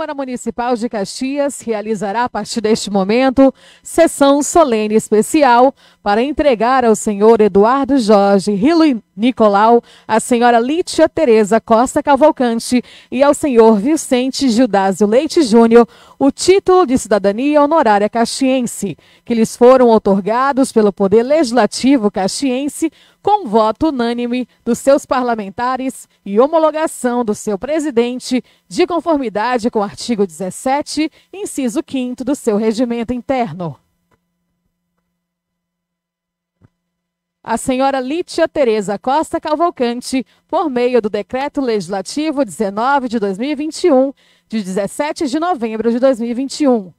Câmara Municipal de Caxias realizará a partir deste momento sessão solene especial para entregar ao senhor Eduardo Jorge Rilo Nicolau, à senhora Lítia Tereza Costa Cavalcante e ao senhor Vicente Gildásio Leite Júnior o título de cidadania honorária caxiense, que lhes foram otorgados pelo Poder Legislativo caxiense com voto unânime dos seus parlamentares e homologação do seu presidente, de conformidade com o artigo 17, inciso 5 do seu regimento interno. a senhora Lítia Tereza Costa Cavalcante, por meio do Decreto Legislativo 19 de 2021, de 17 de novembro de 2021.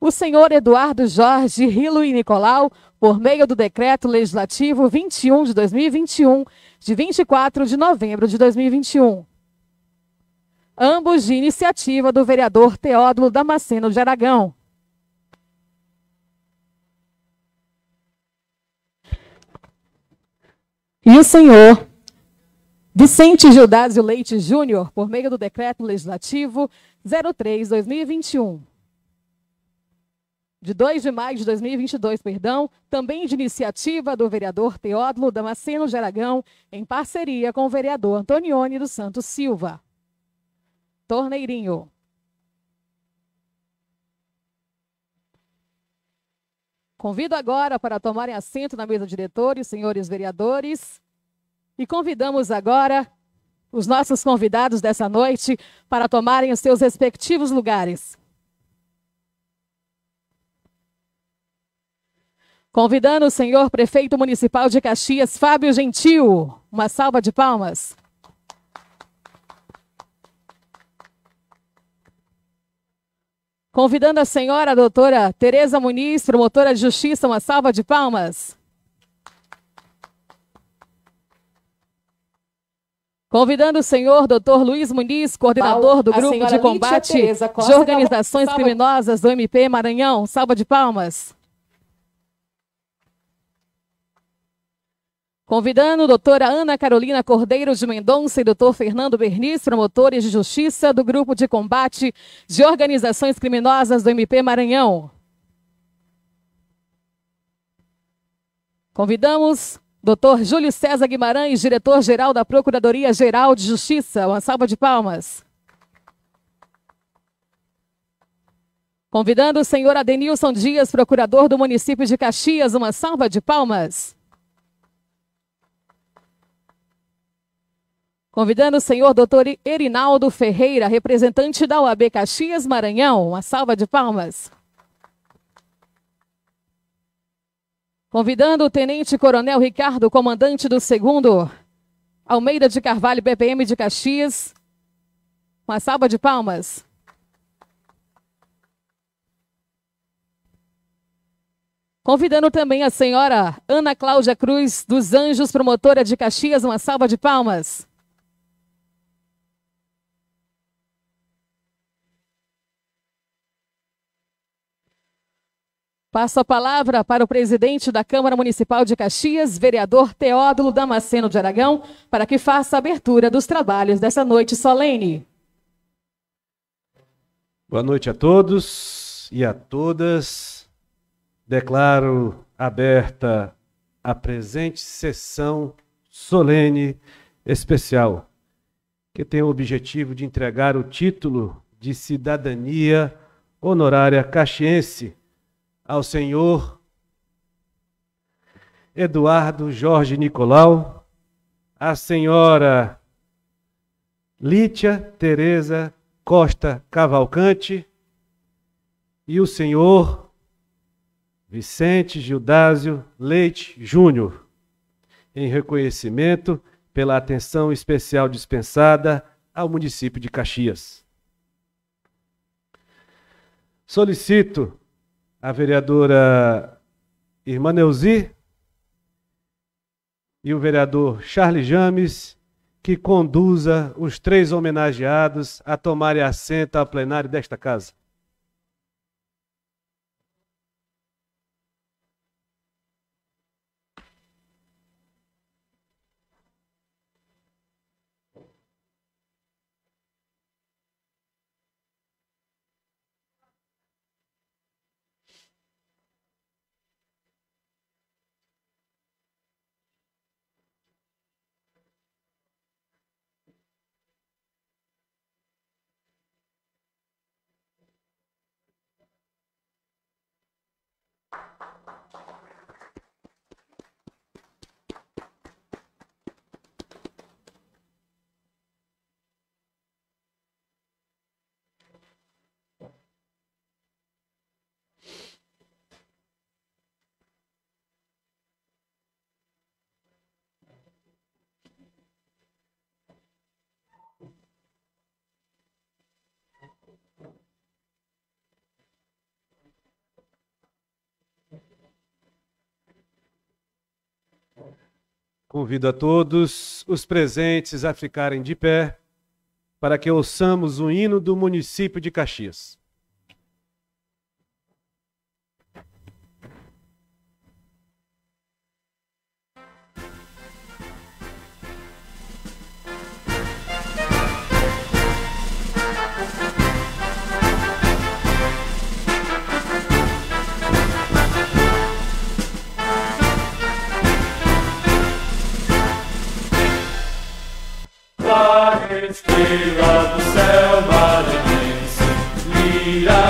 O senhor Eduardo Jorge Rilo e Nicolau, por meio do Decreto Legislativo 21 de 2021, de 24 de novembro de 2021. Ambos de iniciativa do vereador Teódulo Damasceno de Aragão. E o senhor Vicente Gildásio Leite Júnior, por meio do decreto legislativo 03/2021, de 2 de maio de 2022, perdão, também de iniciativa do vereador Teódulo Damasceno de Aragão, em parceria com o vereador Antonione dos Santos Silva. Torneirinho. Convido agora para tomarem assento na mesa os senhores vereadores. E convidamos agora os nossos convidados dessa noite para tomarem os seus respectivos lugares. Convidando o senhor prefeito municipal de Caxias, Fábio Gentil. Uma salva de palmas. Convidando a senhora, a doutora Tereza Muniz, promotora de justiça, uma salva de palmas. Convidando o senhor doutor Luiz Muniz, coordenador do Grupo de Combate de Organizações Criminosas do MP Maranhão. Salva de palmas. Convidando a doutora Ana Carolina Cordeiro de Mendonça e doutor Fernando Berniz, promotores de justiça do Grupo de Combate de Organizações Criminosas do MP Maranhão. Convidamos doutor Júlio César Guimarães, diretor-geral da Procuradoria-Geral de Justiça. Uma salva de palmas. Convidando o senhor Adenilson Dias, procurador do município de Caxias. Uma salva de palmas. Convidando o senhor doutor Erinaldo Ferreira, representante da UAB Caxias Maranhão. Uma salva de palmas. Convidando o tenente coronel Ricardo, comandante do segundo Almeida de Carvalho, BPM de Caxias. Uma salva de palmas. Convidando também a senhora Ana Cláudia Cruz dos Anjos, promotora de Caxias, uma salva de palmas. Passo a palavra para o presidente da Câmara Municipal de Caxias, vereador Teódulo Damasceno de Aragão, para que faça a abertura dos trabalhos dessa noite solene. Boa noite a todos e a todas. Declaro aberta a presente sessão solene especial, que tem o objetivo de entregar o título de cidadania honorária caxiense ao senhor Eduardo Jorge Nicolau, à senhora Lítia Tereza Costa Cavalcante e o senhor Vicente Gildásio Leite Júnior, em reconhecimento pela atenção especial dispensada ao município de Caxias. Solicito a vereadora Irmã Neuzi e o vereador Charles James, que conduza os três homenageados a tomarem assento ao plenário desta casa. Convido a todos os presentes a ficarem de pé para que ouçamos o hino do município de Caxias. Estrela do céu, madrilense, lira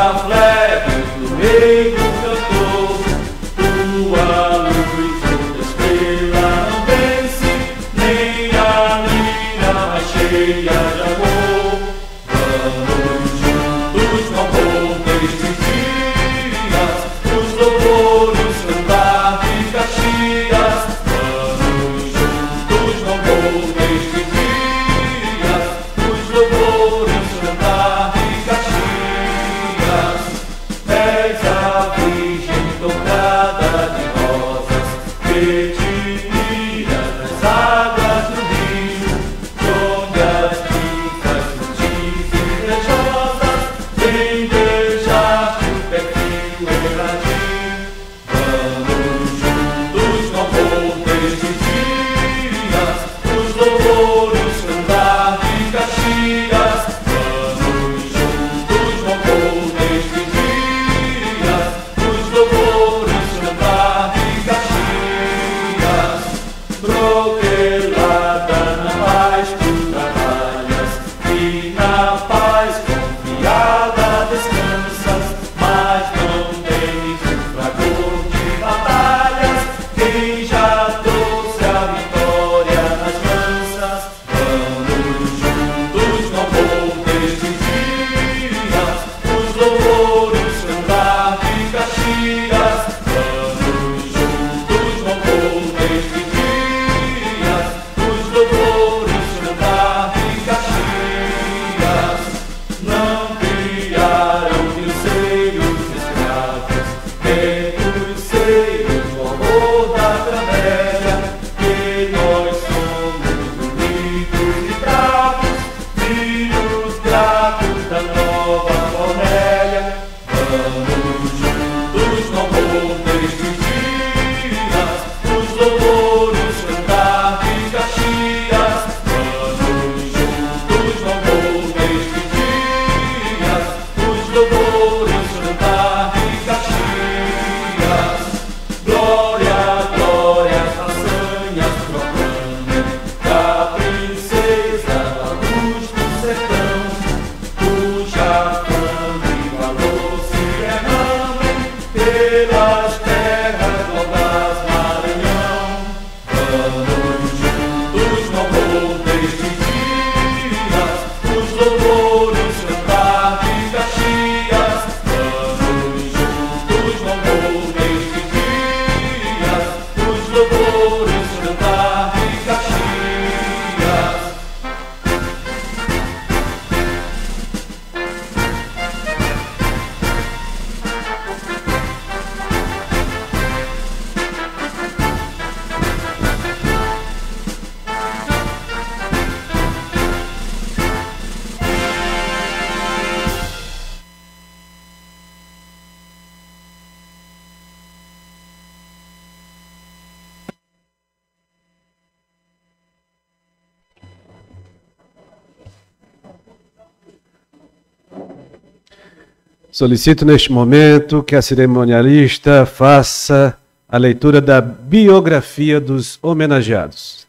Solicito neste momento que a cerimonialista faça a leitura da biografia dos homenageados.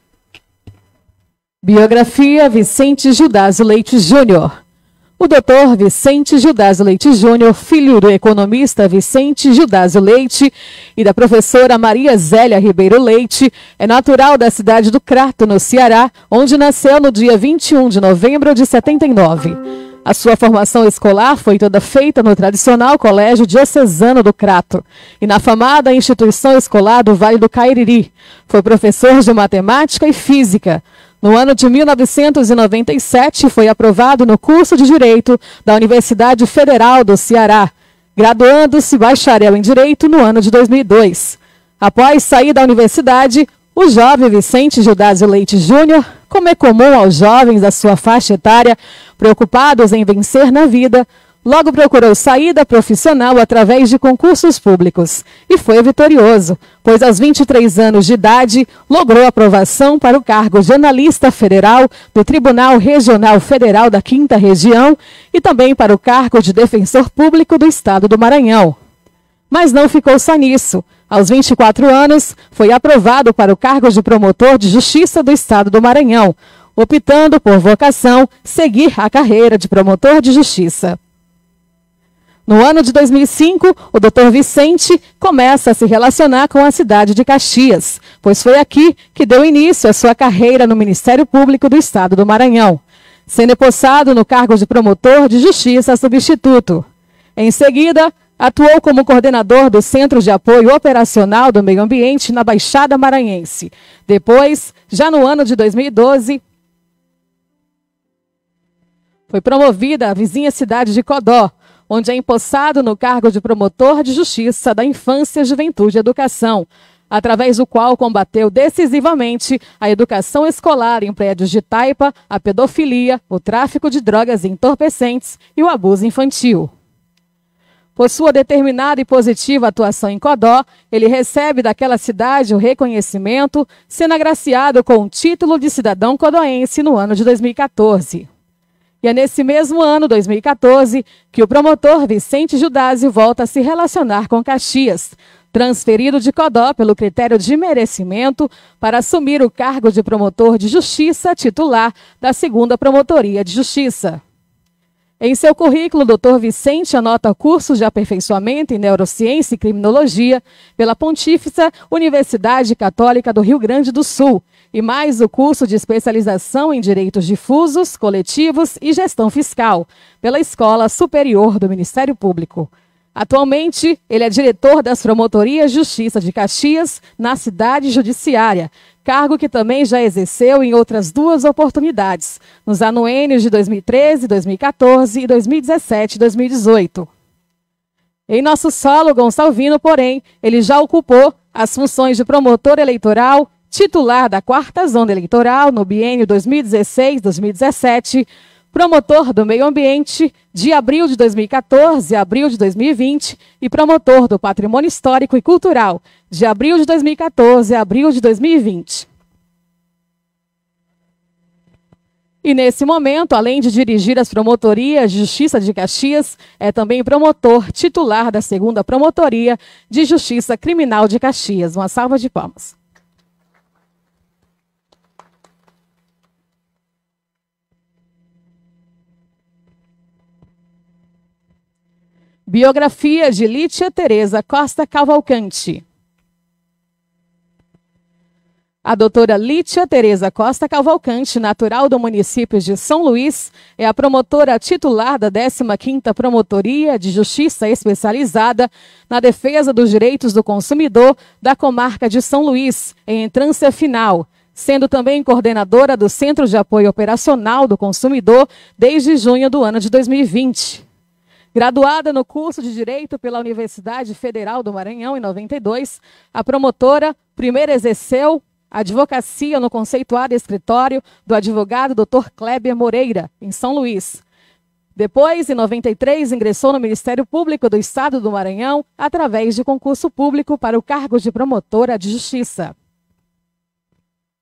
Biografia Vicente Judas Leite Júnior. O doutor Vicente Judas Leite Júnior, filho do economista Vicente Judas Leite e da professora Maria Zélia Ribeiro Leite, é natural da cidade do Crato, no Ceará, onde nasceu no dia 21 de novembro de 79. A sua formação escolar foi toda feita no tradicional Colégio Diocesano do Crato e na famada instituição escolar do Vale do Cairiri. Foi professor de matemática e física. No ano de 1997, foi aprovado no curso de Direito da Universidade Federal do Ceará, graduando-se bacharel em Direito no ano de 2002. Após sair da universidade, o jovem Vicente Judásio Leite Júnior, como é comum aos jovens da sua faixa etária, preocupados em vencer na vida, logo procurou saída profissional através de concursos públicos e foi vitorioso, pois aos 23 anos de idade logrou aprovação para o cargo de analista federal do Tribunal Regional Federal da Quinta Região e também para o cargo de defensor público do Estado do Maranhão. Mas não ficou só nisso. Aos 24 anos, foi aprovado para o cargo de promotor de justiça do estado do Maranhão, optando por vocação seguir a carreira de promotor de justiça. No ano de 2005, o Dr. Vicente começa a se relacionar com a cidade de Caxias, pois foi aqui que deu início à sua carreira no Ministério Público do Estado do Maranhão, sendo empossado no cargo de promotor de justiça substituto. Em seguida, Atuou como coordenador do Centro de Apoio Operacional do Meio Ambiente na Baixada Maranhense. Depois, já no ano de 2012, foi promovida à vizinha cidade de Codó, onde é empossado no cargo de promotor de justiça da infância, juventude e educação, através do qual combateu decisivamente a educação escolar em prédios de taipa, a pedofilia, o tráfico de drogas entorpecentes e o abuso infantil. Por sua determinada e positiva atuação em Codó, ele recebe daquela cidade o reconhecimento, sendo agraciado com o título de cidadão codoense no ano de 2014. E é nesse mesmo ano, 2014, que o promotor Vicente Judazzi volta a se relacionar com Caxias, transferido de Codó pelo critério de merecimento para assumir o cargo de promotor de justiça titular da segunda Promotoria de Justiça. Em seu currículo, o Dr. Vicente anota cursos de aperfeiçoamento em neurociência e criminologia pela Pontífice Universidade Católica do Rio Grande do Sul e mais o curso de especialização em direitos difusos, coletivos e gestão fiscal pela Escola Superior do Ministério Público. Atualmente, ele é diretor das Promotorias Justiça de Caxias na cidade judiciária, cargo que também já exerceu em outras duas oportunidades, nos anuênios de 2013, 2014 e 2017 e 2018. Em nosso solo Gonçalvino, porém, ele já ocupou as funções de promotor eleitoral, titular da quarta zona eleitoral no biênio 2016-2017, promotor do meio ambiente de abril de 2014 a abril de 2020 e promotor do patrimônio histórico e cultural de abril de 2014 a abril de 2020. E nesse momento, além de dirigir as promotorias de Justiça de Caxias, é também promotor titular da segunda Promotoria de Justiça Criminal de Caxias. Uma salva de palmas. Biografia de Lítia Tereza Costa Cavalcante. A doutora Lítia Tereza Costa Cavalcante, natural do município de São Luís, é a promotora titular da 15ª Promotoria de Justiça Especializada na Defesa dos Direitos do Consumidor da comarca de São Luís, em entrância final, sendo também coordenadora do Centro de Apoio Operacional do Consumidor desde junho do ano de 2020. Graduada no curso de Direito pela Universidade Federal do Maranhão em 92, a promotora primeiro exerceu advocacia no conceituado escritório do advogado Dr. Kleber Moreira, em São Luís. Depois, em 93, ingressou no Ministério Público do Estado do Maranhão através de concurso público para o cargo de promotora de justiça.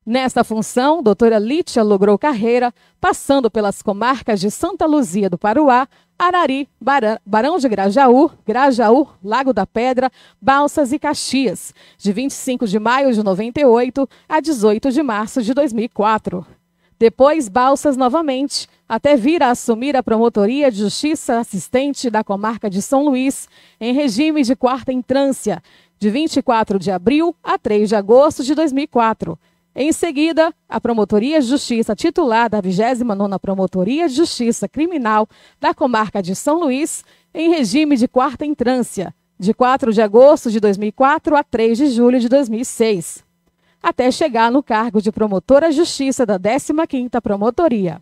Nesta função, doutora Lítia logrou carreira, passando pelas comarcas de Santa Luzia do Paruá, Arari, Barão de Grajaú, Grajaú, Lago da Pedra, Balsas e Caxias, de 25 de maio de 98 a 18 de março de 2004. Depois, Balsas novamente, até vir a assumir a Promotoria de Justiça Assistente da Comarca de São Luís, em regime de quarta entrância, de 24 de abril a 3 de agosto de 2004. Em seguida, a Promotoria de Justiça, titular da 29 Promotoria de Justiça Criminal da Comarca de São Luís, em regime de quarta entrância, de 4 de agosto de 2004 a 3 de julho de 2006, até chegar no cargo de Promotora de Justiça da 15 Promotoria.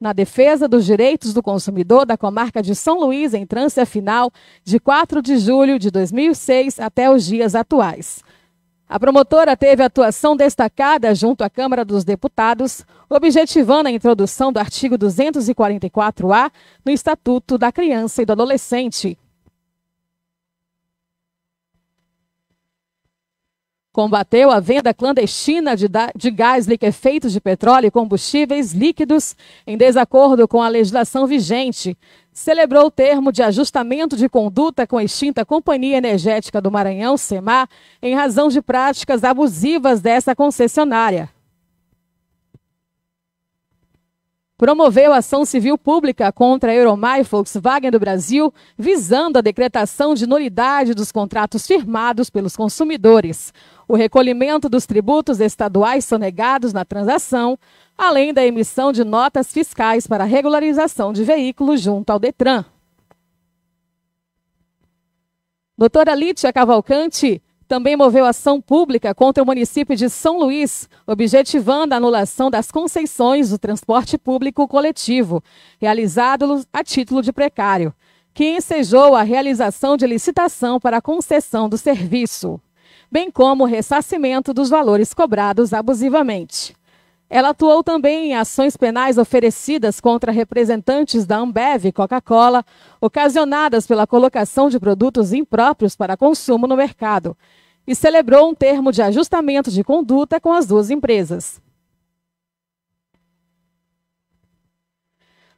Na defesa dos direitos do consumidor da comarca de São Luís, em trânsito final, de 4 de julho de 2006 até os dias atuais. A promotora teve atuação destacada junto à Câmara dos Deputados, objetivando a introdução do artigo 244-A no Estatuto da Criança e do Adolescente, Combateu a venda clandestina de, de gás liquefeito de petróleo e combustíveis líquidos em desacordo com a legislação vigente. Celebrou o termo de ajustamento de conduta com a extinta Companhia Energética do Maranhão, SEMAR, em razão de práticas abusivas dessa concessionária. promoveu ação civil pública contra a Euromar e Volkswagen do Brasil, visando a decretação de nulidade dos contratos firmados pelos consumidores o recolhimento dos tributos estaduais sonegados na transação, além da emissão de notas fiscais para regularização de veículos junto ao Detran. Doutora Lítia Cavalcante também moveu ação pública contra o município de São Luís, objetivando a anulação das concessões do transporte público coletivo, realizado a título de precário, que ensejou a realização de licitação para a concessão do serviço bem como o ressarcimento dos valores cobrados abusivamente. Ela atuou também em ações penais oferecidas contra representantes da Ambev e Coca-Cola, ocasionadas pela colocação de produtos impróprios para consumo no mercado, e celebrou um termo de ajustamento de conduta com as duas empresas.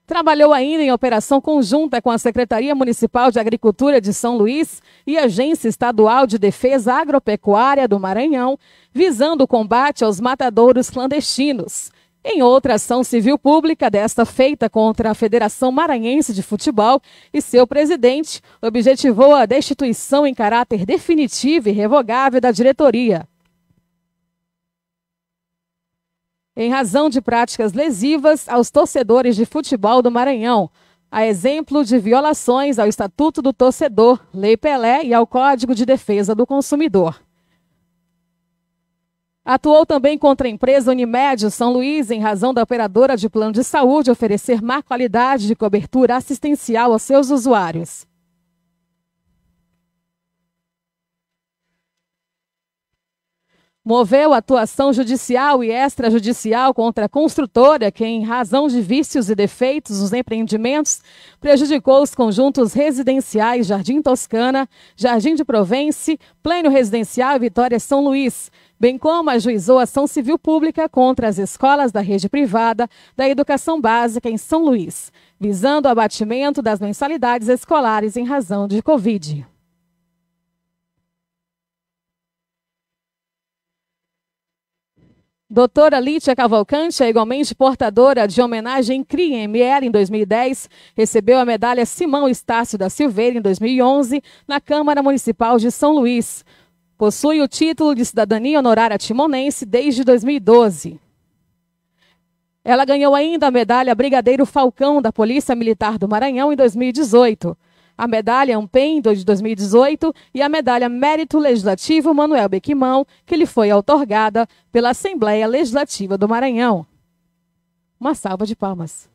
Trabalhou ainda em operação conjunta com a Secretaria Municipal de Agricultura de São Luís e Agência Estadual de Defesa Agropecuária do Maranhão, visando o combate aos matadouros clandestinos. Em outra ação civil pública, desta feita contra a Federação Maranhense de Futebol e seu presidente, objetivou a destituição em caráter definitivo e revogável da diretoria. em razão de práticas lesivas aos torcedores de futebol do Maranhão, a exemplo de violações ao Estatuto do Torcedor, Lei Pelé e ao Código de Defesa do Consumidor. Atuou também contra a empresa Unimed São Luís em razão da operadora de plano de saúde oferecer má qualidade de cobertura assistencial aos seus usuários. moveu atuação judicial e extrajudicial contra a construtora, que, em razão de vícios e defeitos nos empreendimentos, prejudicou os conjuntos residenciais Jardim Toscana, Jardim de Provence, Pleno Residencial e Vitória São Luís, bem como ajuizou ação civil pública contra as escolas da rede privada da educação básica em São Luís, visando o abatimento das mensalidades escolares em razão de Covid. Doutora Lídia Cavalcante é igualmente portadora de homenagem CRIML em 2010, recebeu a medalha Simão Estácio da Silveira em 2011 na Câmara Municipal de São Luís. Possui o título de cidadania honorária timonense desde 2012. Ela ganhou ainda a medalha Brigadeiro Falcão da Polícia Militar do Maranhão em 2018 a medalha Ampem é de 2018 e a medalha Mérito Legislativo Manuel Bequimão, que lhe foi outorgada pela Assembleia Legislativa do Maranhão. Uma salva de palmas.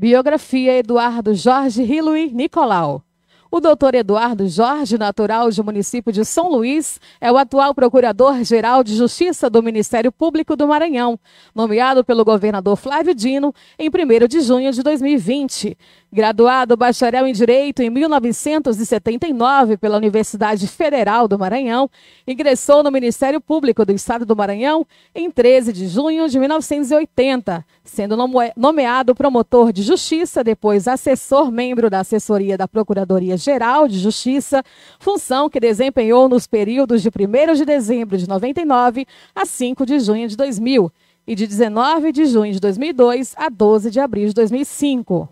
Biografia Eduardo Jorge Hiluí Nicolau. O doutor Eduardo Jorge, natural de município de São Luís, é o atual Procurador-Geral de Justiça do Ministério Público do Maranhão, nomeado pelo governador Flávio Dino em 1 de junho de 2020. Graduado bacharel em Direito em 1979 pela Universidade Federal do Maranhão, ingressou no Ministério Público do Estado do Maranhão em 13 de junho de 1980, sendo nomeado promotor de justiça, depois assessor membro da assessoria da Procuradoria Geral de Justiça, função que desempenhou nos períodos de 1 de dezembro de 99 a 5 de junho de 2000 e de 19 de junho de 2002 a 12 de abril de 2005.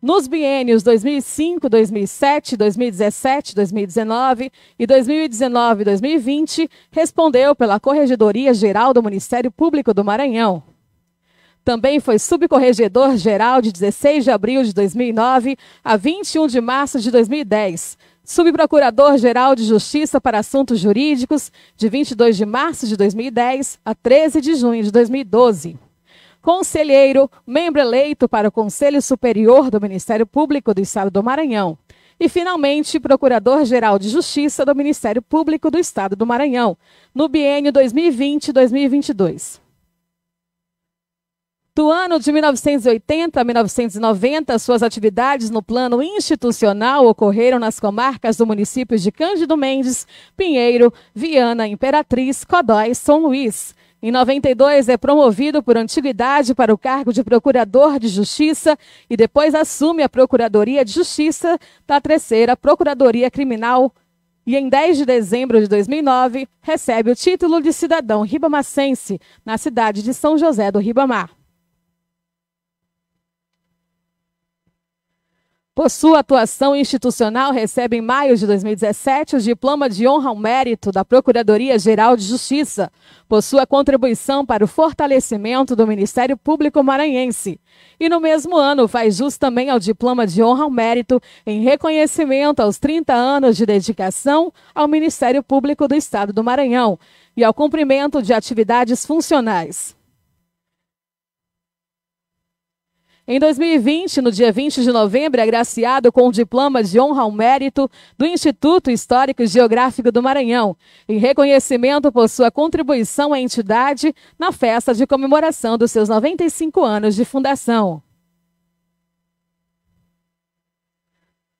Nos biênios 2005, 2007, 2017, 2019 e 2019-2020, respondeu pela Corregedoria Geral do Ministério Público do Maranhão. Também foi subcorregedor-geral de 16 de abril de 2009 a 21 de março de 2010. Subprocurador-Geral de Justiça para Assuntos Jurídicos, de 22 de março de 2010 a 13 de junho de 2012. Conselheiro, membro eleito para o Conselho Superior do Ministério Público do Estado do Maranhão. E, finalmente, Procurador-Geral de Justiça do Ministério Público do Estado do Maranhão, no biênio 2020-2022. Do ano de 1980 a 1990, suas atividades no plano institucional ocorreram nas comarcas do município de Cândido Mendes, Pinheiro, Viana, Imperatriz, Codói, São Luís. Em 92 é promovido por antiguidade para o cargo de Procurador de Justiça e depois assume a Procuradoria de Justiça da terceira Procuradoria Criminal e em 10 de dezembro de 2009 recebe o título de cidadão ribamacense na cidade de São José do Ribamar. Por sua atuação institucional, recebe em maio de 2017 o Diploma de Honra ao Mérito da Procuradoria-Geral de Justiça, por sua contribuição para o fortalecimento do Ministério Público Maranhense. E no mesmo ano, faz jus também ao Diploma de Honra ao Mérito em reconhecimento aos 30 anos de dedicação ao Ministério Público do Estado do Maranhão e ao cumprimento de atividades funcionais. Em 2020, no dia 20 de novembro, é agraciado com o diploma de honra ao mérito do Instituto Histórico e Geográfico do Maranhão, em reconhecimento por sua contribuição à entidade na festa de comemoração dos seus 95 anos de fundação.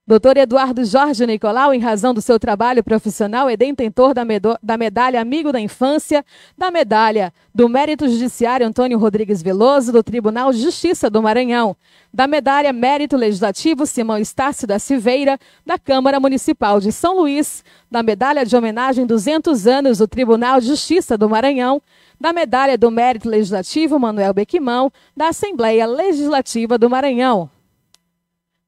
Doutor Eduardo Jorge Nicolau, em razão do seu trabalho profissional, é detentor da, da, medalha Amigo da Infância, da medalha do Mérito Judiciário Antônio Rodrigues Veloso, do Tribunal de Justiça do Maranhão, da medalha Mérito Legislativo Simão Estácio da Civeira, da Câmara Municipal de São Luís, da medalha de homenagem 200 anos do Tribunal de Justiça do Maranhão, da medalha do Mérito Legislativo Manuel Bequimão, da Assembleia Legislativa do Maranhão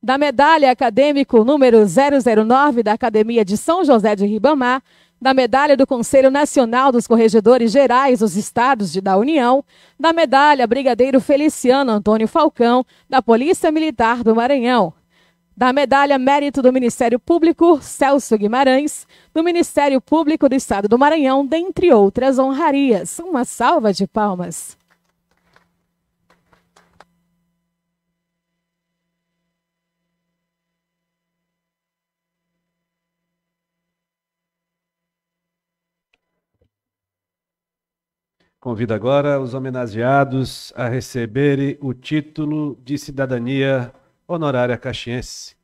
da Medalha Acadêmico número 009 da Academia de São José de Ribamar, da Medalha do Conselho Nacional dos Corregedores Gerais dos Estados de, da União, da Medalha Brigadeiro Feliciano Antônio Falcão, da Polícia Militar do Maranhão, da Medalha Mérito do Ministério Público Celso Guimarães, do Ministério Público do Estado do Maranhão, dentre outras honrarias. Uma salva de palmas. Convido agora os homenageados a receberem o título de cidadania honorária caxiense.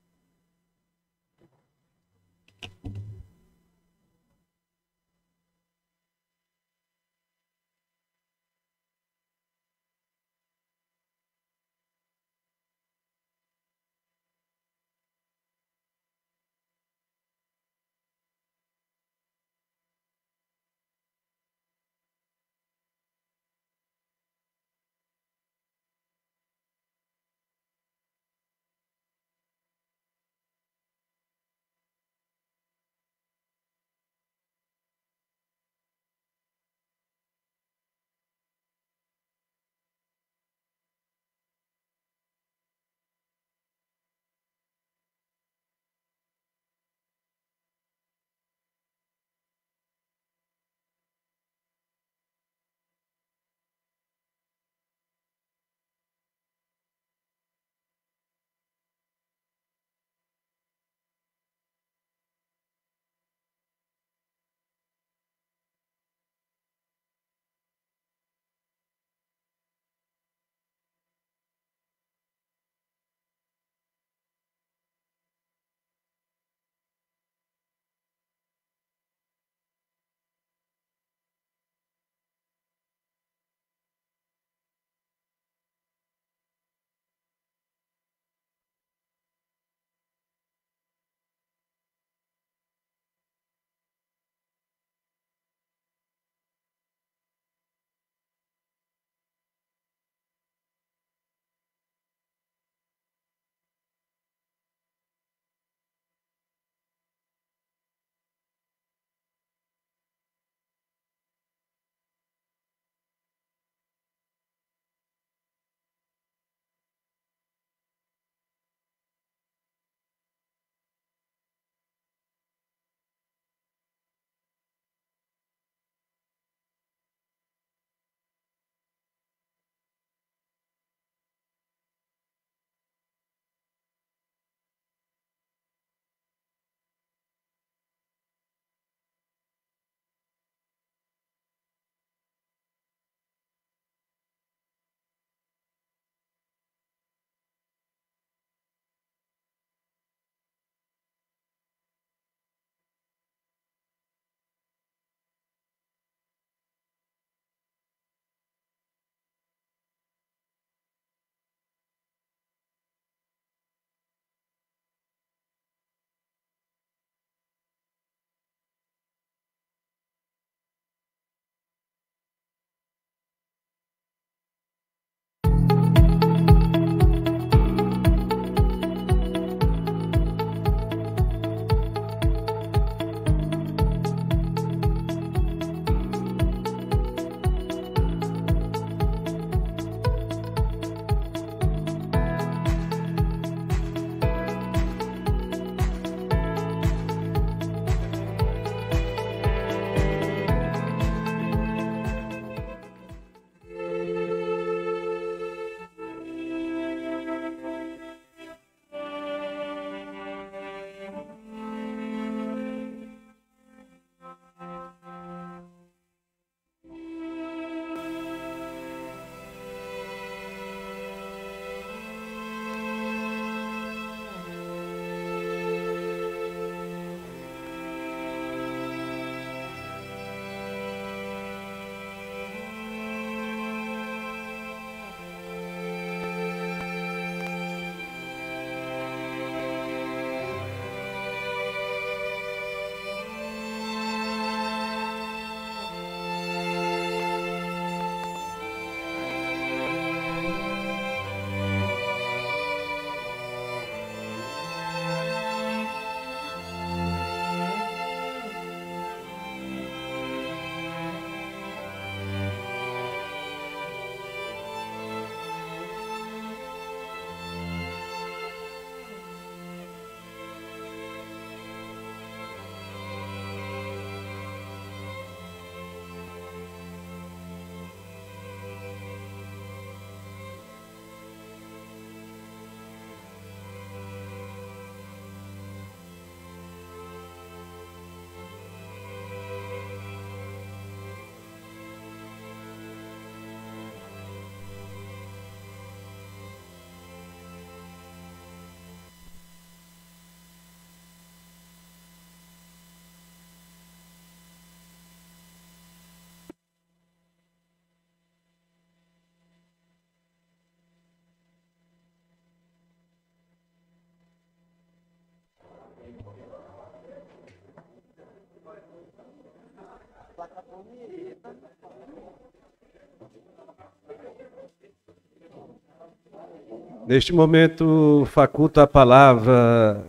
Neste momento, faculto a palavra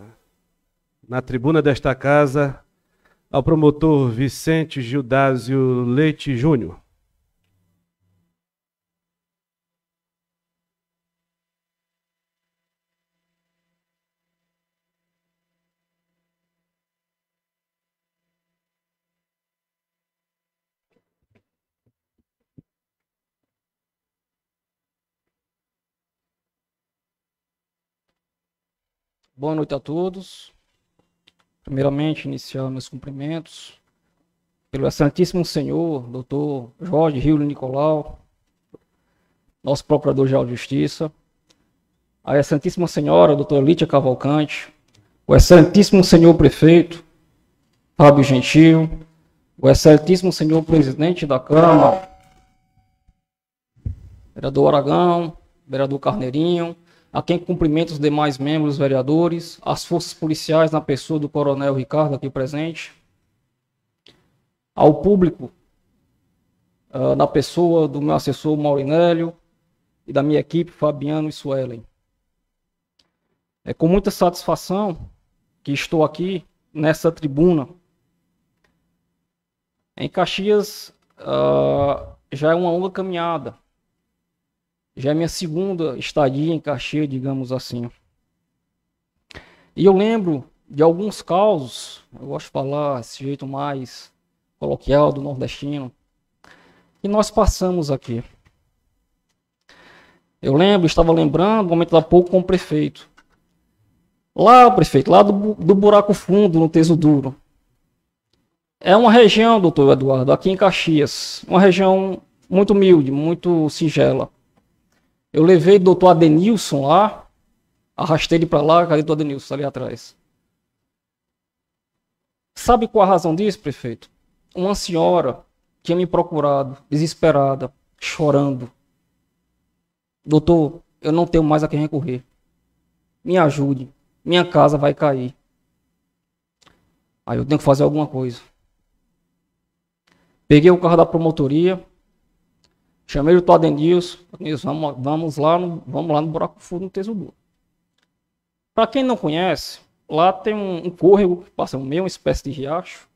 na tribuna desta casa ao promotor Vicente Gildásio Leite Júnior. Boa noite a todos. Primeiramente, iniciar meus cumprimentos pelo Santíssimo Senhor, doutor Jorge Rio Nicolau, nosso Procurador-Geral de Justiça, a Santíssima Senhora, Dr. Lítia Cavalcante, o Excelentíssimo Senhor Prefeito, Fábio Gentil, o Excelentíssimo Senhor Presidente da Câmara, vereador Aragão, vereador Carneirinho, a quem cumprimento os demais membros, vereadores, as forças policiais na pessoa do Coronel Ricardo aqui presente, ao público uh, ah, na pessoa do meu assessor Maurinélio e da minha equipe Fabiano e Suelen. É com muita satisfação que estou aqui nessa tribuna. Em Caxias uh, já é uma longa caminhada já é minha segunda estadia em Caxias, digamos assim. E eu lembro de alguns causos, eu gosto de falar esse jeito mais coloquial do nordestino, que nós passamos aqui. Eu lembro, estava lembrando, um momento da pouco, com o prefeito. Lá, prefeito, lá do, do buraco fundo, no Teso Duro. É uma região, doutor Eduardo, aqui em Caxias, uma região muito humilde, muito singela. Eu levei o doutor Adenilson lá, arrastei ele para lá, cadê o doutor Adenilson ali atrás? Sabe qual a razão disso, prefeito? Uma senhora tinha me procurado, desesperada, chorando. Doutor, eu não tenho mais a quem recorrer. Me ajude, minha casa vai cair. Aí eu tenho que fazer alguma coisa. Peguei o carro da promotoria, Chamei o Todd News, vamos, vamos, lá no, vamos lá no Buraco Fundo, no tesouro. Para quem não conhece, lá tem um, um córrego que passa no meio, uma espécie de riacho.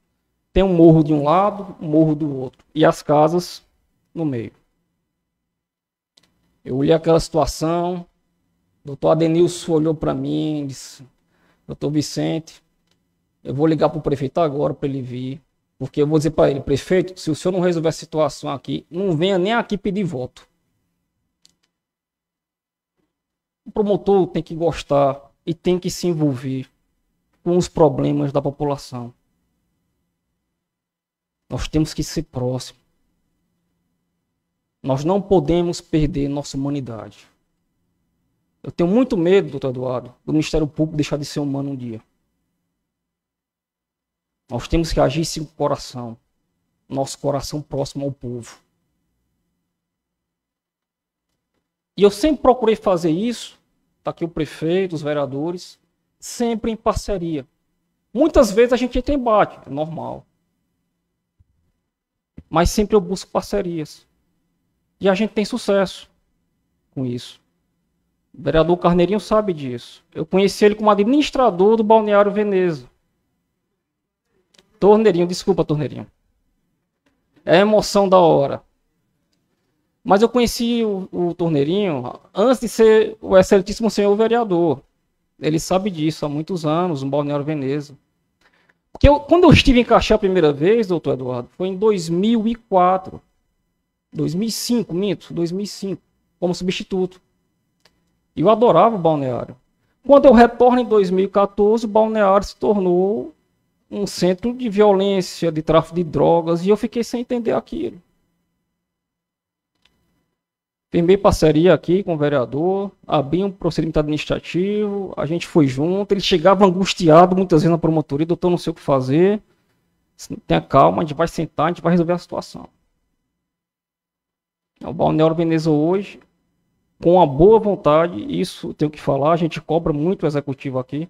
Tem um morro de um lado, um morro do outro. E as casas no meio. Eu olhei aquela situação, o doutor Adenilson olhou para mim e disse, doutor Vicente, eu vou ligar para o prefeito agora para ele vir porque eu vou dizer para ele, prefeito, se o senhor não resolver a situação aqui, não venha nem aqui pedir voto. O promotor tem que gostar e tem que se envolver com os problemas da população. Nós temos que ser próximos. Nós não podemos perder nossa humanidade. Eu tenho muito medo, doutor Eduardo, do Ministério Público deixar de ser humano um dia. Nós temos que agir com o coração, nosso coração próximo ao povo. E eu sempre procurei fazer isso, está aqui o prefeito, os vereadores, sempre em parceria. Muitas vezes a gente entra em bate, é normal. Mas sempre eu busco parcerias. E a gente tem sucesso com isso. O vereador Carneirinho sabe disso. Eu conheci ele como administrador do Balneário Veneza. Torneirinho, desculpa, Torneirinho. É a emoção da hora. Mas eu conheci o, o Torneirinho antes de ser o Excelentíssimo Senhor Vereador. Ele sabe disso há muitos anos, um Balneário Veneza. Porque eu, quando eu estive em Caixa a primeira vez, doutor Eduardo, foi em 2004. 2005, minto, 2005, como substituto. Eu adorava o balneário. Quando eu retorno em 2014, o balneário se tornou um centro de violência, de tráfico de drogas, e eu fiquei sem entender aquilo. Firmei parceria aqui com o vereador, abri um procedimento administrativo, a gente foi junto, ele chegava angustiado muitas vezes na promotoria, doutor, não sei o que fazer, tenha calma, a gente vai sentar, a gente vai resolver a situação. É o Balneário Veneza hoje, com a boa vontade, isso tenho que falar, a gente cobra muito o executivo aqui,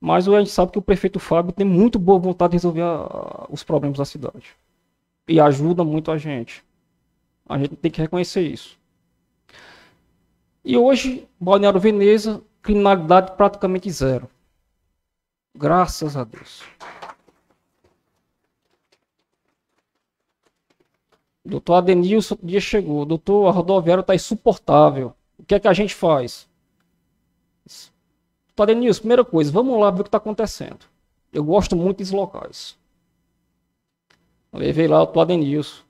mas a gente sabe que o prefeito Fábio tem muito boa vontade de resolver a, ah, os problemas da cidade. E ajuda muito a gente. A gente tem que reconhecer isso. E hoje, Balneário Veneza, criminalidade praticamente zero. Graças a Deus. Doutor Adenilson, o dia chegou. Doutor, a rodoviária está insuportável. O que é que a gente faz? Tarenils, tá, primeira coisa, vamos lá ver o que está acontecendo. Eu gosto muito desses locais. levei lá o Tarenils.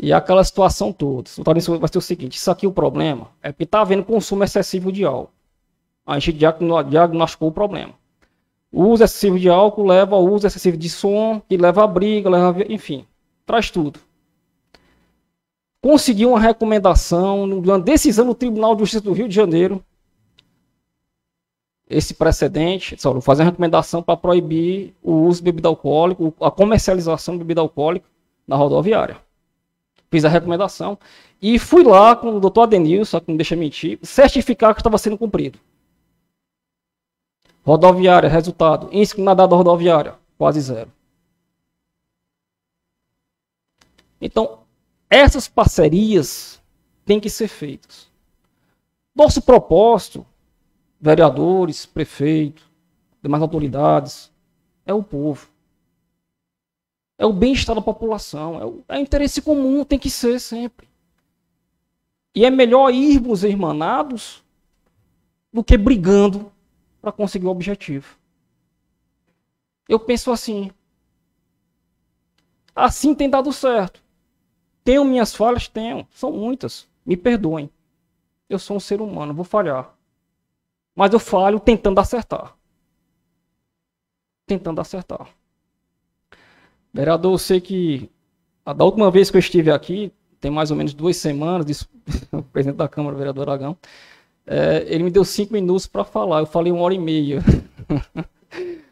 E aquela situação toda. O Tarenils vai ser o seguinte: isso aqui é o problema é que está havendo consumo excessivo de álcool. A gente diagnosticou o problema. O uso excessivo de álcool leva ao uso excessivo de som, que leva a briga, leva a... enfim, traz tudo. Conseguiu uma recomendação, uma decisão do Tribunal de Justiça do Rio de Janeiro, esse precedente, só fazer uma recomendação para proibir o uso de bebida alcoólica, a comercialização de bebida alcoólica na rodoviária. Fiz a recomendação e fui lá com o doutor Adenilson, que não deixa mentir, certificar que estava sendo cumprido. Rodoviária, resultado, índice na dada rodoviária, quase zero. Então, essas parcerias têm que ser feitas. Nosso propósito vereadores, prefeito, demais autoridades, é o povo. É o bem-estar da população, é, o, é interesse comum, tem que ser sempre. E é melhor irmos irmanados do que brigando para conseguir o objetivo. Eu penso assim. Assim tem dado certo. Tenho minhas falhas? Tenho. São muitas. Me perdoem. Eu sou um ser humano, vou falhar. Mas eu falho tentando acertar. Tentando acertar. Vereador, eu sei que da última vez que eu estive aqui, tem mais ou menos duas semanas, disse, o presidente da Câmara, o vereador Aragão, é, ele me deu cinco minutos para falar. Eu falei uma hora e meia.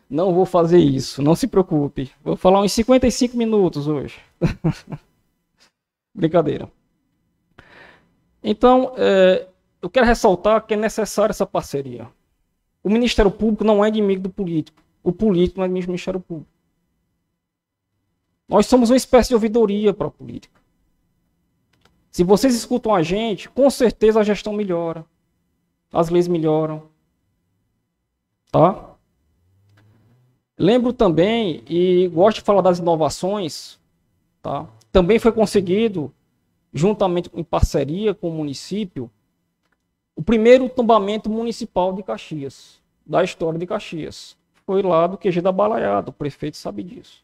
não vou fazer isso, não se preocupe. Vou falar uns 55 minutos hoje. Brincadeira. Então, é, eu quero ressaltar que é necessária essa parceria. O Ministério Público não é inimigo do político. O político não é inimigo do Ministério Público. Nós somos uma espécie de ouvidoria para a política. Se vocês escutam a gente, com certeza a gestão melhora. As leis melhoram. Tá? Lembro também, e gosto de falar das inovações, tá? também foi conseguido, juntamente em parceria com o município, o primeiro tombamento municipal de Caxias, da história de Caxias. Foi lá do QG da Balaiada, o prefeito sabe disso.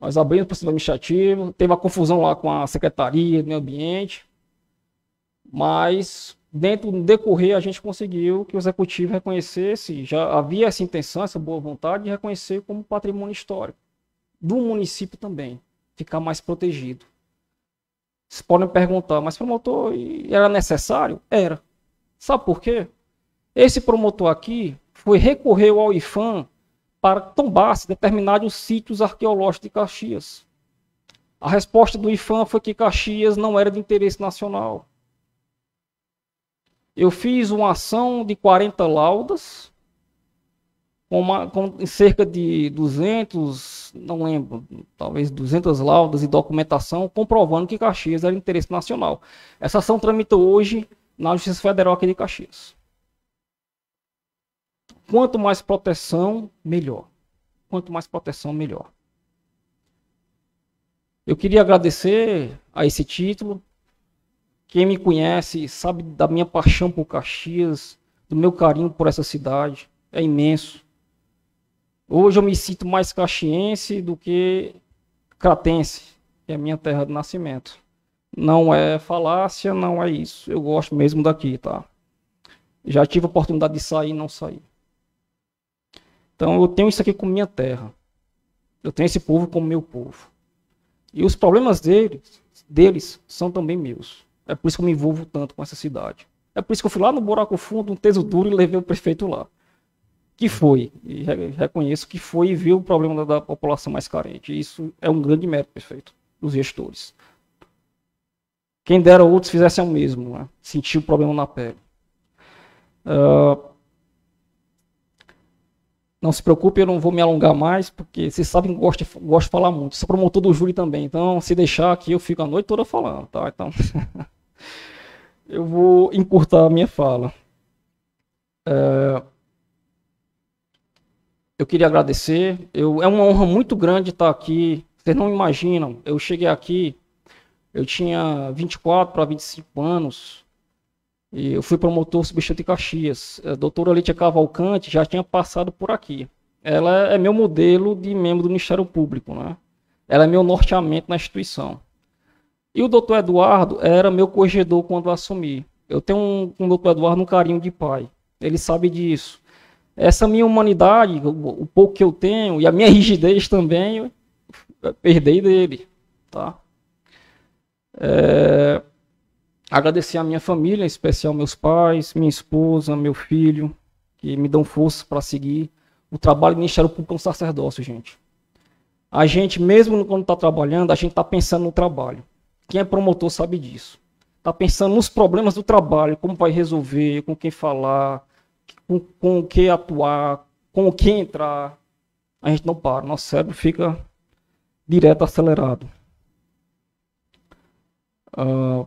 Nós abrimos o procedimento administrativo, teve uma confusão lá com a Secretaria do Meio Ambiente, mas dentro do decorrer a gente conseguiu que o executivo reconhecesse, já havia essa intenção, essa boa vontade de reconhecer como patrimônio histórico do município também, ficar mais protegido. Vocês podem me perguntar, mas promotor era necessário? Era. Sabe por quê? Esse promotor aqui foi recorreu ao IFAM para tombar-se determinados sítios arqueológicos de Caxias. A resposta do IFAM foi que Caxias não era de interesse nacional. Eu fiz uma ação de 40 laudas com, uma, com cerca de 200, não lembro, talvez 200 laudas e documentação comprovando que Caxias era interesse nacional. Essa ação tramita hoje na Justiça Federal aqui de Caxias. Quanto mais proteção, melhor. Quanto mais proteção, melhor. Eu queria agradecer a esse título. Quem me conhece sabe da minha paixão por Caxias, do meu carinho por essa cidade. É imenso. Hoje eu me sinto mais caxiense do que cratense, que é a minha terra de nascimento. Não é falácia, não é isso. Eu gosto mesmo daqui, tá? Já tive a oportunidade de sair e não sair. Então eu tenho isso aqui com minha terra. Eu tenho esse povo como meu povo. E os problemas deles, deles são também meus. É por isso que eu me envolvo tanto com essa cidade. É por isso que eu fui lá no buraco fundo, um teso duro e levei o prefeito lá que foi, e reconheço que foi e viu o problema da, da população mais carente. Isso é um grande mérito, perfeito, dos gestores. Quem dera outros fizessem o mesmo, né? sentir o problema na pele. Uh, não se preocupe, eu não vou me alongar mais, porque vocês sabem que eu gosto, de, gosto de falar muito. Sou promotor do júri também, então se deixar aqui eu fico a noite toda falando, tá? Então eu vou encurtar a minha fala. Uh, eu queria agradecer. Eu, é uma honra muito grande estar aqui. Vocês não imaginam. Eu cheguei aqui, eu tinha 24 para 25 anos. E eu fui promotor substituto em Caxias. A doutora Leite Cavalcante já tinha passado por aqui. Ela é meu modelo de membro do Ministério Público, né? Ela é meu norteamento na instituição. E o doutor Eduardo era meu corregedor quando eu assumi. Eu tenho um, um doutor Eduardo um carinho de pai. Ele sabe disso essa minha humanidade, o, pouco que eu tenho, e a minha rigidez também, perdei dele, tá? É, agradecer à minha família, em especial meus pais, minha esposa, meu filho, que me dão força para seguir o trabalho do Ministério Público um sacerdócio, gente. A gente, mesmo quando está trabalhando, a gente está pensando no trabalho. Quem é promotor sabe disso. Está pensando nos problemas do trabalho, como vai resolver, com quem falar, com, com o que atuar, com o que entrar. A gente não para, nosso cérebro fica direto acelerado. Uh,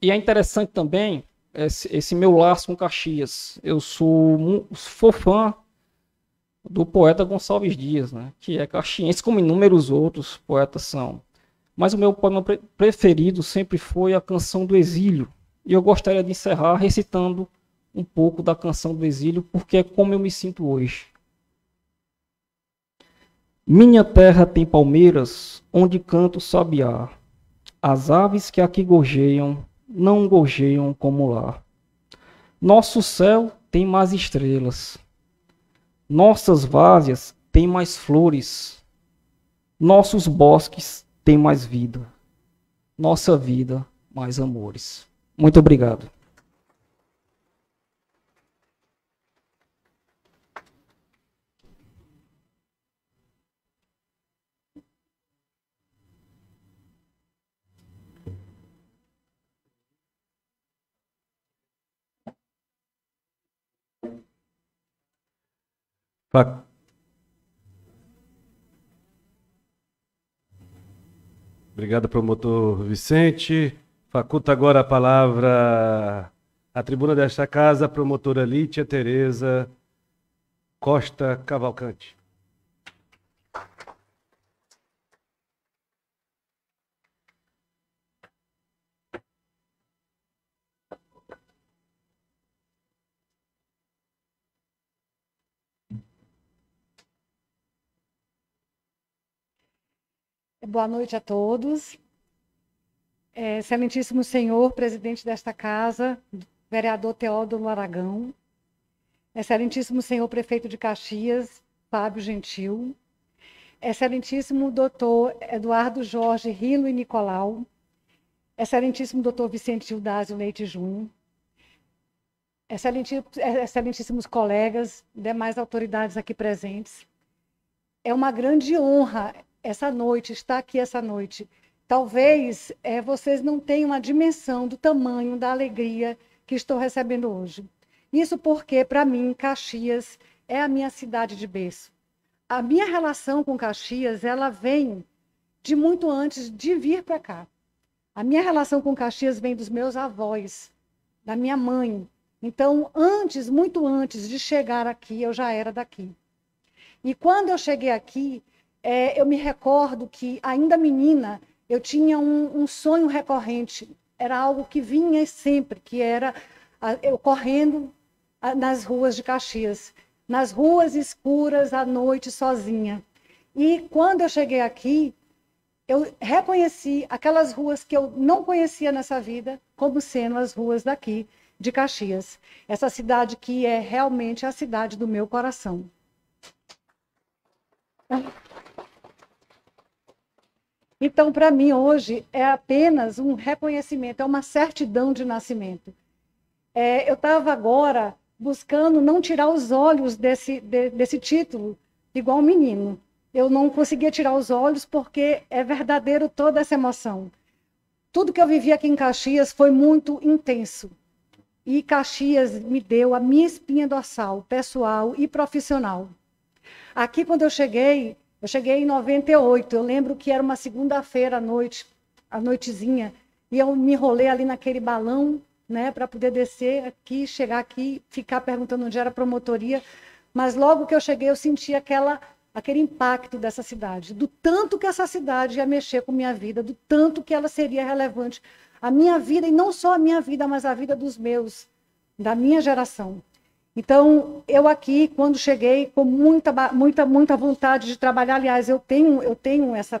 e é interessante também esse, esse, meu laço com Caxias. Eu sou, sou fã do poeta Gonçalves Dias, né? que é caxiense, como inúmeros outros poetas são. Mas o meu poema preferido sempre foi a Canção do Exílio. E eu gostaria de encerrar recitando um pouco da canção do exílio, porque é como eu me sinto hoje. Minha terra tem palmeiras, onde canto sabiá. As aves que aqui gorjeiam, não gorjeiam como lá. Nosso céu tem mais estrelas. Nossas várzeas têm mais flores. Nossos bosques têm mais vida. Nossa vida, mais amores. Muito obrigado. Fuck. Obrigado, promotor Vicente. Faculta agora a palavra à tribuna desta casa, promotora Lítia Tereza Costa Cavalcante. Boa noite a todos. É, excelentíssimo senhor, presidente desta casa, vereador Teódoro Aragão. Excelentíssimo senhor prefeito de Caxias, Fábio Gentil. Excelentíssimo doutor Eduardo Jorge Rilo e Nicolau. Excelentíssimo doutor Vicente Gildásio Leite Júnior. Excelentíssimos colegas, demais autoridades aqui presentes. É uma grande honra essa noite, está aqui essa noite. Talvez é, vocês não tenham a dimensão do tamanho da alegria que estou recebendo hoje. Isso porque, para mim, Caxias é a minha cidade de berço. A minha relação com Caxias, ela vem de muito antes de vir para cá. A minha relação com Caxias vem dos meus avós, da minha mãe. Então, antes, muito antes de chegar aqui, eu já era daqui. E quando eu cheguei aqui, é, eu me recordo que, ainda menina, eu tinha um, um sonho recorrente. Era algo que vinha sempre, que era a, eu correndo a, nas ruas de Caxias, nas ruas escuras, à noite, sozinha. E quando eu cheguei aqui, eu reconheci aquelas ruas que eu não conhecia nessa vida como sendo as ruas daqui de Caxias, essa cidade que é realmente a cidade do meu coração. Então, para mim, hoje, é apenas um reconhecimento, é uma certidão de nascimento. É, eu estava agora buscando não tirar os olhos desse, de, desse título, igual um menino. Eu não conseguia tirar os olhos porque é verdadeiro toda essa emoção. Tudo que eu vivi aqui em Caxias foi muito intenso. E Caxias me deu a minha espinha dorsal, pessoal e profissional. Aqui, quando eu cheguei, eu cheguei em 98, eu lembro que era uma segunda-feira à noite, à noitezinha, e eu me enrolei ali naquele balão, né, para poder descer aqui, chegar aqui, ficar perguntando onde era a promotoria. Mas logo que eu cheguei, eu senti aquela aquele impacto dessa cidade, do tanto que essa cidade ia mexer com minha vida, do tanto que ela seria relevante a minha vida e não só a minha vida, mas a vida dos meus, da minha geração. Então, eu aqui, quando cheguei, com muita, muita, muita vontade de trabalhar, aliás, eu tenho, eu tenho essa,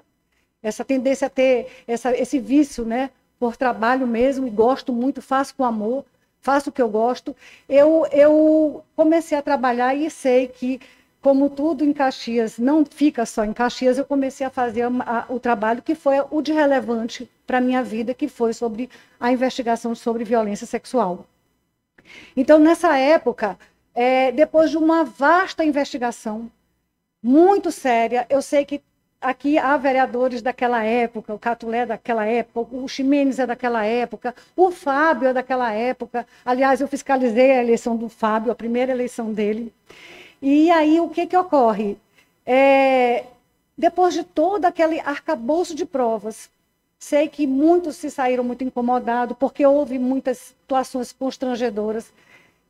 essa tendência a ter essa, esse vício, né? Por trabalho mesmo, e gosto muito, faço com amor, faço o que eu gosto. Eu, eu comecei a trabalhar e sei que, como tudo em Caxias, não fica só em Caxias, eu comecei a fazer a, a, o trabalho que foi o de relevante para a minha vida, que foi sobre a investigação sobre violência sexual. Então, nessa época, é, depois de uma vasta investigação, muito séria, eu sei que aqui há vereadores daquela época, o Catulé é daquela época, o Ximenes é daquela época, o Fábio é daquela época. Aliás, eu fiscalizei a eleição do Fábio, a primeira eleição dele. E aí, o que, que ocorre? É, depois de todo aquele arcabouço de provas, Sei que muitos se saíram muito incomodados, porque houve muitas situações constrangedoras.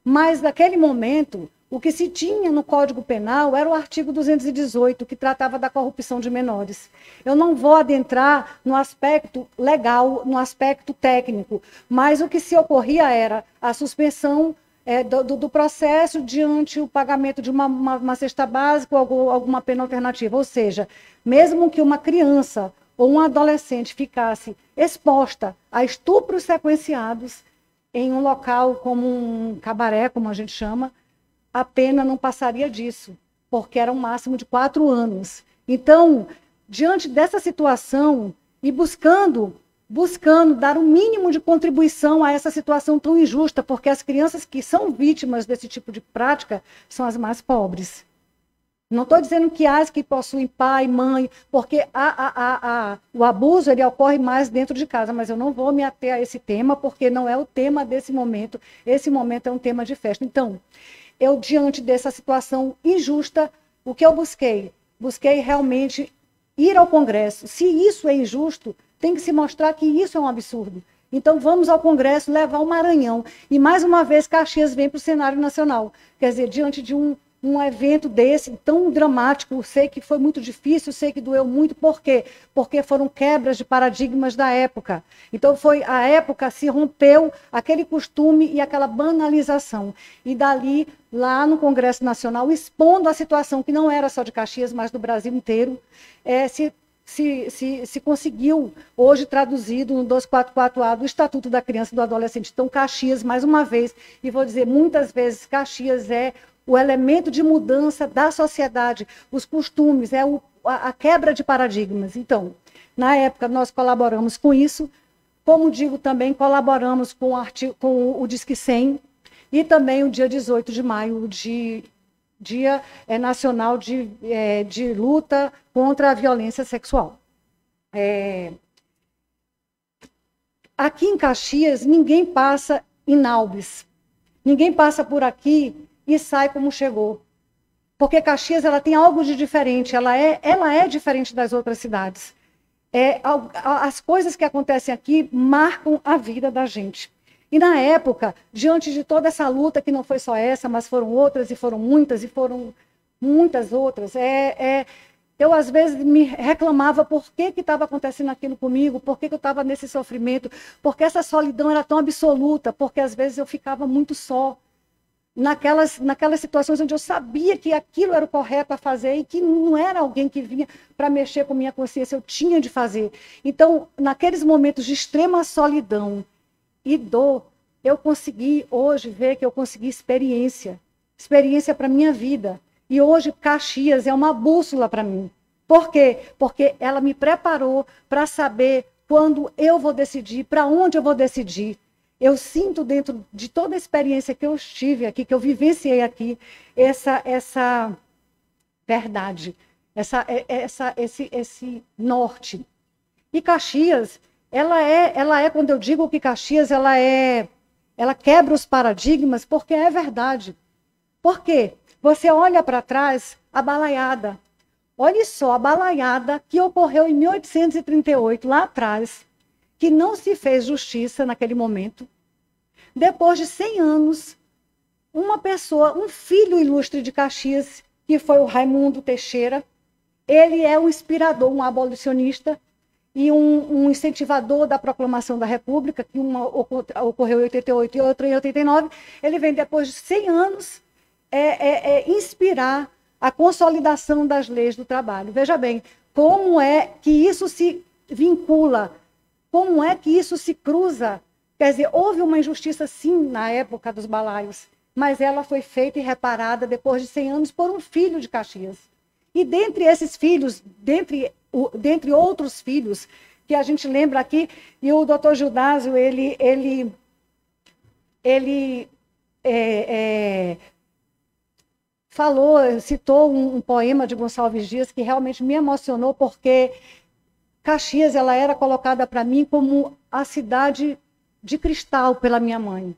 Mas, naquele momento, o que se tinha no Código Penal era o artigo 218, que tratava da corrupção de menores. Eu não vou adentrar no aspecto legal, no aspecto técnico, mas o que se ocorria era a suspensão é, do, do, processo diante o pagamento de uma, uma, uma cesta básica ou alguma pena alternativa. Ou seja, mesmo que uma criança ou uma adolescente ficasse exposta a estupros sequenciados em um local como um cabaré, como a gente chama, a pena não passaria disso, porque era um máximo de quatro anos. Então, diante dessa situação e buscando buscando dar o um mínimo de contribuição a essa situação tão injusta, porque as crianças que são vítimas desse tipo de prática são as mais pobres. Não estou dizendo que as que possuem pai, mãe, porque a, a, a, o abuso ele ocorre mais dentro de casa, mas eu não vou me ater a esse tema, porque não é o tema desse momento. Esse momento é um tema de festa. Então, eu, diante dessa situação injusta, o que eu busquei? Busquei realmente ir ao Congresso. Se isso é injusto, tem que se mostrar que isso é um absurdo. Então vamos ao Congresso levar o Maranhão. E mais uma vez Caxias vem para o cenário nacional. Quer dizer, diante de um um evento desse tão dramático. Eu sei que foi muito difícil, sei que doeu muito. Por quê? Porque foram quebras de paradigmas da época. Então foi a época se rompeu aquele costume e aquela banalização. E dali lá no Congresso Nacional expondo a situação que não era só de Caxias, mas do Brasil inteiro, é, se se, se, se, conseguiu hoje traduzido no 244A do Estatuto da Criança e do Adolescente. Então, Caxias, mais uma vez, e vou dizer muitas vezes, Caxias é o elemento de mudança da sociedade, os costumes, é o, a, a quebra de paradigmas. Então, na época, nós colaboramos com isso. Como digo, também colaboramos com o, artigo, com o Disque 100 e também o dia 18 de maio, de, Dia é, Nacional de, é, de Luta contra a Violência Sexual. É... Aqui em Caxias, ninguém passa em Naubes. Ninguém passa por aqui e sai como chegou. Porque Caxias ela tem algo de diferente, ela é, ela é diferente das outras cidades. É, as coisas que acontecem aqui marcam a vida da gente. E na época, diante de toda essa luta, que não foi só essa, mas foram outras e foram muitas e foram muitas outras, é, é eu às vezes me reclamava por que estava acontecendo aquilo comigo, por que, que eu estava nesse sofrimento, porque essa solidão era tão absoluta, porque às vezes eu ficava muito só naquelas, naquelas situações onde eu sabia que aquilo era o correto a fazer e que não era alguém que vinha para mexer com minha consciência, eu tinha de fazer. Então, naqueles momentos de extrema solidão e dor, eu consegui hoje ver que eu consegui experiência, experiência para minha vida. E hoje Caxias é uma bússola para mim. Por quê? Porque ela me preparou para saber quando eu vou decidir, para onde eu vou decidir, eu sinto dentro de toda a experiência que eu tive aqui, que eu vivenciei aqui, essa, essa verdade, essa, é, é, essa, esse, esse norte. E Caxias, ela é, ela é, quando eu digo que Caxias, ela é, ela quebra os paradigmas porque é verdade. Por quê? Você olha para trás, a balaiada. Olhe só a balaiada que ocorreu em 1838, lá atrás, que não se fez justiça naquele momento, depois de 100 anos, uma pessoa, um filho ilustre de Caxias, que foi o Raimundo Teixeira, ele é um inspirador, um abolicionista e um, um incentivador da proclamação da República, que uma ocorreu em 88 e outra em 89. Ele vem, depois de 100 anos, é, é, é inspirar a consolidação das leis do trabalho. Veja bem, como é que isso se vincula, como é que isso se cruza Quer dizer, houve uma injustiça, sim, na época dos balaios, mas ela foi feita e reparada depois de 100 anos por um filho de Caxias. E dentre esses filhos, dentre, o, dentre outros filhos que a gente lembra aqui, e o doutor Judásio, ele, ele, ele é, é, falou, citou um, um poema de Gonçalves Dias que realmente me emocionou, porque Caxias ela era colocada para mim como a cidade de cristal pela minha mãe.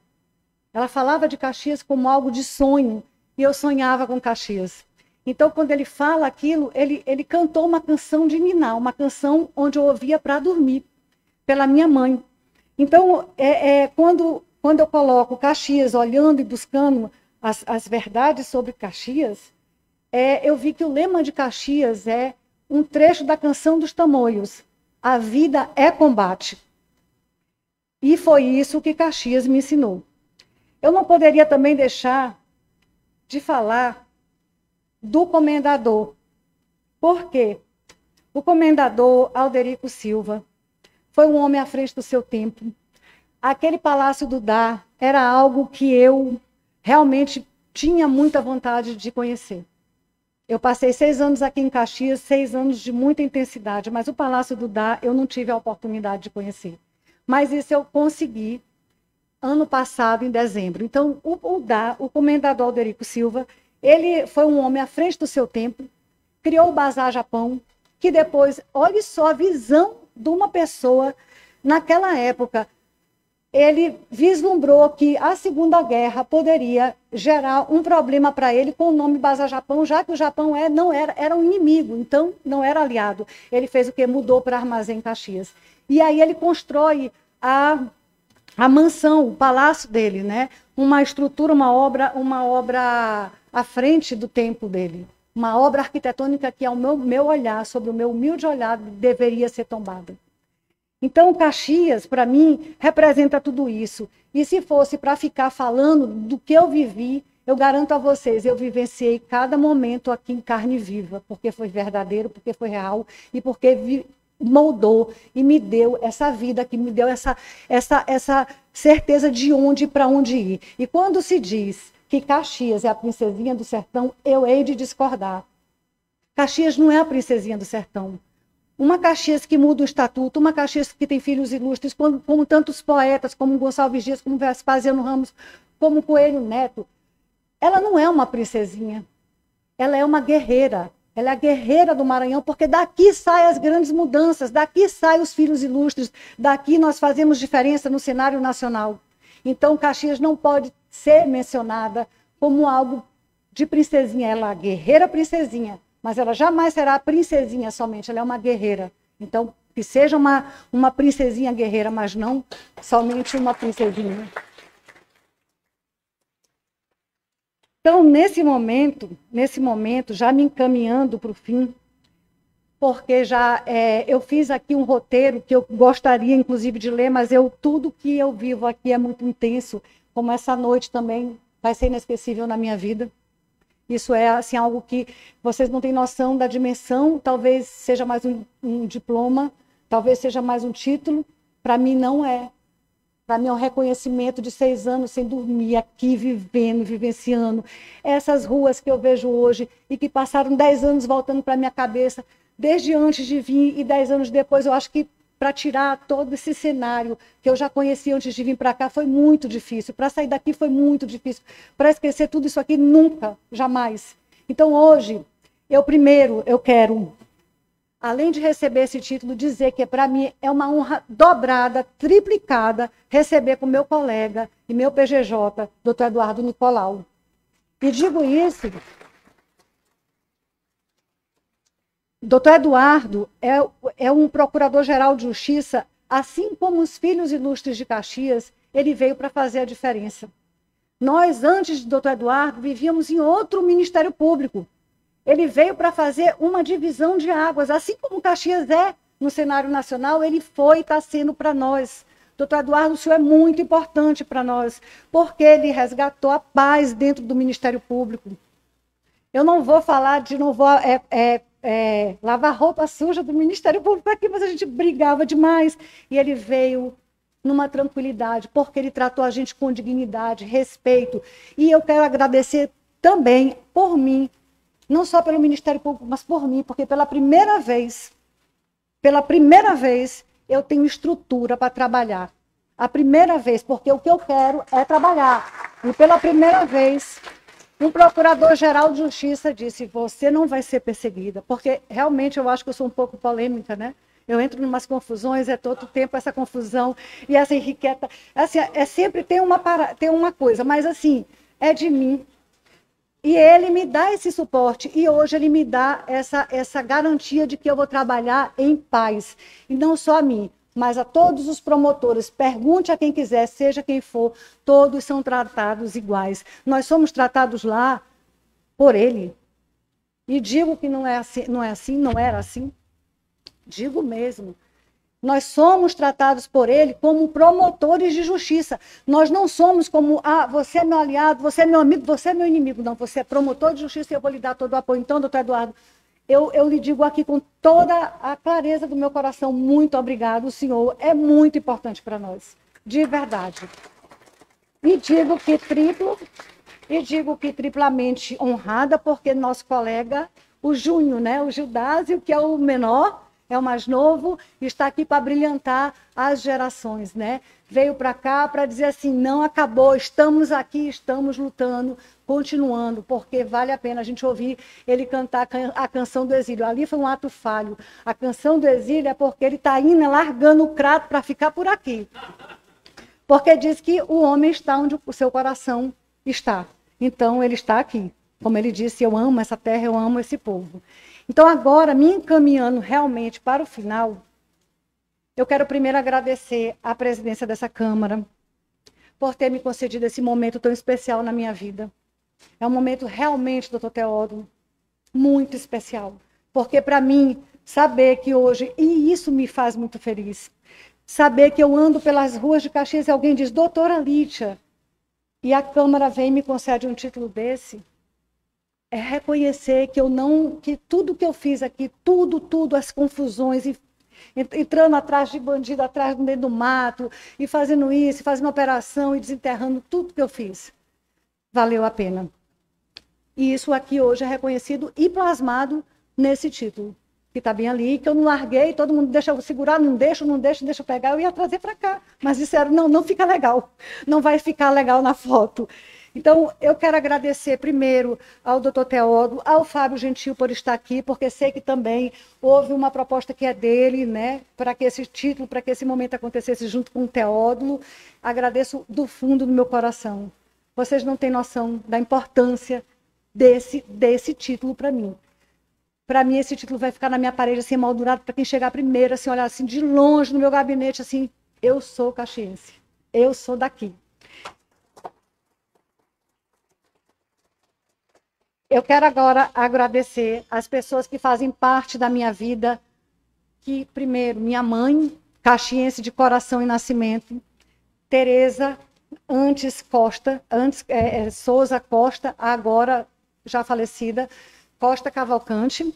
Ela falava de Caxias como algo de sonho, e eu sonhava com Caxias. Então, quando ele fala aquilo, ele, ele cantou uma canção de Miná, uma canção onde eu ouvia para dormir, pela minha mãe. Então, é, é, quando, quando eu coloco Caxias olhando e buscando as, as verdades sobre Caxias, é, eu vi que o lema de Caxias é um trecho da canção dos Tamoios: A vida é combate. E foi isso que Caxias me ensinou. Eu não poderia também deixar de falar do comendador. Por quê? O comendador Alderico Silva foi um homem à frente do seu tempo. Aquele Palácio do Dar era algo que eu realmente tinha muita vontade de conhecer. Eu passei seis anos aqui em Caxias, seis anos de muita intensidade, mas o Palácio do Dá eu não tive a oportunidade de conhecer mas isso eu consegui ano passado, em dezembro. Então, o, o, da, o comendador Alderico Silva, ele foi um homem à frente do seu tempo, criou o Bazar Japão, que depois, olhe só a visão de uma pessoa naquela época, ele vislumbrou que a Segunda Guerra poderia gerar um problema para ele com o nome Baza Japão, já que o Japão é, não era, era um inimigo, então não era aliado. Ele fez o que? Mudou para Armazém Caxias. E aí ele constrói a, a mansão, o palácio dele, né? uma estrutura, uma obra, uma obra à frente do tempo dele. Uma obra arquitetônica que, ao meu, meu olhar, sobre o meu humilde olhar, deveria ser tombada. Então, Caxias, para mim, representa tudo isso. E se fosse para ficar falando do que eu vivi, eu garanto a vocês, eu vivenciei cada momento aqui em carne viva, porque foi verdadeiro, porque foi real e porque moldou e me deu essa vida, que me deu essa, essa, essa certeza de onde e para onde ir. E quando se diz que Caxias é a princesinha do sertão, eu hei de discordar. Caxias não é a princesinha do sertão. Uma Caxias que muda o estatuto, uma Caxias que tem filhos ilustres, como, como tantos poetas, como Gonçalves Dias, como Vespasiano Ramos, como Coelho Neto. Ela não é uma princesinha, ela é uma guerreira. Ela é a guerreira do Maranhão, porque daqui saem as grandes mudanças, daqui saem os filhos ilustres, daqui nós fazemos diferença no cenário nacional. Então, Caxias não pode ser mencionada como algo de princesinha. Ela é a guerreira princesinha, mas ela jamais será a princesinha somente, ela é uma guerreira. Então, que seja uma, uma princesinha guerreira, mas não somente uma princesinha. Então, nesse momento, nesse momento, já me encaminhando para o fim, porque já é, eu fiz aqui um roteiro que eu gostaria, inclusive, de ler, mas eu tudo que eu vivo aqui é muito intenso, como essa noite também vai ser inesquecível na minha vida. Isso é assim algo que vocês não têm noção da dimensão. Talvez seja mais um, um diploma, talvez seja mais um título. Para mim não é. Para mim é um reconhecimento de seis anos sem dormir aqui, vivendo, vivenciando essas ruas que eu vejo hoje e que passaram dez anos voltando para minha cabeça desde antes de vir e dez anos depois. Eu acho que para tirar todo esse cenário que eu já conhecia antes de vir para cá foi muito difícil. Para sair daqui foi muito difícil. Para esquecer tudo isso aqui, nunca, jamais. Então hoje, eu primeiro, eu quero, além de receber esse título, dizer que para mim é uma honra dobrada, triplicada, receber com meu colega e meu PGJ, doutor Eduardo Nicolau. E digo isso Doutor Eduardo é, é um procurador-geral de justiça, assim como os filhos ilustres de Caxias, ele veio para fazer a diferença. Nós, antes de doutor Eduardo, vivíamos em outro Ministério Público. Ele veio para fazer uma divisão de águas, assim como Caxias é no cenário nacional, ele foi e está sendo para nós. Doutor Eduardo, o senhor é muito importante para nós, porque ele resgatou a paz dentro do Ministério Público. Eu não vou falar de, não vou é, é, é, lavar roupa suja do Ministério Público aqui, mas a gente brigava demais. E ele veio numa tranquilidade, porque ele tratou a gente com dignidade, respeito. E eu quero agradecer também por mim, não só pelo Ministério Público, mas por mim, porque pela primeira vez, pela primeira vez, eu tenho estrutura para trabalhar. A primeira vez, porque o que eu quero é trabalhar. E pela primeira vez, um procurador-geral de justiça disse: você não vai ser perseguida, porque realmente eu acho que eu sou um pouco polêmica, né? Eu entro em umas confusões, é todo tempo essa confusão e essa enriqueta. Assim, é sempre tem uma, para... tem uma coisa, mas assim, é de mim. E ele me dá esse suporte e hoje ele me dá essa, essa garantia de que eu vou trabalhar em paz. E não só a mim, mas a todos os promotores, pergunte a quem quiser, seja quem for, todos são tratados iguais. Nós somos tratados lá por ele. E digo que não é assim, não é assim, não era assim. Digo mesmo. Nós somos tratados por ele como promotores de justiça. Nós não somos como, ah, você é meu aliado, você é meu amigo, você é meu inimigo. Não, você é promotor de justiça e eu vou lhe dar todo o apoio. Então, doutor Eduardo, eu, eu lhe digo aqui com toda a clareza do meu coração, muito obrigado, o senhor é muito importante para nós, de verdade. E digo que triplo, e digo que triplamente honrada, porque nosso colega, o Junho, né, o Judásio, que é o menor, é o mais novo, está aqui para brilhantar as gerações, né? Veio para cá para dizer assim, não acabou, estamos aqui, estamos lutando, continuando, porque vale a pena a gente ouvir ele cantar a canção do exílio. Ali foi um ato falho. A canção do exílio é porque ele está indo largando o crato para ficar por aqui. Porque diz que o homem está onde o seu coração está. Então ele está aqui. Como ele disse, eu amo essa terra, eu amo esse povo. Então agora, me encaminhando realmente para o final, eu quero primeiro agradecer à presidência dessa Câmara por ter me concedido esse momento tão especial na minha vida é um momento realmente, doutor Teodoro, muito especial. Porque para mim, saber que hoje, e isso me faz muito feliz, saber que eu ando pelas ruas de Caxias e alguém diz, doutora Lídia, e a Câmara vem e me concede um título desse, é reconhecer que eu não, que tudo que eu fiz aqui, tudo, tudo, as confusões e entrando atrás de bandido, atrás dentro do mato, e fazendo isso, fazendo operação e desenterrando tudo que eu fiz valeu a pena. E isso aqui hoje é reconhecido e plasmado nesse título, que está bem ali, que eu não larguei, todo mundo deixa eu segurar, não deixa, não deixa, deixa eu pegar, eu ia trazer para cá. Mas disseram, não, não fica legal, não vai ficar legal na foto. Então, eu quero agradecer primeiro ao doutor Teodo, ao Fábio Gentil por estar aqui, porque sei que também houve uma proposta que é dele, né, para que esse título, para que esse momento acontecesse junto com o Teódulo. Agradeço do fundo do meu coração. Vocês não têm noção da importância desse, desse título para mim. Para mim, esse título vai ficar na minha parede, assim, emoldurado, para quem chegar primeiro, assim, olhar assim, de longe no meu gabinete, assim, eu sou caxiense, eu sou daqui. Eu quero agora agradecer as pessoas que fazem parte da minha vida, que primeiro, minha mãe, caxiense de coração e nascimento, Tereza, antes Costa, antes é, é, Souza Costa, agora já falecida, Costa Cavalcante.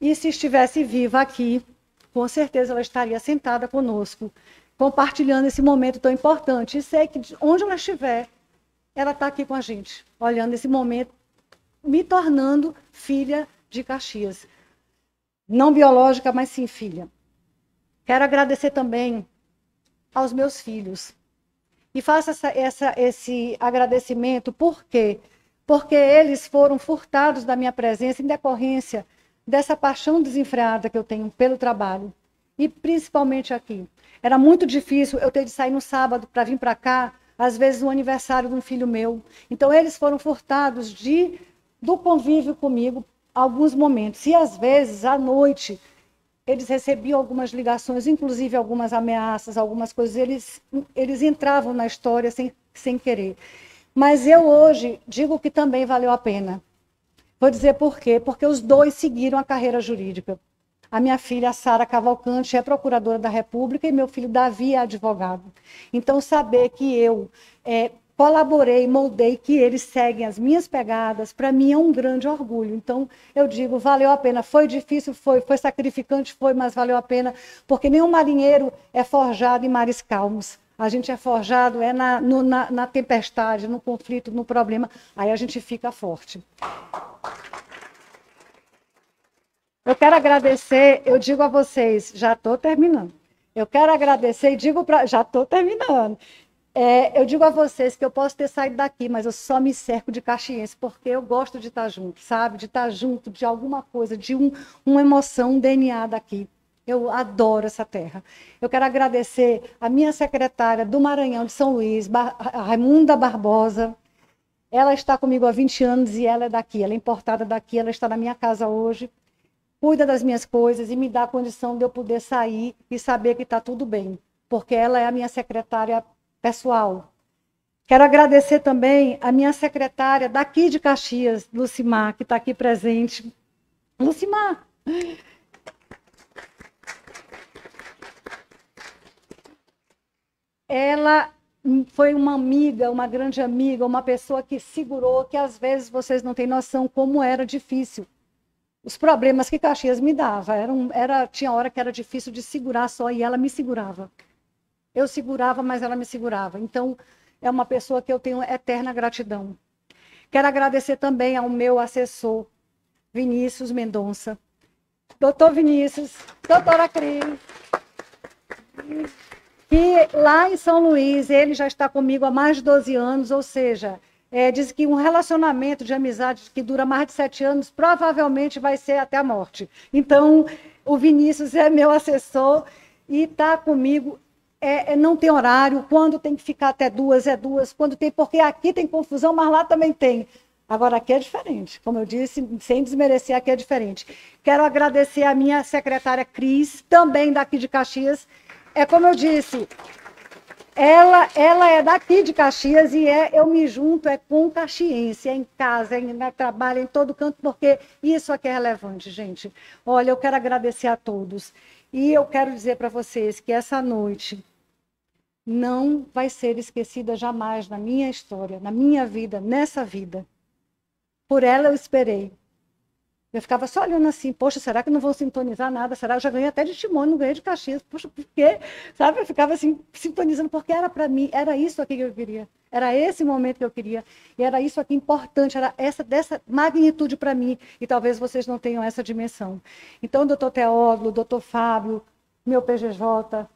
E se estivesse viva aqui, com certeza ela estaria sentada conosco, compartilhando esse momento tão importante. E sei que onde ela estiver, ela está aqui com a gente, olhando esse momento, me tornando filha de Caxias. Não biológica, mas sim filha. Quero agradecer também aos meus filhos, e faça essa, essa, esse agradecimento, por quê? Porque eles foram furtados da minha presença em decorrência dessa paixão desenfreada que eu tenho pelo trabalho. E principalmente aqui. Era muito difícil eu ter de sair no sábado para vir para cá, às vezes no aniversário de um filho meu. Então, eles foram furtados de do convívio comigo alguns momentos. E às vezes, à noite, eles recebiam algumas ligações, inclusive algumas ameaças, algumas coisas, eles, eles entravam na história sem, sem querer. Mas eu hoje digo que também valeu a pena. Vou dizer por quê? Porque os dois seguiram a carreira jurídica. A minha filha Sara Cavalcante é procuradora da República e meu filho Davi é advogado. Então, saber que eu é, colaborei, moldei, que eles seguem as minhas pegadas, para mim é um grande orgulho. Então, eu digo, valeu a pena. Foi difícil, foi, foi sacrificante, foi, mas valeu a pena, porque nenhum marinheiro é forjado em mares calmos. A gente é forjado é na, no, na, na tempestade, no conflito, no problema. Aí a gente fica forte. Eu quero agradecer, eu digo a vocês, já estou terminando. Eu quero agradecer e digo para. Já estou terminando. É, eu digo a vocês que eu posso ter saído daqui, mas eu só me cerco de caxiense, porque eu gosto de estar junto, sabe? De estar junto de alguma coisa, de um, uma emoção, um DNA daqui. Eu adoro essa terra. Eu quero agradecer a minha secretária do Maranhão, de São Luís, Bar Raimunda Barbosa. Ela está comigo há 20 anos e ela é daqui, ela é importada daqui, ela está na minha casa hoje, cuida das minhas coisas e me dá a condição de eu poder sair e saber que está tudo bem, porque ela é a minha secretária pessoal. Quero agradecer também a minha secretária daqui de Caxias, Lucimar, que está aqui presente. Lucimar! Ela foi uma amiga, uma grande amiga, uma pessoa que segurou, que às vezes vocês não têm noção como era difícil. Os problemas que Caxias me dava, era, um, era tinha hora que era difícil de segurar só e ela me segurava. Eu segurava, mas ela me segurava. Então, é uma pessoa que eu tenho eterna gratidão. Quero agradecer também ao meu assessor, Vinícius Mendonça. Doutor Vinícius, doutora Cris. Que lá em São Luís, ele já está comigo há mais de 12 anos, ou seja, é, diz que um relacionamento de amizade que dura mais de sete anos provavelmente vai ser até a morte. Então, o Vinícius é meu assessor e está comigo é, é, não tem horário, quando tem que ficar até duas, é duas, quando tem, porque aqui tem confusão, mas lá também tem. Agora, aqui é diferente, como eu disse, sem desmerecer, aqui é diferente. Quero agradecer a minha secretária Cris, também daqui de Caxias. É como eu disse, ela, ela é daqui de Caxias e é, eu me junto é com caxiense, é em casa, é em é trabalho, em todo canto, porque isso aqui é relevante, gente. Olha, eu quero agradecer a todos. E eu quero dizer para vocês que essa noite não vai ser esquecida jamais na minha história, na minha vida, nessa vida. Por ela eu esperei. Eu ficava só olhando assim, poxa, será que não vão sintonizar nada? Será que eu já ganhei até de timônio, não ganhei de Caxias? Poxa, por quê? Sabe? Eu ficava assim, sintonizando, porque era para mim, era isso aqui que eu queria. Era esse momento que eu queria. E era isso aqui importante, era essa dessa magnitude para mim. E talvez vocês não tenham essa dimensão. Então, doutor Teódulo, doutor Fábio, meu PGJ,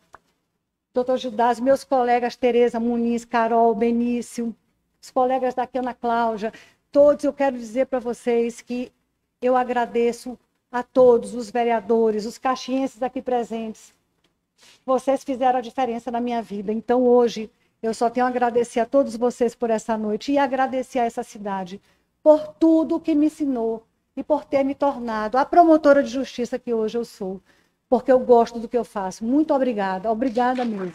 doutor Judas, meus colegas Tereza Muniz, Carol, Benício, os colegas daqui, Ana Cláudia, todos, eu quero dizer para vocês que eu agradeço a todos os vereadores, os caxienses aqui presentes. Vocês fizeram a diferença na minha vida. Então, hoje, eu só tenho a agradecer a todos vocês por essa noite e agradecer a essa cidade por tudo que me ensinou e por ter me tornado a promotora de justiça que hoje eu sou porque eu gosto do que eu faço. Muito obrigada, obrigada mesmo.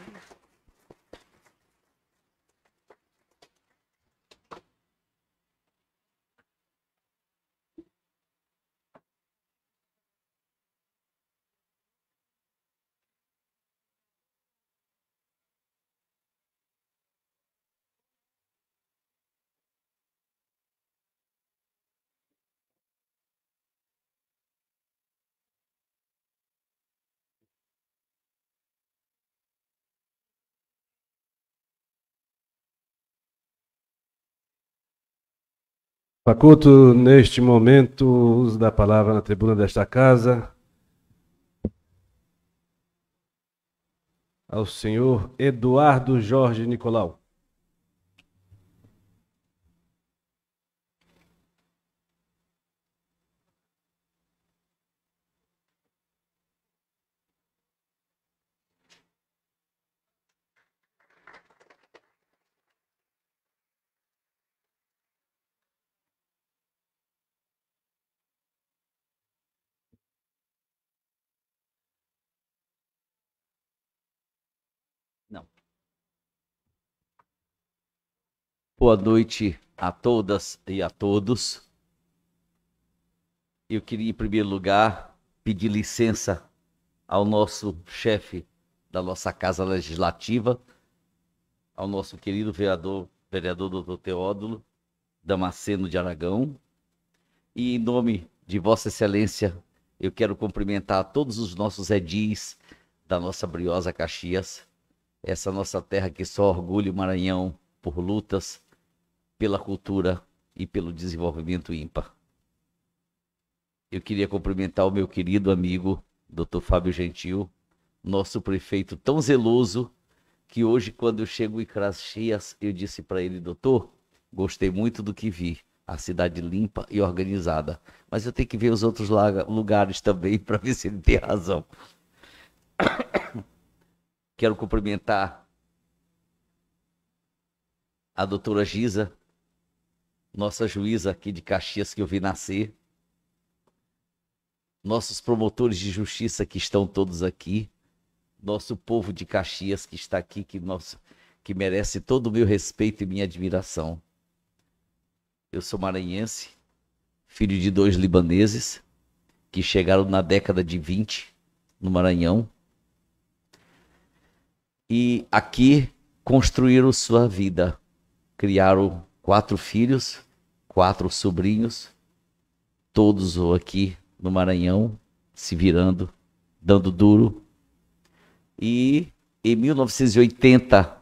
Faculto, neste momento, o uso da palavra na tribuna desta casa. Ao senhor Eduardo Jorge Nicolau. Boa noite a todas e a todos. Eu queria, em primeiro lugar, pedir licença ao nosso chefe da nossa Casa Legislativa, ao nosso querido vereador, vereador doutor Teódulo Damasceno de Aragão. E em nome de Vossa Excelência, eu quero cumprimentar todos os nossos edis da nossa briosa Caxias, essa nossa terra que só orgulha o Maranhão por lutas, pela cultura e pelo desenvolvimento ímpar. Eu queria cumprimentar o meu querido amigo, Dr. Fábio Gentil, nosso prefeito tão zeloso, que hoje, quando eu chego em Craxias, eu disse para ele, doutor, gostei muito do que vi, a cidade limpa e organizada. Mas eu tenho que ver os outros lugares também para ver se ele tem razão. Quero cumprimentar a doutora Giza, nossa juíza aqui de Caxias que eu vi nascer, nossos promotores de justiça que estão todos aqui, nosso povo de Caxias que está aqui, que, nosso, que merece todo o meu respeito e minha admiração. Eu sou maranhense, filho de dois libaneses que chegaram na década de 20 no Maranhão e aqui construíram sua vida, criaram quatro filhos, quatro sobrinhos, todos aqui no Maranhão, se virando, dando duro. E em 1980,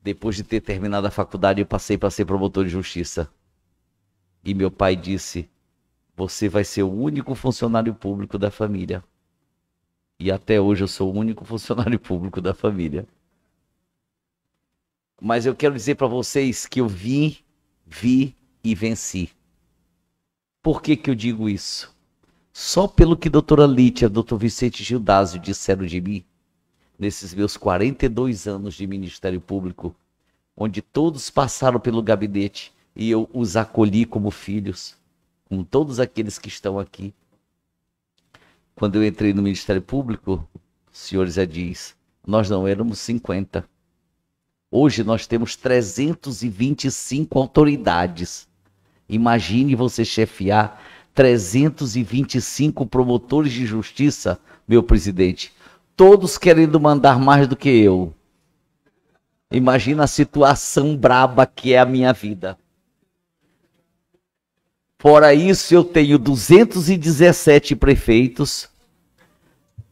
depois de ter terminado a faculdade, eu passei para ser promotor de justiça. E meu pai disse: Você vai ser o único funcionário público da família. E até hoje eu sou o único funcionário público da família. Mas eu quero dizer para vocês que eu vi, vi e venci. Por que, que eu digo isso? Só pelo que a doutora Lítia, a doutor Vicente Gildásio disseram de mim, nesses meus 42 anos de Ministério Público, onde todos passaram pelo gabinete e eu os acolhi como filhos, com todos aqueles que estão aqui. Quando eu entrei no Ministério Público, o senhor já diz, nós não éramos 50, Hoje nós temos 325 autoridades. Imagine você chefiar 325 promotores de justiça, meu presidente. Todos querendo mandar mais do que eu. Imagina a situação braba que é a minha vida. Fora isso, eu tenho 217 prefeitos,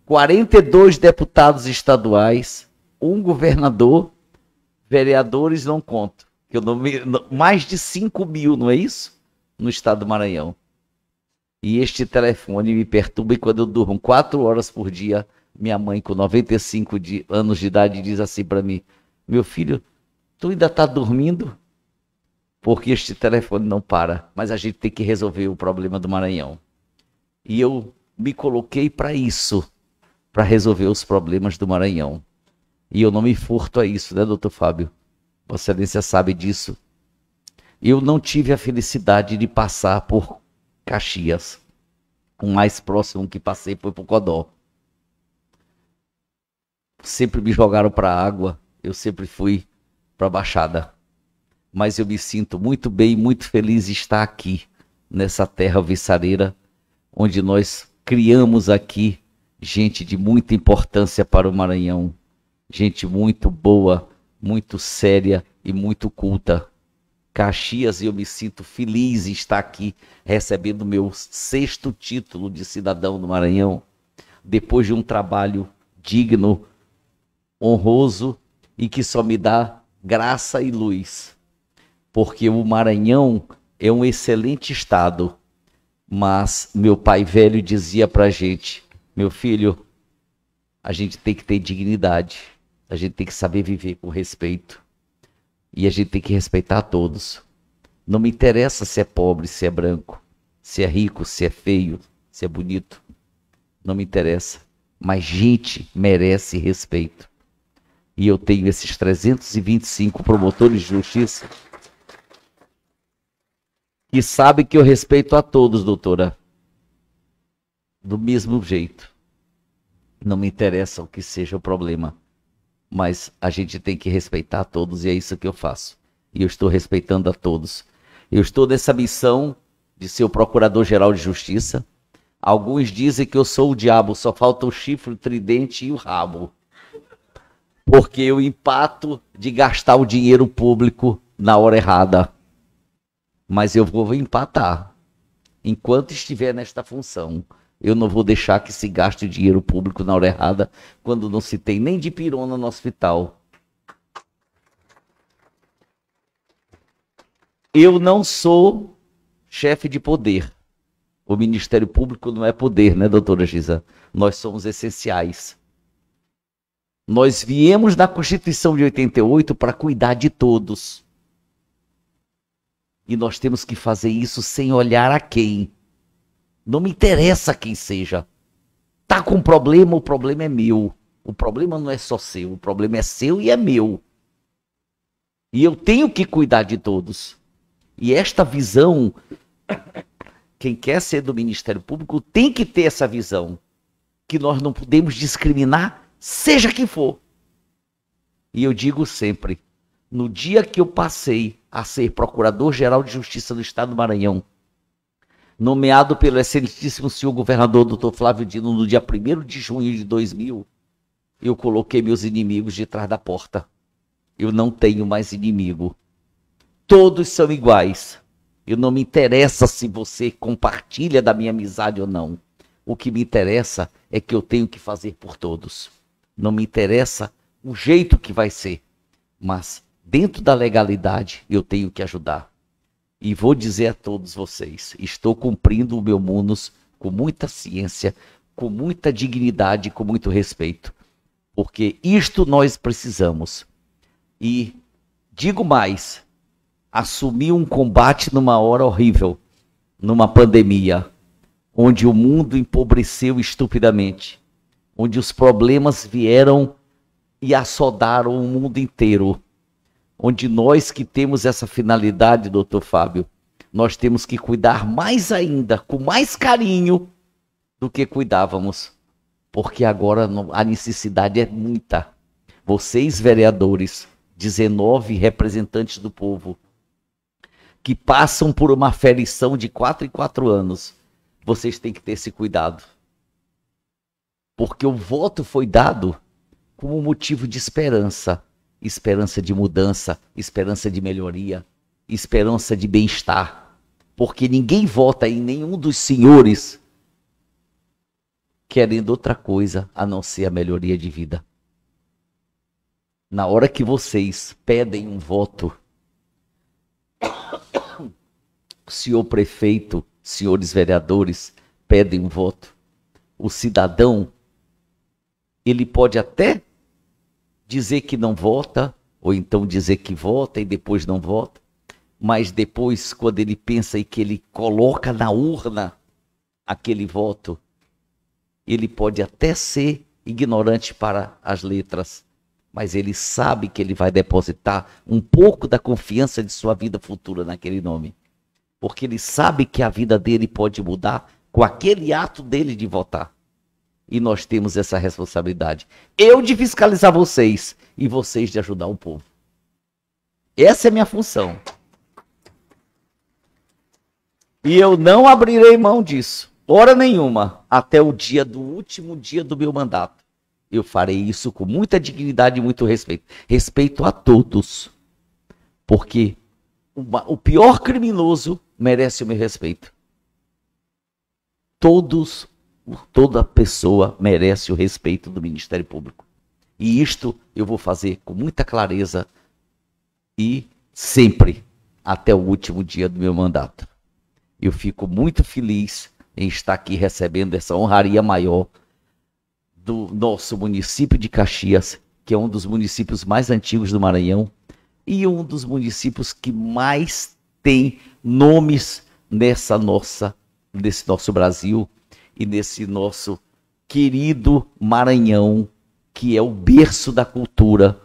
42 deputados estaduais, um governador Vereadores não conto. Que eu não me, mais de 5 mil, não é isso? No estado do Maranhão. E este telefone me perturba e quando eu durmo 4 horas por dia, minha mãe com 95 de, anos de idade diz assim para mim: "Meu filho, tu ainda tá dormindo?" Porque este telefone não para, mas a gente tem que resolver o problema do Maranhão. E eu me coloquei para isso, para resolver os problemas do Maranhão. E eu não me furto a isso, né, doutor Fábio? Vossa Excelência sabe disso. Eu não tive a felicidade de passar por Caxias. O mais próximo que passei foi por Codó. Sempre me jogaram para a água, eu sempre fui para a Baixada. Mas eu me sinto muito bem, muito feliz de estar aqui, nessa terra viçareira, onde nós criamos aqui gente de muita importância para o Maranhão gente muito boa, muito séria e muito culta. Caxias, eu me sinto feliz em estar aqui recebendo meu sexto título de cidadão do Maranhão, depois de um trabalho digno, honroso e que só me dá graça e luz. Porque o Maranhão é um excelente estado, mas meu pai velho dizia para gente: meu filho, a gente tem que ter dignidade a gente tem que saber viver com respeito. E a gente tem que respeitar a todos. Não me interessa se é pobre, se é branco, se é rico, se é feio, se é bonito. Não me interessa. Mas gente merece respeito. E eu tenho esses 325 promotores de justiça que sabem que eu respeito a todos, doutora. Do mesmo jeito. Não me interessa o que seja o problema mas a gente tem que respeitar a todos e é isso que eu faço. E eu estou respeitando a todos. Eu estou nessa missão de ser o Procurador-Geral de Justiça. Alguns dizem que eu sou o diabo, só falta o chifre, o tridente e o rabo. Porque eu empato de gastar o dinheiro público na hora errada. Mas eu vou empatar enquanto estiver nesta função. Eu não vou deixar que se gaste dinheiro público na hora errada, quando não se tem nem de pirona no hospital. Eu não sou chefe de poder. O Ministério Público não é poder, né, doutora Gisa? Nós somos essenciais. Nós viemos da Constituição de 88 para cuidar de todos. E nós temos que fazer isso sem olhar a quem. Não me interessa quem seja. Tá com problema, o problema é meu. O problema não é só seu, o problema é seu e é meu. E eu tenho que cuidar de todos. E esta visão, quem quer ser do Ministério Público tem que ter essa visão que nós não podemos discriminar, seja quem for. E eu digo sempre, no dia que eu passei a ser Procurador-Geral de Justiça do Estado do Maranhão, nomeado pelo excelentíssimo senhor governador Dr. Flávio Dino no dia 1 de junho de 2000, eu coloquei meus inimigos de trás da porta. Eu não tenho mais inimigo. Todos são iguais. Eu não me interessa se você compartilha da minha amizade ou não. O que me interessa é que eu tenho que fazer por todos. Não me interessa o jeito que vai ser, mas dentro da legalidade eu tenho que ajudar. E vou dizer a todos vocês: estou cumprindo o meu munus com muita ciência, com muita dignidade, com muito respeito, porque isto nós precisamos. E digo mais: assumir um combate numa hora horrível, numa pandemia, onde o mundo empobreceu estupidamente, onde os problemas vieram e assodaram o mundo inteiro onde nós que temos essa finalidade, doutor Fábio, nós temos que cuidar mais ainda, com mais carinho do que cuidávamos, porque agora a necessidade é muita. Vocês, vereadores, 19 representantes do povo, que passam por uma aferição de 4 em 4 anos, vocês têm que ter esse cuidado. Porque o voto foi dado como motivo de esperança esperança de mudança, esperança de melhoria, esperança de bem-estar. Porque ninguém vota em nenhum dos senhores querendo outra coisa a não ser a melhoria de vida. Na hora que vocês pedem um voto, senhor prefeito, senhores vereadores, pedem um voto, o cidadão, ele pode até dizer que não vota, ou então dizer que vota e depois não vota, mas depois, quando ele pensa e que ele coloca na urna aquele voto, ele pode até ser ignorante para as letras, mas ele sabe que ele vai depositar um pouco da confiança de sua vida futura naquele nome. Porque ele sabe que a vida dele pode mudar com aquele ato dele de votar. E nós temos essa responsabilidade. Eu de fiscalizar vocês e vocês de ajudar o povo. Essa é minha função. E eu não abrirei mão disso, hora nenhuma, até o dia do último dia do meu mandato. Eu farei isso com muita dignidade e muito respeito. Respeito a todos. Porque o pior criminoso merece o meu respeito. Todos toda pessoa merece o respeito do Ministério Público. E isto eu vou fazer com muita clareza e sempre até o último dia do meu mandato. Eu fico muito feliz em estar aqui recebendo essa honraria maior do nosso município de Caxias, que é um dos municípios mais antigos do Maranhão e um dos municípios que mais tem nomes nessa nossa nesse nosso Brasil e nesse nosso querido Maranhão, que é o berço da cultura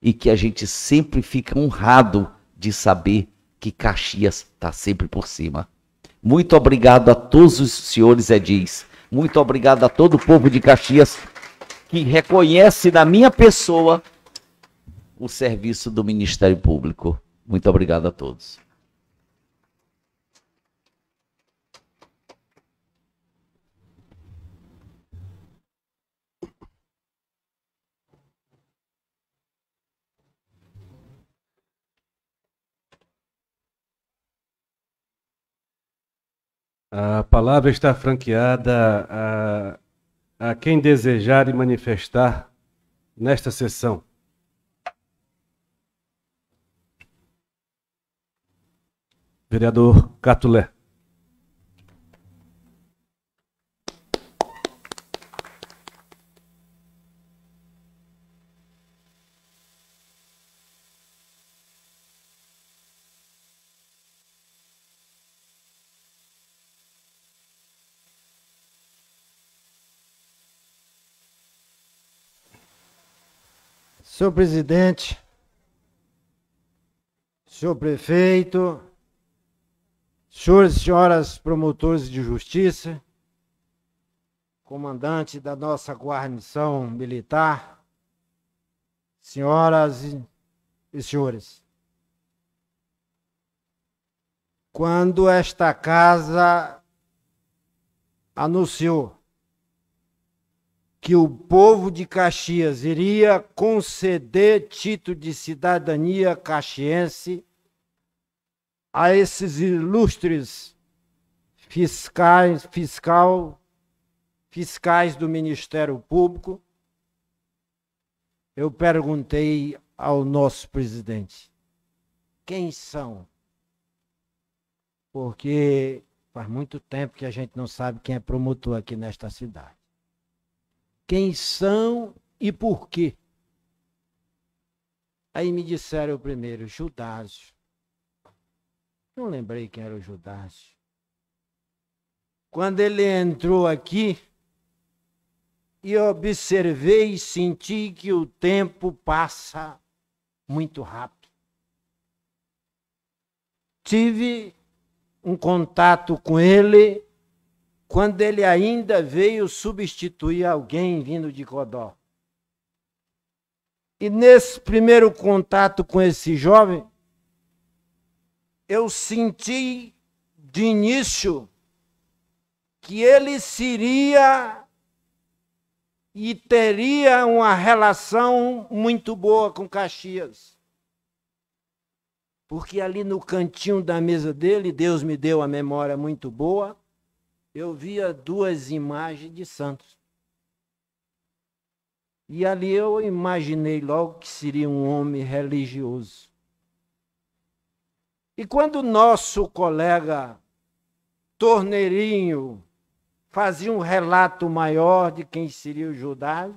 e que a gente sempre fica honrado de saber que Caxias está sempre por cima. Muito obrigado a todos os senhores Edis. Muito obrigado a todo o povo de Caxias que reconhece na minha pessoa o serviço do Ministério Público. Muito obrigado a todos. A palavra está franqueada a, a quem desejar e manifestar nesta sessão. Vereador Catulé. Senhor presidente, senhor prefeito, senhores e senhoras promotores de justiça, comandante da nossa guarnição militar, senhoras e senhores. Quando esta casa anunciou que o povo de Caxias iria conceder título de cidadania caxiense a esses ilustres fiscais, fiscal, fiscais do Ministério Público, eu perguntei ao nosso presidente: quem são? Porque faz muito tempo que a gente não sabe quem é promotor aqui nesta cidade quem são e por quê. Aí me disseram primeiro, Judásio. Não lembrei quem era o Judásio. Quando ele entrou aqui, e observei e senti que o tempo passa muito rápido. Tive um contato com ele quando ele ainda veio substituir alguém vindo de Codó. E nesse primeiro contato com esse jovem, eu senti de início que ele seria e teria uma relação muito boa com Caxias. Porque ali no cantinho da mesa dele, Deus me deu a memória muito boa, eu via duas imagens de santos. E ali eu imaginei logo que seria um homem religioso. E quando nosso colega Torneirinho fazia um relato maior de quem seria o Judas,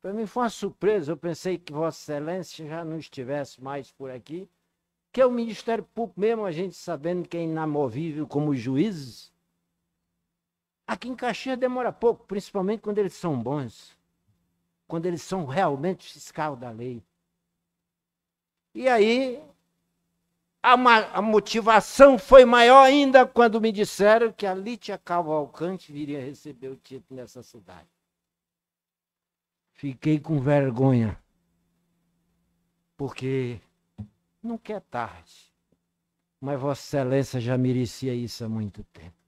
para mim foi uma surpresa. Eu pensei que Vossa Excelência já não estivesse mais por aqui, que é o Ministério Público, mesmo a gente sabendo que é inamovível como juízes, Aqui em Caxias demora pouco, principalmente quando eles são bons, quando eles são realmente fiscal da lei. E aí, a, a motivação foi maior ainda quando me disseram que a Lítia Cavalcante viria receber o título nessa cidade. Fiquei com vergonha, porque nunca é tarde, mas Vossa Excelência já merecia isso há muito tempo.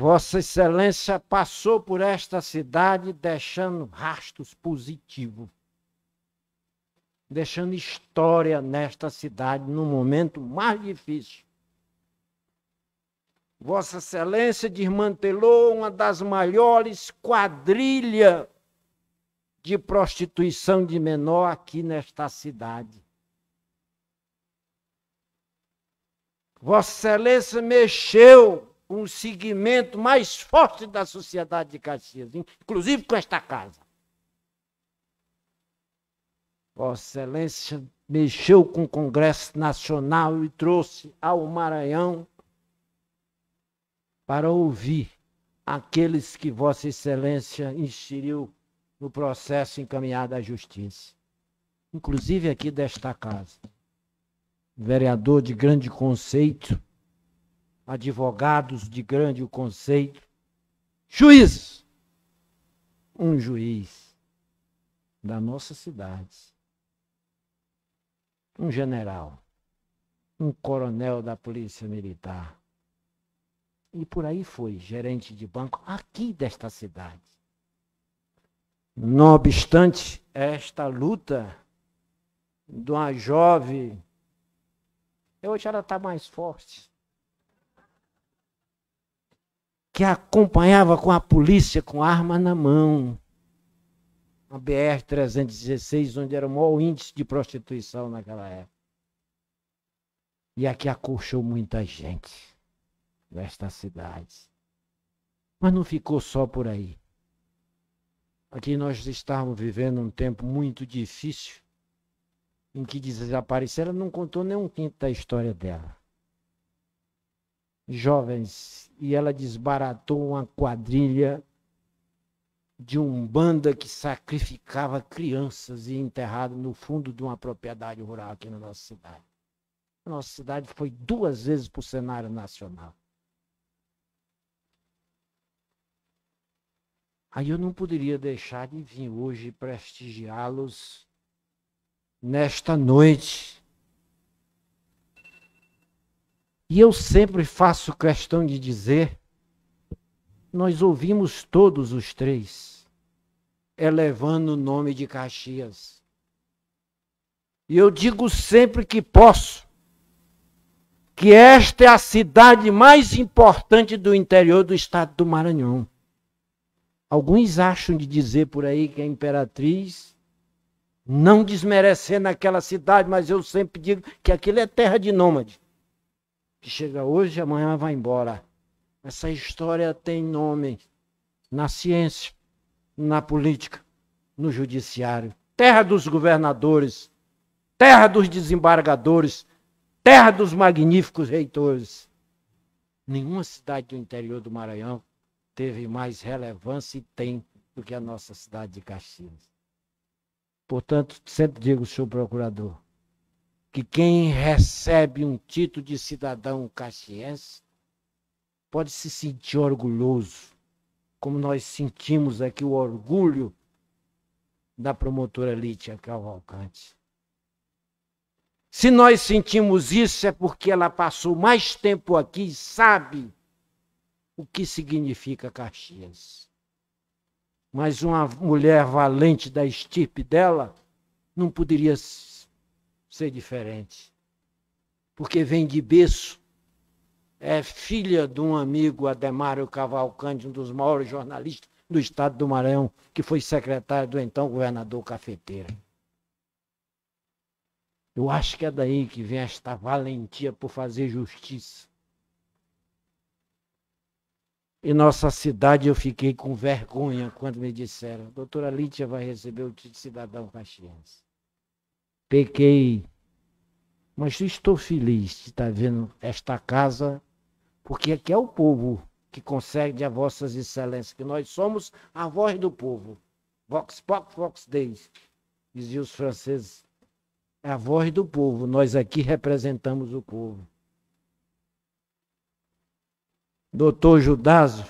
Vossa Excelência passou por esta cidade deixando rastros positivos, deixando história nesta cidade no momento mais difícil. Vossa Excelência desmantelou uma das maiores quadrilhas de prostituição de menor aqui nesta cidade. Vossa Excelência mexeu um segmento mais forte da sociedade de Caxias, inclusive com esta casa. Vossa Excelência mexeu com o Congresso Nacional e trouxe ao Maranhão para ouvir aqueles que Vossa Excelência inseriu no processo encaminhado à justiça, inclusive aqui desta casa. Vereador de grande conceito, advogados de grande conceito, juízes. Um juiz da nossa cidade, um general, um coronel da Polícia Militar, e por aí foi, gerente de banco aqui desta cidade. Não obstante esta luta de uma jovem, hoje ela está mais forte, que acompanhava com a polícia com arma na mão. A BR-316, onde era o maior índice de prostituição naquela época. E aqui acolchou muita gente nestas cidades. Mas não ficou só por aí. Aqui nós estávamos vivendo um tempo muito difícil em que desapareceram, não contou nem um quinto da história dela jovens e ela desbaratou uma quadrilha de um banda que sacrificava crianças e enterrado no fundo de uma propriedade rural aqui na nossa cidade. A nossa cidade foi duas vezes para o cenário nacional. Aí eu não poderia deixar de vir hoje prestigiá-los nesta noite E eu sempre faço questão de dizer: nós ouvimos todos os três, elevando o nome de Caxias. E eu digo sempre que posso, que esta é a cidade mais importante do interior do estado do Maranhão. Alguns acham de dizer por aí que a imperatriz, não desmerecendo aquela cidade, mas eu sempre digo que aquilo é terra de nômade que chega hoje e amanhã vai embora. Essa história tem nome na ciência, na política, no judiciário. Terra dos governadores, terra dos desembargadores, terra dos magníficos reitores. Nenhuma cidade do interior do Maranhão teve mais relevância e tem do que a nossa cidade de Caxias. Portanto, sempre digo, senhor procurador, que quem recebe um título de cidadão caxiense pode se sentir orgulhoso, como nós sentimos aqui o orgulho da promotora Lítia Cavalcante. Se nós sentimos isso é porque ela passou mais tempo aqui e sabe o que significa Caxias. Mas uma mulher valente da estirpe dela não poderia ser diferente. Porque vem de berço, é filha de um amigo, Ademário Cavalcante, um dos maiores jornalistas do estado do Maranhão, que foi secretário do então governador Cafeteira. Eu acho que é daí que vem esta valentia por fazer justiça. Em nossa cidade eu fiquei com vergonha quando me disseram, doutora Lítia vai receber o título de cidadão caxiense pequei, mas estou feliz de estar vendo esta casa, porque aqui é o povo que consegue a vossas excelências, que nós somos a voz do povo. Vox pop, vox deis, diziam os franceses. É a voz do povo, nós aqui representamos o povo. Doutor Judaso,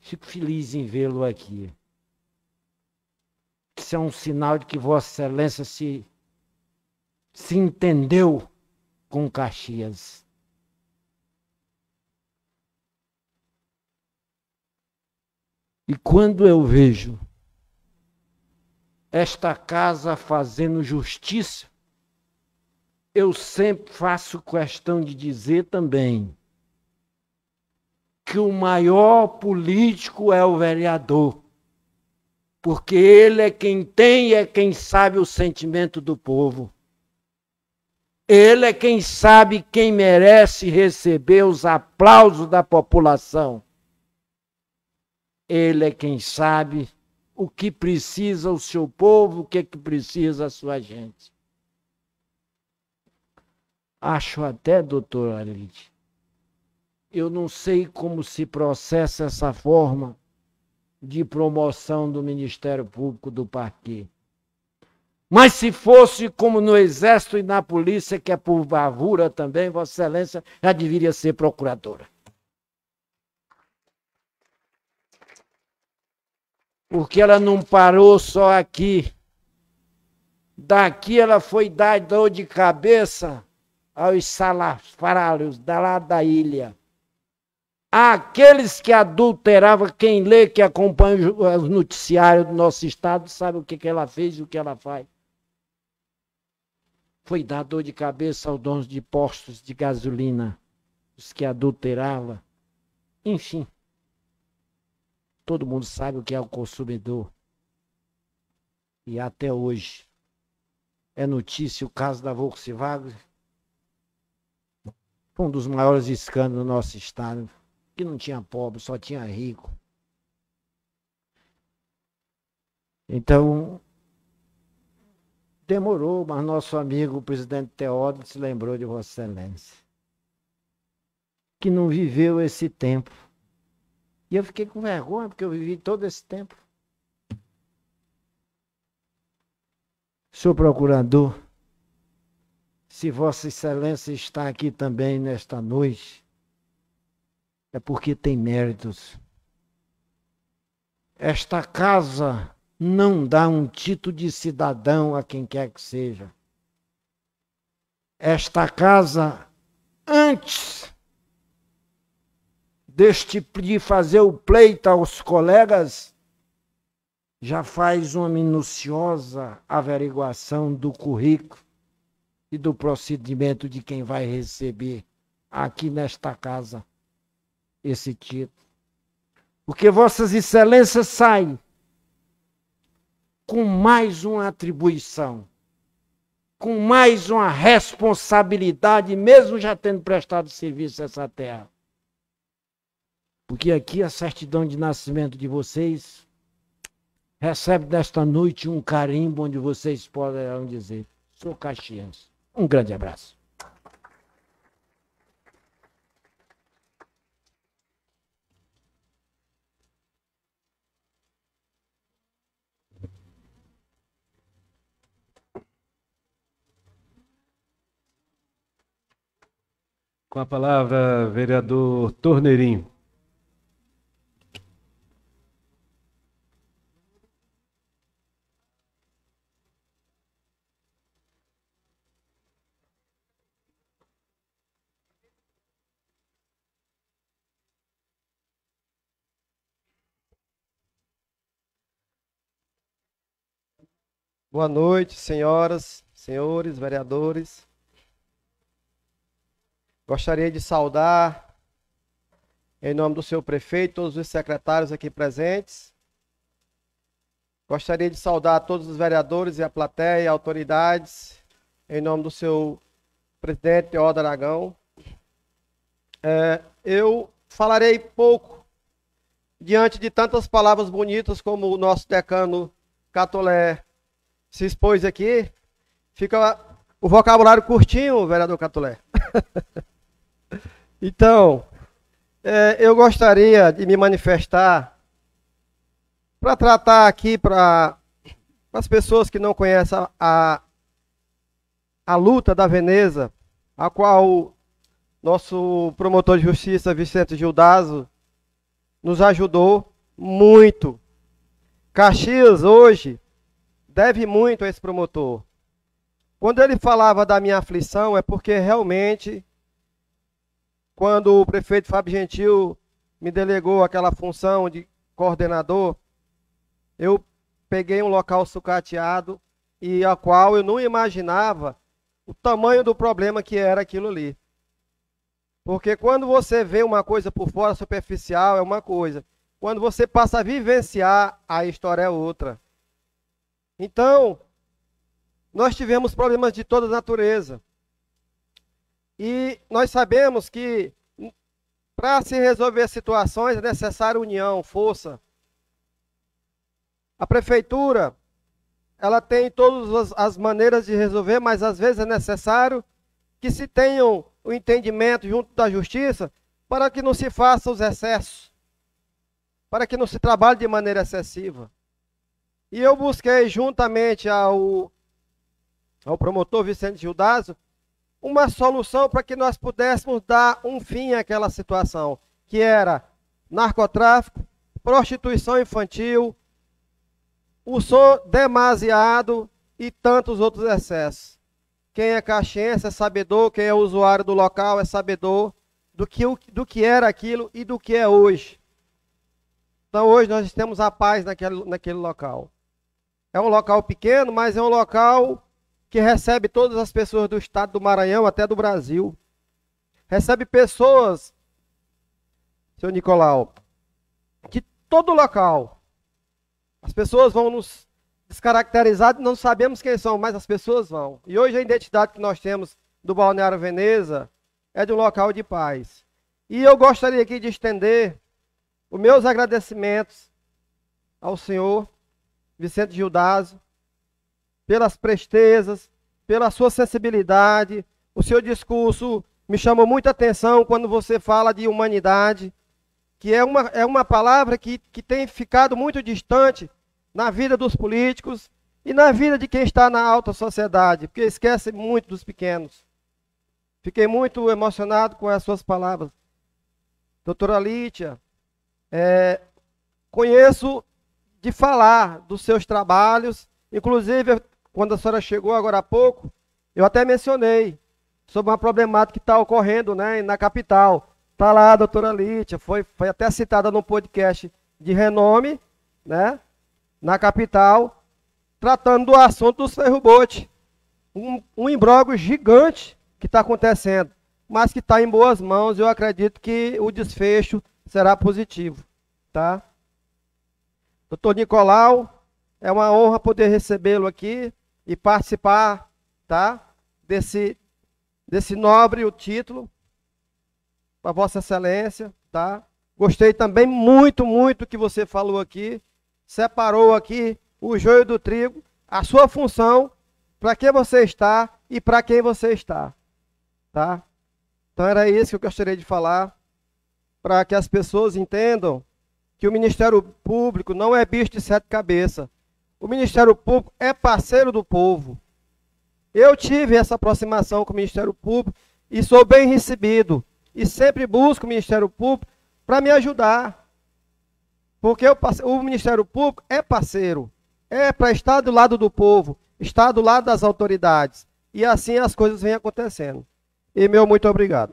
fico feliz em vê-lo aqui. Isso é um sinal de que Vossa Excelência se se entendeu com Caxias. E quando eu vejo esta casa fazendo justiça, eu sempre faço questão de dizer também que o maior político é o vereador, porque ele é quem tem e é quem sabe o sentimento do povo. Ele é quem sabe quem merece receber os aplausos da população. Ele é quem sabe o que precisa o seu povo, o que, é que precisa a sua gente. Acho até, doutor Arlide, eu não sei como se processa essa forma de promoção do Ministério Público do Parque. Mas se fosse como no exército e na polícia, que é por bravura também, Vossa Excelência já deveria ser procuradora. Porque ela não parou só aqui. Daqui ela foi dar dor de cabeça aos salafrários da lá da ilha. Aqueles que adulteravam, quem lê, que acompanha os noticiários do nosso estado, sabe o que, que ela fez e o que ela faz. Foi dar dor de cabeça aos donos de postos de gasolina, os que adulterava. Enfim, todo mundo sabe o que é o consumidor. E até hoje é notícia o caso da Volkswagen, um dos maiores escândalos do nosso estado, que não tinha pobre, só tinha rico. Então, Demorou, mas nosso amigo, o presidente Teódoto, se lembrou de Vossa Excelência, que não viveu esse tempo. E eu fiquei com vergonha, porque eu vivi todo esse tempo. Senhor procurador, se Vossa Excelência está aqui também nesta noite, é porque tem méritos. Esta casa não dá um título de cidadão a quem quer que seja. Esta casa, antes deste de fazer o pleito aos colegas, já faz uma minuciosa averiguação do currículo e do procedimento de quem vai receber aqui nesta casa esse título. Porque Vossas Excelências saem com mais uma atribuição, com mais uma responsabilidade, mesmo já tendo prestado serviço a essa terra. Porque aqui a certidão de nascimento de vocês recebe nesta noite um carimbo onde vocês poderão dizer: sou caxiense. Um grande abraço. Com a palavra, vereador Torneirinho. Boa noite, senhoras, senhores, vereadores. Gostaria de saudar, em nome do seu prefeito, todos os secretários aqui presentes. Gostaria de saudar todos os vereadores e a plateia, e autoridades, em nome do seu presidente Oda Aragão. É, eu falarei pouco diante de tantas palavras bonitas como o nosso decano Catolé se expôs aqui. Fica o vocabulário curtinho, vereador Catolé. Então, é, eu gostaria de me manifestar para tratar aqui para as pessoas que não conhecem a, a luta da Veneza, a qual nosso promotor de justiça, Vicente Gildazo, nos ajudou muito. Caxias hoje deve muito a esse promotor. Quando ele falava da minha aflição, é porque realmente quando o prefeito Fábio Gentil me delegou aquela função de coordenador, eu peguei um local sucateado e a qual eu não imaginava o tamanho do problema que era aquilo ali. Porque quando você vê uma coisa por fora superficial é uma coisa, quando você passa a vivenciar a história é outra. Então, nós tivemos problemas de toda natureza. E nós sabemos que para se resolver situações é necessário união, força. A prefeitura, ela tem todas as maneiras de resolver, mas às vezes é necessário que se tenham o entendimento junto da justiça para que não se façam os excessos, para que não se trabalhe de maneira excessiva. E eu busquei juntamente ao, ao promotor Vicente Gildásio uma solução para que nós pudéssemos dar um fim àquela situação, que era narcotráfico, prostituição infantil, uso demasiado e tantos outros excessos. Quem é caxiense é sabedor, quem é usuário do local é sabedor do que, do que era aquilo e do que é hoje. Então hoje nós temos a paz naquele, naquele local. É um local pequeno, mas é um local que recebe todas as pessoas do estado do Maranhão até do Brasil. Recebe pessoas, seu Nicolau, de todo local. As pessoas vão nos descaracterizados, não sabemos quem são, mas as pessoas vão. E hoje a identidade que nós temos do Balneário Veneza é de um local de paz. E eu gostaria aqui de estender os meus agradecimentos ao senhor Vicente Gildazo, pelas prestezas, pela sua sensibilidade. O seu discurso me chamou muita atenção quando você fala de humanidade, que é uma, é uma palavra que, que tem ficado muito distante na vida dos políticos e na vida de quem está na alta sociedade, porque esquece muito dos pequenos. Fiquei muito emocionado com as suas palavras. Doutora Lítia, é, conheço de falar dos seus trabalhos, inclusive quando a senhora chegou agora há pouco, eu até mencionei sobre uma problemática que está ocorrendo né, na capital. Está lá a doutora Lítia, foi, foi até citada num podcast de renome, né, na capital, tratando do assunto dos ferrobotes. Um, um gigante que está acontecendo, mas que está em boas mãos. Eu acredito que o desfecho será positivo. Tá? Doutor Nicolau, é uma honra poder recebê-lo aqui e participar, tá? Desse, desse nobre o título, para Vossa Excelência, tá? Gostei também muito, muito que você falou aqui, separou aqui o joio do trigo, a sua função, para que você está e para quem você está, tá? Então era isso que eu gostaria de falar, para que as pessoas entendam que o Ministério Público não é bicho de sete cabeças. O Ministério Público é parceiro do povo. Eu tive essa aproximação com o Ministério Público e sou bem recebido. E sempre busco o Ministério Público para me ajudar. Porque o Ministério Público é parceiro. É para estar do lado do povo, estar do lado das autoridades. E assim as coisas vêm acontecendo. E meu muito obrigado.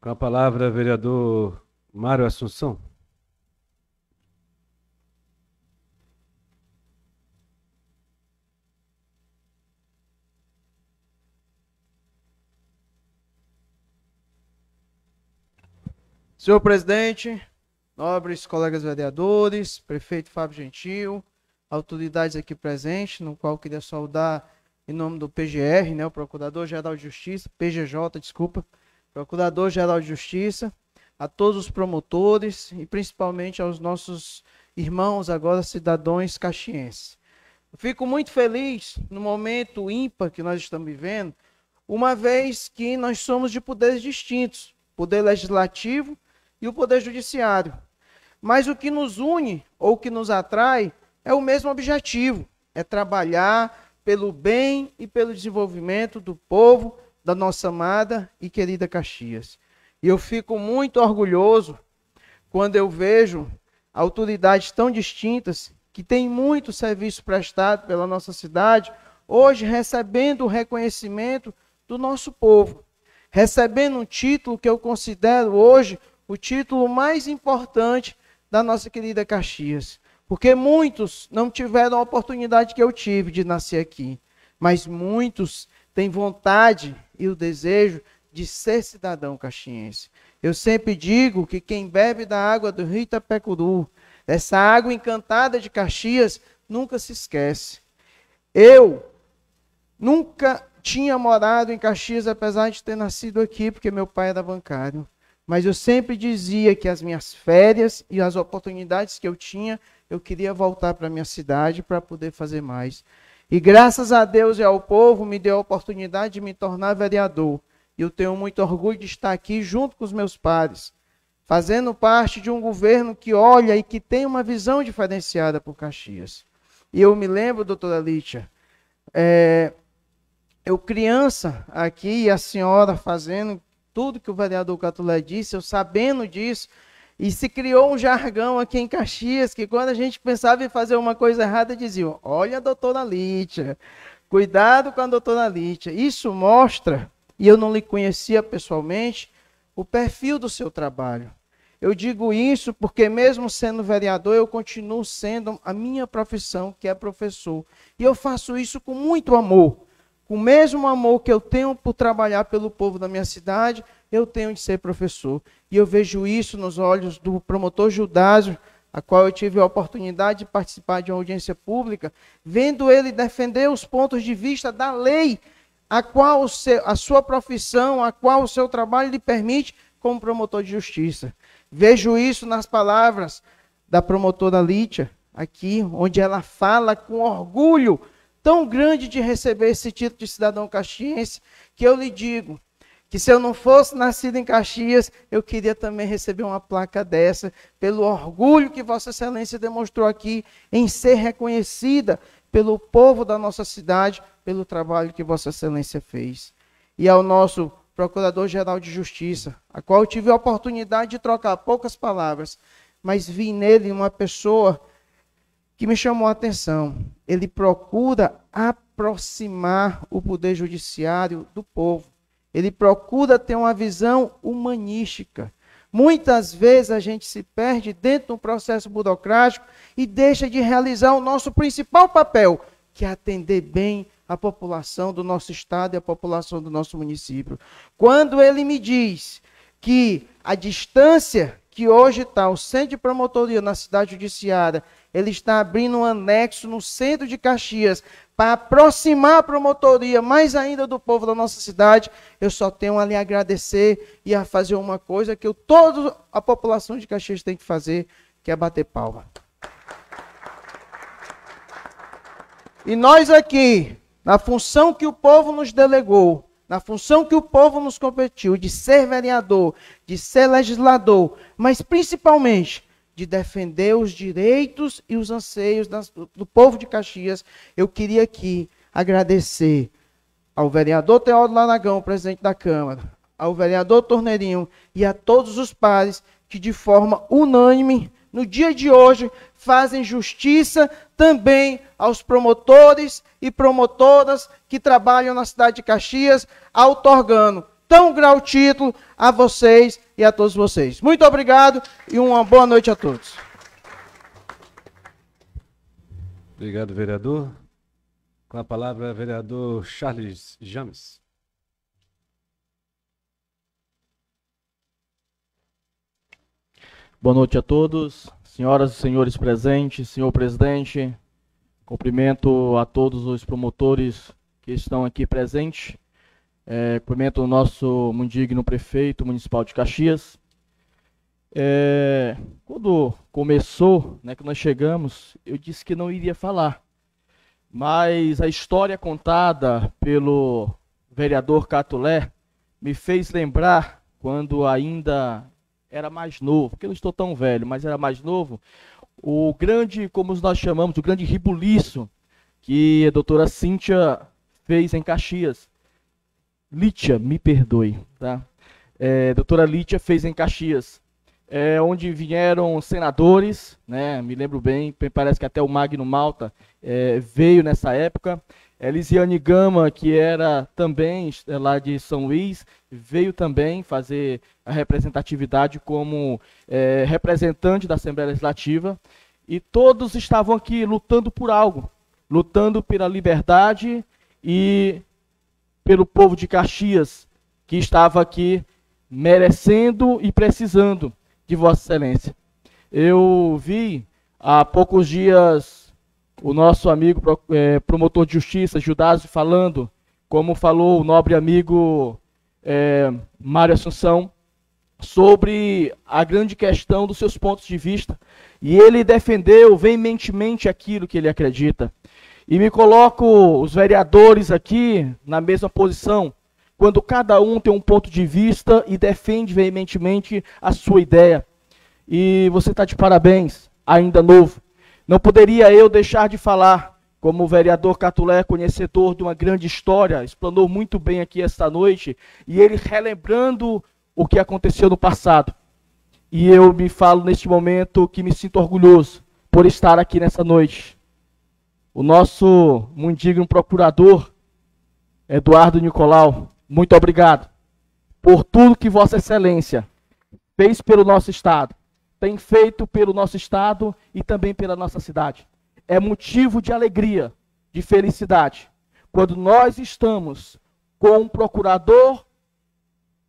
Com a palavra, vereador Mário Assunção. Senhor presidente, nobres colegas vereadores, prefeito Fábio Gentil, autoridades aqui presentes, no qual queria saudar em nome do PGR, né, o Procurador-Geral de Justiça, PGJ, desculpa, Procurador-Geral de Justiça, a todos os promotores e principalmente aos nossos irmãos, agora cidadãos caxienses. Eu fico muito feliz no momento ímpar que nós estamos vivendo, uma vez que nós somos de poderes distintos, poder legislativo e o Poder Judiciário. Mas o que nos une ou que nos atrai é o mesmo objetivo: é trabalhar pelo bem e pelo desenvolvimento do povo da nossa amada e querida Caxias. E eu fico muito orgulhoso quando eu vejo autoridades tão distintas que têm muito serviço prestado pela nossa cidade, hoje recebendo o reconhecimento do nosso povo, recebendo um título que eu considero hoje o título mais importante da nossa querida Caxias. Porque muitos não tiveram a oportunidade que eu tive de nascer aqui, mas muitos têm vontade e o desejo de ser cidadão caxiense. Eu sempre digo que quem bebe da água do rio Itapecuru, dessa água encantada de Caxias, nunca se esquece. Eu nunca tinha morado em Caxias, apesar de ter nascido aqui, porque meu pai era bancário. Mas eu sempre dizia que as minhas férias e as oportunidades que eu tinha, eu queria voltar para minha cidade para poder fazer mais. E graças a Deus e ao povo me deu a oportunidade de me tornar vereador. E eu tenho muito orgulho de estar aqui junto com os meus pares, fazendo parte de um governo que olha e que tem uma visão diferenciada por Caxias. E eu me lembro, doutora Lítia, é, eu criança aqui e a senhora fazendo tudo que o vereador Catulé disse, eu sabendo disso, e se criou um jargão aqui em Caxias que quando a gente pensava em fazer uma coisa errada, diziam: Olha a doutora Lítia, cuidado com a doutora Lítia. Isso mostra, e eu não lhe conhecia pessoalmente, o perfil do seu trabalho. Eu digo isso porque, mesmo sendo vereador, eu continuo sendo a minha profissão, que é professor. E eu faço isso com muito amor o mesmo amor que eu tenho por trabalhar pelo povo da minha cidade, eu tenho de ser professor. E eu vejo isso nos olhos do promotor Judásio, a qual eu tive a oportunidade de participar de uma audiência pública, vendo ele defender os pontos de vista da lei, a qual seu, a sua profissão, a qual o seu trabalho lhe permite como promotor de justiça. Vejo isso nas palavras da promotora Lítia, aqui, onde ela fala com orgulho tão grande de receber esse título de cidadão caxiense que eu lhe digo que se eu não fosse nascido em Caxias, eu queria também receber uma placa dessa, pelo orgulho que Vossa Excelência demonstrou aqui em ser reconhecida pelo povo da nossa cidade, pelo trabalho que Vossa Excelência fez. E ao nosso Procurador-Geral de Justiça, a qual eu tive a oportunidade de trocar poucas palavras, mas vi nele uma pessoa que me chamou a atenção. Ele procura aproximar o poder judiciário do povo. Ele procura ter uma visão humanística. Muitas vezes a gente se perde dentro de um processo burocrático e deixa de realizar o nosso principal papel, que é atender bem a população do nosso estado e a população do nosso município. Quando ele me diz que a distância que hoje está o centro de promotoria na cidade judiciária ele está abrindo um anexo no centro de Caxias para aproximar a promotoria mais ainda do povo da nossa cidade. Eu só tenho a lhe agradecer e a fazer uma coisa que eu, toda a população de Caxias tem que fazer, que é bater palma. E nós aqui, na função que o povo nos delegou, na função que o povo nos competiu, de ser vereador, de ser legislador, mas principalmente de defender os direitos e os anseios do povo de Caxias, eu queria aqui agradecer ao vereador Teódo Lanagão, presidente da Câmara, ao vereador Torneirinho e a todos os pares que, de forma unânime, no dia de hoje, fazem justiça também aos promotores e promotoras que trabalham na cidade de Caxias, outorgando tão grau título a vocês e a todos vocês. Muito obrigado e uma boa noite a todos. Obrigado, vereador. Com a palavra, vereador Charles James. Boa noite a todos, senhoras e senhores presentes, senhor presidente. Cumprimento a todos os promotores que estão aqui presentes é, cumprimento o nosso mundigno prefeito municipal de Caxias. É, quando começou, né, que nós chegamos, eu disse que não iria falar. Mas a história contada pelo vereador Catulé me fez lembrar quando ainda era mais novo, porque eu não estou tão velho, mas era mais novo, o grande, como nós chamamos, o grande ribuliço que a doutora Cíntia fez em Caxias. Lítia, me perdoe, tá? É, doutora Lítia fez em Caxias, é, onde vieram senadores, né? Me lembro bem, parece que até o Magno Malta é, veio nessa época. Elisiane Gama, que era também é, lá de São Luís, veio também fazer a representatividade como é, representante da Assembleia Legislativa. E todos estavam aqui lutando por algo, lutando pela liberdade e pelo povo de Caxias, que estava aqui merecendo e precisando de Vossa Excelência. Eu vi há poucos dias o nosso amigo é, promotor de justiça, Judásio, falando, como falou o nobre amigo é, Mário Assunção, sobre a grande questão dos seus pontos de vista. E ele defendeu veementemente aquilo que ele acredita. E me coloco os vereadores aqui na mesma posição, quando cada um tem um ponto de vista e defende veementemente a sua ideia. E você está de parabéns, ainda novo. Não poderia eu deixar de falar, como o vereador Catulé, conhecedor de uma grande história, explanou muito bem aqui esta noite, e ele relembrando o que aconteceu no passado. E eu me falo neste momento que me sinto orgulhoso por estar aqui nessa noite o nosso mundigno procurador, Eduardo Nicolau, muito obrigado por tudo que Vossa Excelência fez pelo nosso Estado, tem feito pelo nosso Estado e também pela nossa cidade. É motivo de alegria, de felicidade, quando nós estamos com um procurador,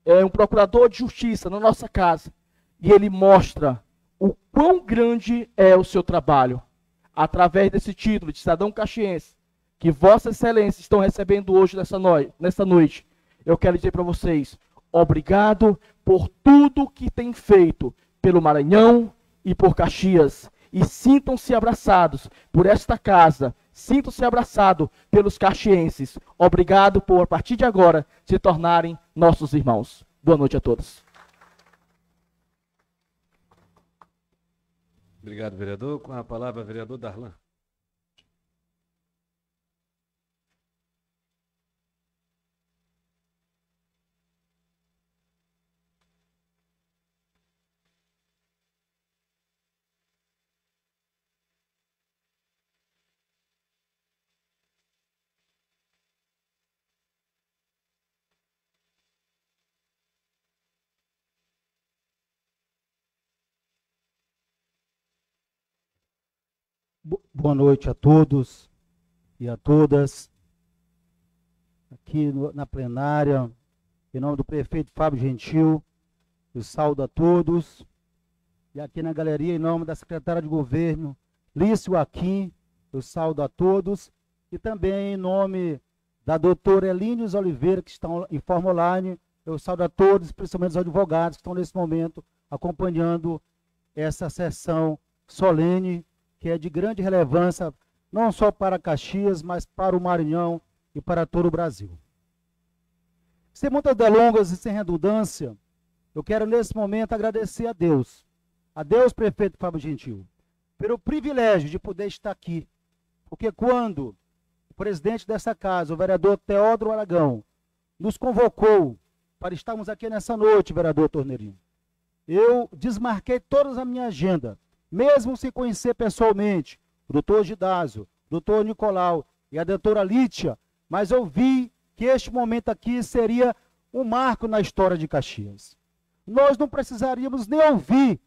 é, um procurador de justiça na nossa casa, e ele mostra o quão grande é o seu trabalho através desse título de cidadão caxiense, que Vossa Excelência estão recebendo hoje nessa, no... nessa noite, eu quero dizer para vocês: obrigado por tudo que tem feito pelo Maranhão e por Caxias. E sintam-se abraçados por esta casa, sintam-se abraçados pelos caxienses. Obrigado por, a partir de agora, se tornarem nossos irmãos. Boa noite a todos. Obrigado, vereador. Com a palavra, vereador Darlan. boa noite a todos e a todas. Aqui no, na plenária, em nome do prefeito Fábio Gentil, eu saúdo a todos. E aqui na galeria, em nome da secretária de governo, Lício Aquim, eu saúdo a todos. E também em nome da doutora Elínios Oliveira, que estão em forma online, eu saúdo a todos, principalmente os advogados que estão nesse momento acompanhando essa sessão solene que é de grande relevância não só para Caxias, mas para o Maranhão e para todo o Brasil. Sem muitas delongas e sem redundância, eu quero nesse momento agradecer a Deus, a Deus prefeito Fábio Gentil, pelo privilégio de poder estar aqui, porque quando o presidente dessa casa, o vereador Teodoro Aragão, nos convocou para estarmos aqui nessa noite, vereador Torneirinho, eu desmarquei toda a minha agenda mesmo sem conhecer pessoalmente, o doutor Gidásio, o doutor Nicolau e a doutora Lítia, mas eu vi que este momento aqui seria um marco na história de Caxias. Nós não precisaríamos nem ouvir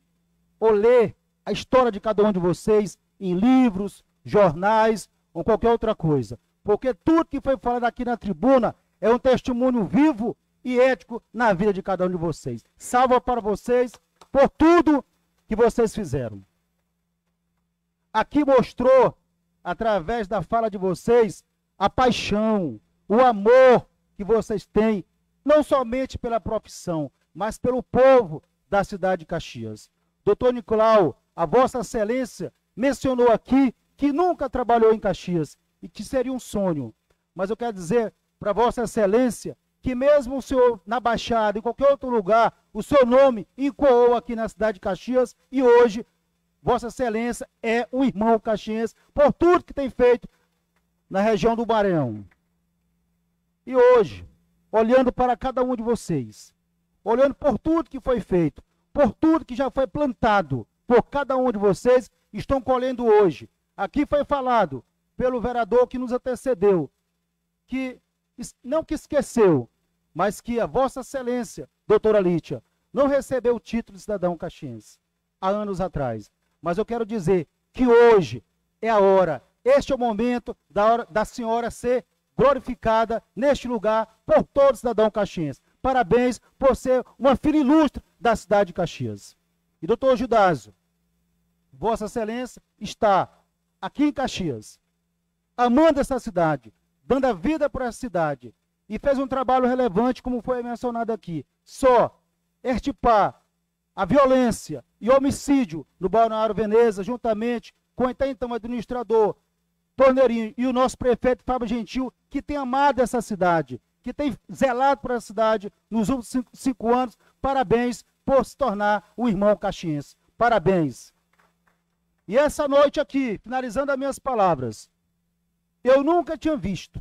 ou ler a história de cada um de vocês em livros, jornais ou qualquer outra coisa, porque tudo que foi falado aqui na tribuna é um testemunho vivo e ético na vida de cada um de vocês. Salva para vocês por tudo que vocês fizeram aqui mostrou, através da fala de vocês, a paixão, o amor que vocês têm, não somente pela profissão, mas pelo povo da cidade de Caxias. Doutor Nicolau, a Vossa Excelência mencionou aqui que nunca trabalhou em Caxias e que seria um sonho. Mas eu quero dizer para Vossa Excelência que mesmo o senhor na Baixada, em qualquer outro lugar, o seu nome ecoou aqui na cidade de Caxias e hoje Vossa Excelência é um irmão caxiense por tudo que tem feito na região do Barão. E hoje, olhando para cada um de vocês, olhando por tudo que foi feito, por tudo que já foi plantado por cada um de vocês, estão colhendo hoje. Aqui foi falado pelo vereador que nos antecedeu, que não que esqueceu, mas que a Vossa Excelência, doutora Lítia, não recebeu o título de cidadão caxiense há anos atrás. Mas eu quero dizer que hoje é a hora, este é o momento da, hora, da senhora ser glorificada neste lugar por todo cidadão caxiense. Parabéns por ser uma filha ilustre da cidade de Caxias. E doutor Judásio, Vossa Excelência está aqui em Caxias, amando essa cidade, dando a vida para essa cidade, e fez um trabalho relevante, como foi mencionado aqui. Só par a violência e homicídio no Balneário Veneza, juntamente com até então o administrador Torneirinho e o nosso prefeito Fábio Gentil, que tem amado essa cidade, que tem zelado para a cidade nos últimos cinco, cinco anos. Parabéns por se tornar o irmão caxiense. Parabéns. E essa noite aqui, finalizando as minhas palavras, eu nunca tinha visto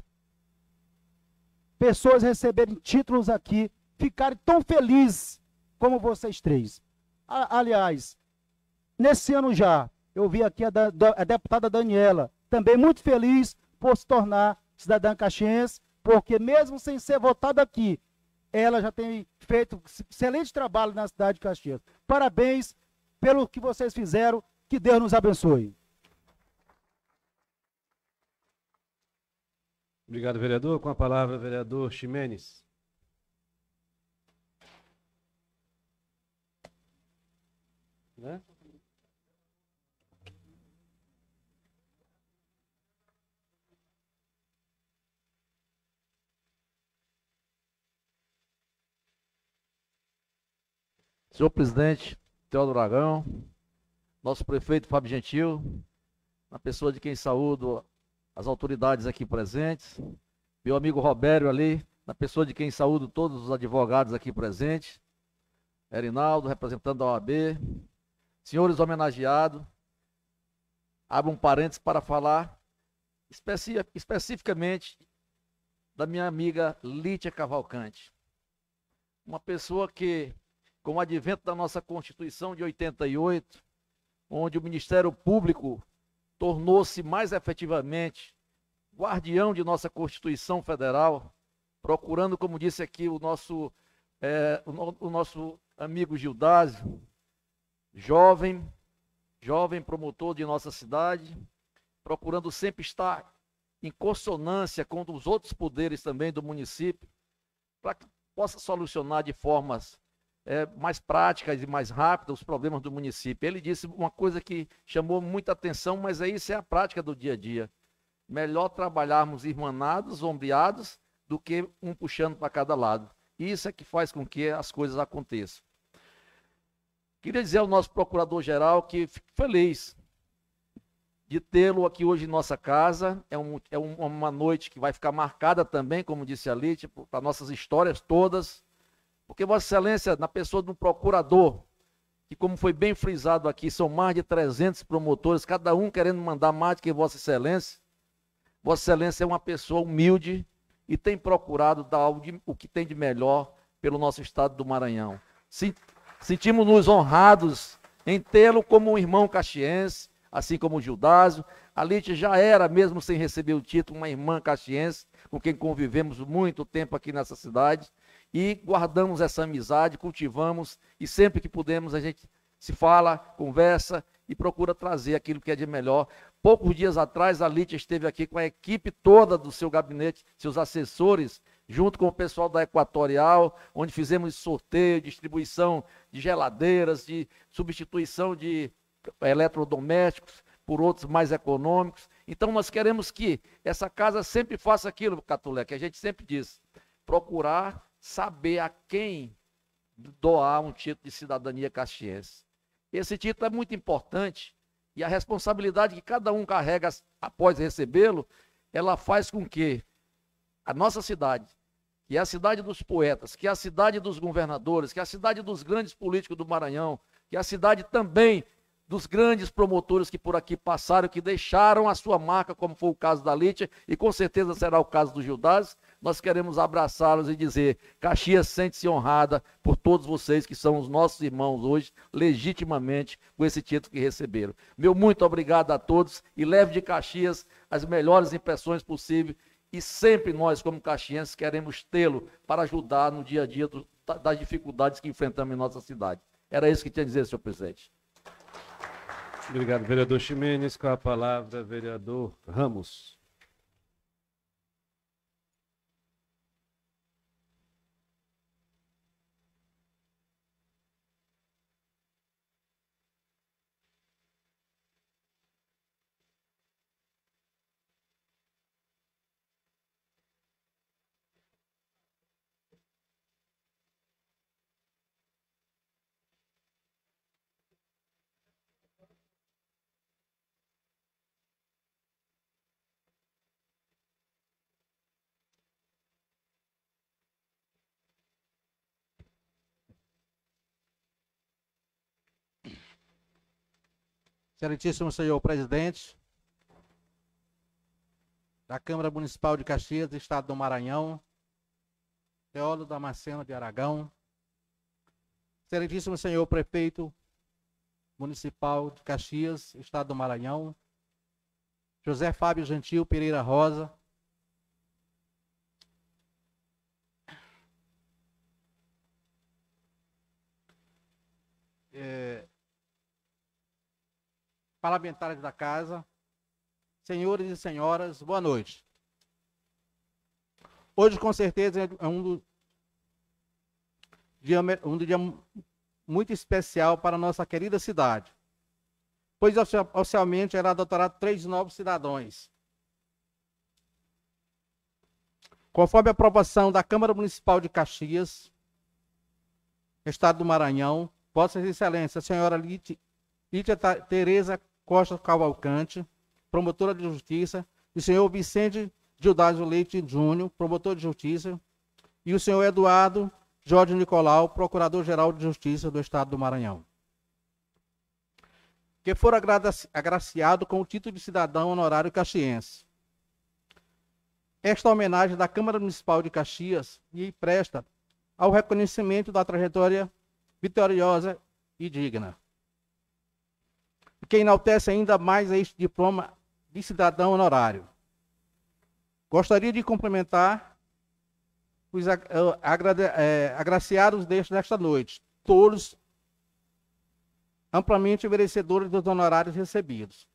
pessoas receberem títulos aqui, ficarem tão felizes como vocês três. aliás, nesse ano já, eu vi aqui a, da, a deputada Daniela, também muito feliz por se tornar cidadã caxiense, porque mesmo sem ser votada aqui, ela já tem feito excelente trabalho na cidade de Caxias. Parabéns pelo que vocês fizeram, que Deus nos abençoe. Obrigado, vereador. Com a palavra, vereador Ximenes. né? Senhor presidente Teodoro Aragão, nosso prefeito Fábio Gentil, na pessoa de quem saúdo as autoridades aqui presentes, meu amigo Robério ali, na pessoa de quem saúdo todos os advogados aqui presentes, Erinaldo, representando a OAB, Senhores homenageados, abro um parênteses para falar especi especificamente da minha amiga Lítia Cavalcante. Uma pessoa que, com o advento da nossa Constituição de 88, onde o Ministério Público tornou-se mais efetivamente guardião de nossa Constituição Federal, procurando, como disse aqui o nosso, é, o, o nosso amigo Gildásio, jovem, jovem promotor de nossa cidade, procurando sempre estar em consonância com os outros poderes também do município, para que possa solucionar de formas é, mais práticas e mais rápidas os problemas do município. Ele disse uma coisa que chamou muita atenção, mas é isso é a prática do dia a dia. Melhor trabalharmos irmanados, ombreados, do que um puxando para cada lado. Isso é que faz com que as coisas aconteçam. Queria dizer ao nosso procurador-geral que fico feliz de tê-lo aqui hoje em nossa casa. É, um, é uma noite que vai ficar marcada também, como disse a Lite, para nossas histórias todas. Porque Vossa Excelência, na pessoa do procurador, que como foi bem frisado aqui, são mais de 300 promotores, cada um querendo mandar mais do que Vossa Excelência. Vossa Excelência é uma pessoa humilde e tem procurado dar de, o que tem de melhor pelo nosso estado do Maranhão. Sim, Sentimos-nos honrados em tê-lo como um irmão caxiense, assim como o Gildásio. A Lite já era, mesmo sem receber o título, uma irmã caxiense, com quem convivemos muito tempo aqui nessa cidade. E guardamos essa amizade, cultivamos, e sempre que pudemos a gente se fala, conversa e procura trazer aquilo que é de melhor. Poucos dias atrás, a Lítia esteve aqui com a equipe toda do seu gabinete, seus assessores, junto com o pessoal da Equatorial, onde fizemos sorteio, distribuição de geladeiras, de substituição de eh, eletrodomésticos por outros mais econômicos. Então nós queremos que essa casa sempre faça aquilo, Catulé, que a gente sempre diz, procurar saber a quem doar um título de cidadania castiense. Esse título é muito importante e a responsabilidade que cada um carrega após recebê-lo, ela faz com que a nossa cidade, que é a cidade dos poetas, que é a cidade dos governadores, que é a cidade dos grandes políticos do Maranhão, que é a cidade também dos grandes promotores que por aqui passaram, que deixaram a sua marca, como foi o caso da Lítia, e com certeza será o caso do Gildás. Nós queremos abraçá-los e dizer: Caxias sente-se honrada por todos vocês que são os nossos irmãos hoje, legitimamente, com esse título que receberam. Meu muito obrigado a todos e leve de Caxias as melhores impressões possíveis e sempre nós, como caxienses, queremos tê-lo para ajudar no dia a dia do, das dificuldades que enfrentamos em nossa cidade. Era isso que tinha a dizer, senhor presidente. Obrigado, vereador Ximenes. Com a palavra, vereador Ramos. Excelentíssimo senhor presidente da Câmara Municipal de Caxias, do Estado do Maranhão, Teólogo Macena de Aragão, Excelentíssimo senhor prefeito Municipal de Caxias, Estado do Maranhão, José Fábio Gentil Pereira Rosa, é, parlamentares da casa, senhores e senhoras, boa noite. Hoje, com certeza, é um, do, dia, um dia muito especial para a nossa querida cidade, pois oficialmente era doutorado três novos cidadãos. Conforme a aprovação da Câmara Municipal de Caxias, Estado do Maranhão, Vossa Excelência, a senhora Lítia Tereza Costa Cavalcante, promotora de justiça, e o senhor Vicente Gildásio Leite Júnior, promotor de justiça, e o senhor Eduardo Jorge Nicolau, procurador-geral de justiça do Estado do Maranhão, que foram agraciados com o título de cidadão honorário caxiense. Esta homenagem da Câmara Municipal de Caxias lhe presta ao reconhecimento da trajetória vitoriosa e digna e que enaltece ainda mais é este diploma de cidadão honorário. Gostaria de cumprimentar os eh, agrade, é, agraciados desta noite, todos amplamente merecedores dos honorários recebidos.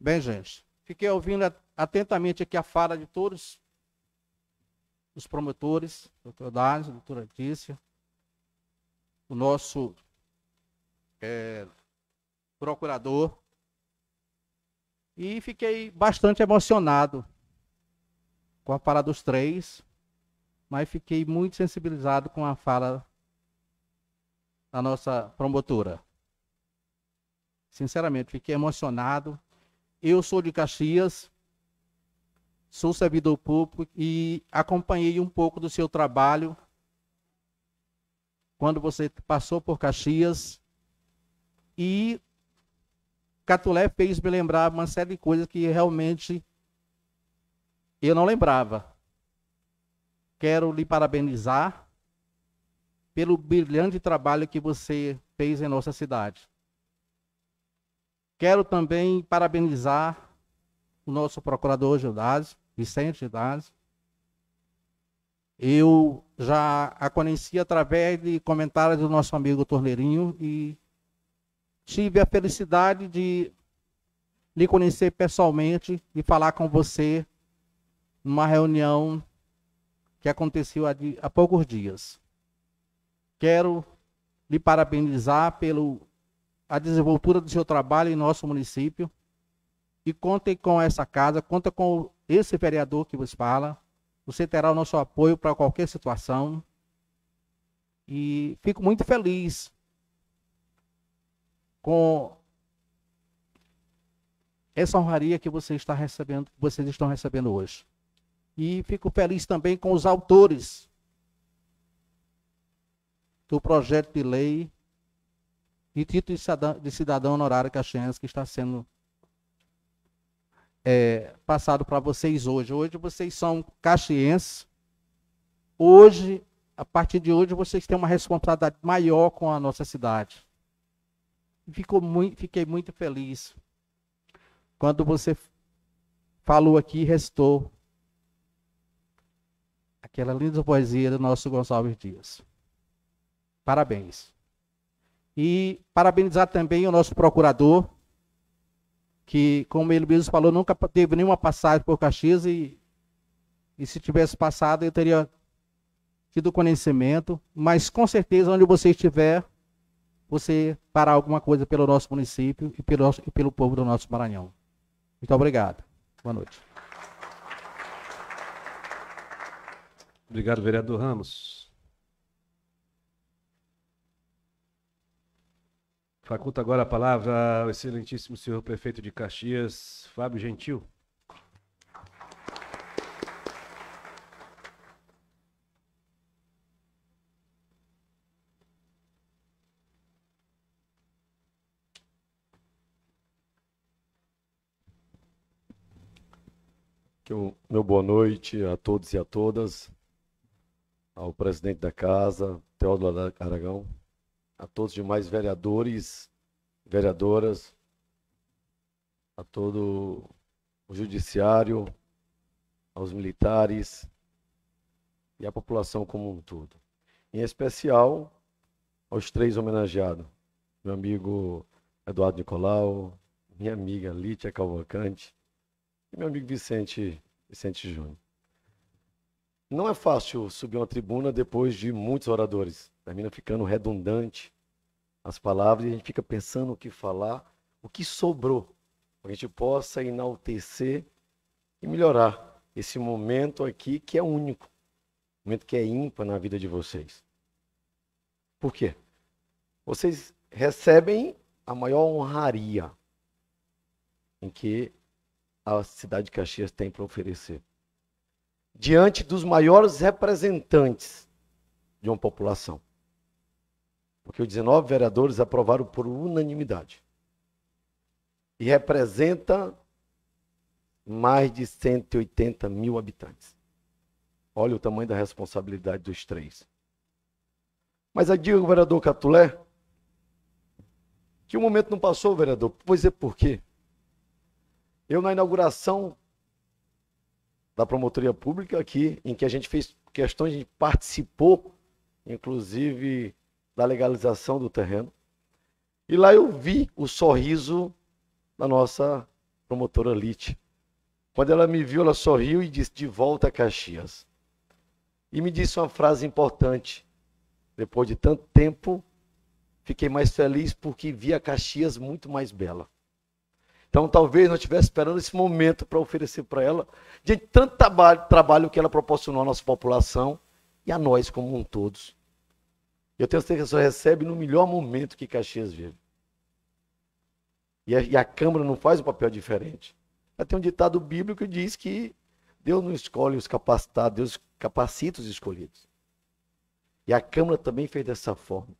Bem, gente, fiquei ouvindo atentamente aqui a fala de todos os promotores, doutor Dário, doutora Letícia, o nosso é, procurador. E fiquei bastante emocionado com a fala dos três, mas fiquei muito sensibilizado com a fala da nossa promotora. Sinceramente, fiquei emocionado. Eu sou de Caxias, sou servidor público e acompanhei um pouco do seu trabalho quando você passou por Caxias e Catulé fez me lembrar uma série de coisas que realmente eu não lembrava. Quero lhe parabenizar pelo brilhante trabalho que você fez em nossa cidade. Quero também parabenizar o nosso procurador Gildásio, Vicente Gildásio. Eu já a conheci através de comentários do nosso amigo Torneirinho e tive a felicidade de lhe conhecer pessoalmente e falar com você numa reunião que aconteceu há, poucos dias. Quero lhe parabenizar pelo a desenvoltura do seu trabalho em nosso município. E contem com essa casa, conta com esse vereador que vos fala. Você terá o nosso apoio para qualquer situação. E fico muito feliz com essa honraria que vocês, está recebendo, vocês estão recebendo hoje. E fico feliz também com os autores do projeto de lei e título de cidadão, de cidadão honorário caxiense que está sendo é, passado para vocês hoje. Hoje vocês são caxienses. Hoje, a partir de hoje, vocês têm uma responsabilidade maior com a nossa cidade ficou muito, fiquei muito feliz quando você falou aqui, restou aquela linda poesia do nosso Gonçalves Dias. Parabéns. E parabenizar também o nosso procurador, que, como ele mesmo falou, nunca teve nenhuma passagem por Caxias e, e se tivesse passado, eu teria tido conhecimento, mas com certeza, onde você estiver, você fará alguma coisa pelo nosso município e pelo, nosso, e pelo povo do nosso Maranhão. Muito obrigado. Boa noite. Obrigado, vereador Ramos. Faculta agora a palavra ao excelentíssimo senhor prefeito de Caxias, Fábio Gentil. Meu boa noite a todos e a todas, ao presidente da casa, Teodoro Aragão, a todos os demais vereadores, vereadoras, a todo o judiciário, aos militares e à população como um todo. Em especial aos três homenageados, meu amigo Eduardo Nicolau, minha amiga Lítia Calvacante e meu amigo Vicente Vicente Júnior. Não é fácil subir uma tribuna depois de muitos oradores. Termina ficando redundante as palavras e a gente fica pensando o que falar, o que sobrou, para que a gente possa enaltecer e melhorar esse momento aqui que é único, momento que é ímpar na vida de vocês. Por quê? Vocês recebem a maior honraria em que a cidade de Caxias tem para oferecer. Diante dos maiores representantes de uma população. Porque os 19 vereadores aprovaram por unanimidade. E representa mais de 180 mil habitantes. Olha o tamanho da responsabilidade dos três. Mas a o vereador Catulé que o momento não passou, vereador. Pois é, por quê? Eu, na inauguração da promotoria pública aqui, em que a gente fez questões, a gente participou, inclusive, da legalização do terreno. E lá eu vi o sorriso da nossa promotora Lite. Quando ela me viu, ela sorriu e disse: De volta a Caxias. E me disse uma frase importante. Depois de tanto tempo, fiquei mais feliz porque vi a Caxias muito mais bela. Então talvez não estivesse esperando esse momento para oferecer para ela, de tanto trabalho, trabalho que ela proporcionou à nossa população e a nós como um todos. Eu tenho certeza que a senhora recebe no melhor momento que Caxias vive. E a, e a Câmara não faz um papel diferente. Ela tem um ditado bíblico que diz que Deus não escolhe os capacitados, Deus capacita os escolhidos. E a Câmara também fez dessa forma.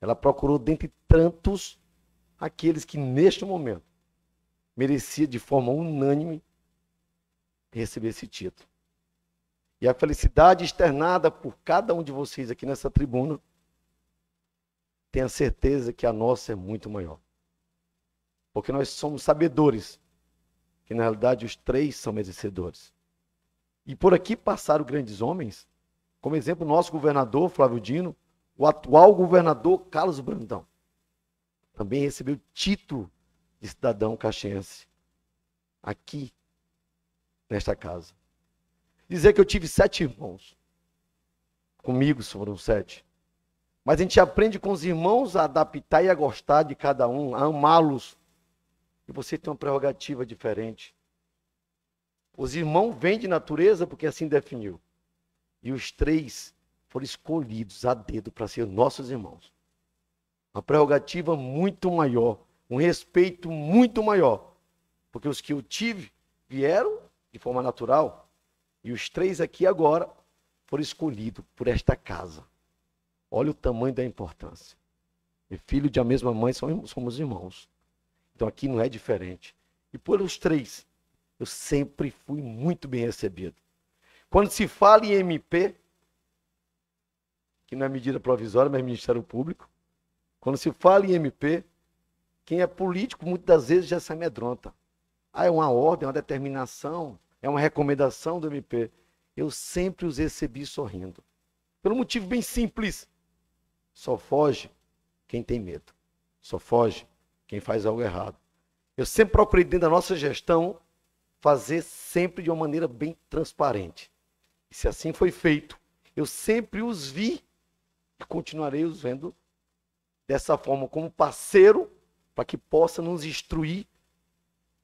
Ela procurou, dentre tantos, aqueles que neste momento merecia de forma unânime receber esse título. E a felicidade externada por cada um de vocês aqui nessa tribuna, tenha certeza que a nossa é muito maior. Porque nós somos sabedores que, na realidade, os três são merecedores. E por aqui passaram grandes homens, como exemplo, nosso governador Flávio Dino, o atual governador Carlos Brandão. Também recebeu título de cidadão caxiense aqui nesta casa. Dizer que eu tive sete irmãos. Comigo foram sete. Mas a gente aprende com os irmãos a adaptar e a gostar de cada um, a amá-los. E você tem uma prerrogativa diferente. Os irmãos vêm de natureza porque assim definiu. E os três foram escolhidos a dedo para ser nossos irmãos. Uma prerrogativa muito maior um respeito muito maior. Porque os que eu tive vieram de forma natural e os três aqui agora foram escolhidos por esta casa. Olha o tamanho da importância. E filho de a mesma mãe somos irmãos. Então aqui não é diferente. E por os três, eu sempre fui muito bem recebido. Quando se fala em MP, que não é medida provisória, mas é Ministério Público, quando se fala em MP, quem é político, muitas vezes, já se amedronta. Ah, é uma ordem, uma determinação, é uma recomendação do MP. Eu sempre os recebi sorrindo. Pelo motivo bem simples. Só foge quem tem medo. Só foge quem faz algo errado. Eu sempre procurei, dentro da nossa gestão, fazer sempre de uma maneira bem transparente. E se assim foi feito, eu sempre os vi e continuarei os vendo dessa forma, como parceiro para que possa nos instruir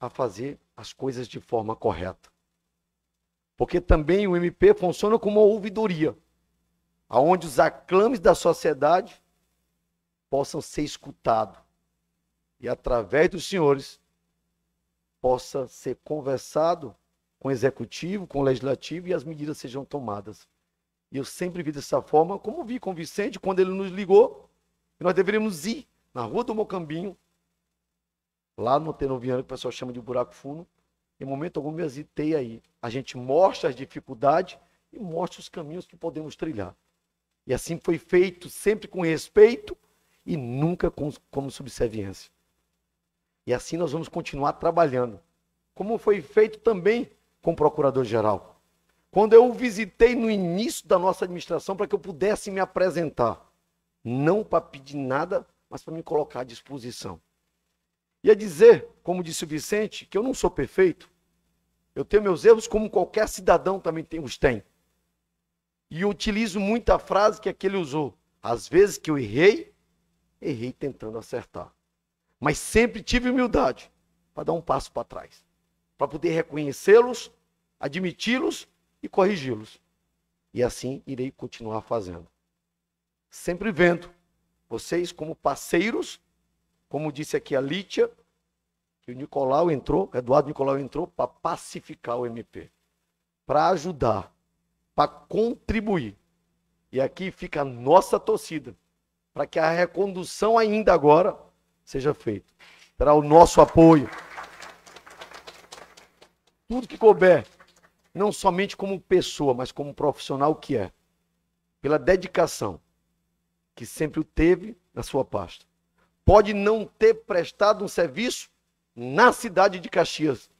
a fazer as coisas de forma correta. Porque também o MP funciona como uma ouvidoria, aonde os aclames da sociedade possam ser escutados e através dos senhores possa ser conversado com o executivo, com o legislativo e as medidas sejam tomadas. E eu sempre vi dessa forma, como vi com o Vicente quando ele nos ligou, nós deveríamos ir na Rua do Mocambinho lá no Tenoviano, que o pessoal chama de buraco fundo. Em momento algum, me hesitei aí. A gente mostra as dificuldades e mostra os caminhos que podemos trilhar. E assim foi feito, sempre com respeito e nunca com, como subserviência. E assim nós vamos continuar trabalhando. Como foi feito também com o procurador-geral. Quando eu o visitei no início da nossa administração para que eu pudesse me apresentar, não para pedir nada, mas para me colocar à disposição. E a dizer, como disse o Vicente, que eu não sou perfeito. Eu tenho meus erros como qualquer cidadão também tem, os tem. E utilizo muita frase que aquele usou. Às vezes que eu errei, errei tentando acertar. Mas sempre tive humildade para dar um passo para trás, para poder reconhecê-los, admiti-los e corrigi-los. E assim irei continuar fazendo. Sempre vendo vocês como parceiros como disse aqui a Lítia, que o Nicolau entrou, Eduardo Nicolau entrou para pacificar o MP, para ajudar, para contribuir. E aqui fica a nossa torcida, para que a recondução ainda agora seja feita. Terá o nosso apoio. Tudo que couber, não somente como pessoa, mas como profissional que é, pela dedicação que sempre o teve na sua pasta pode não ter prestado um serviço na cidade de Caxias,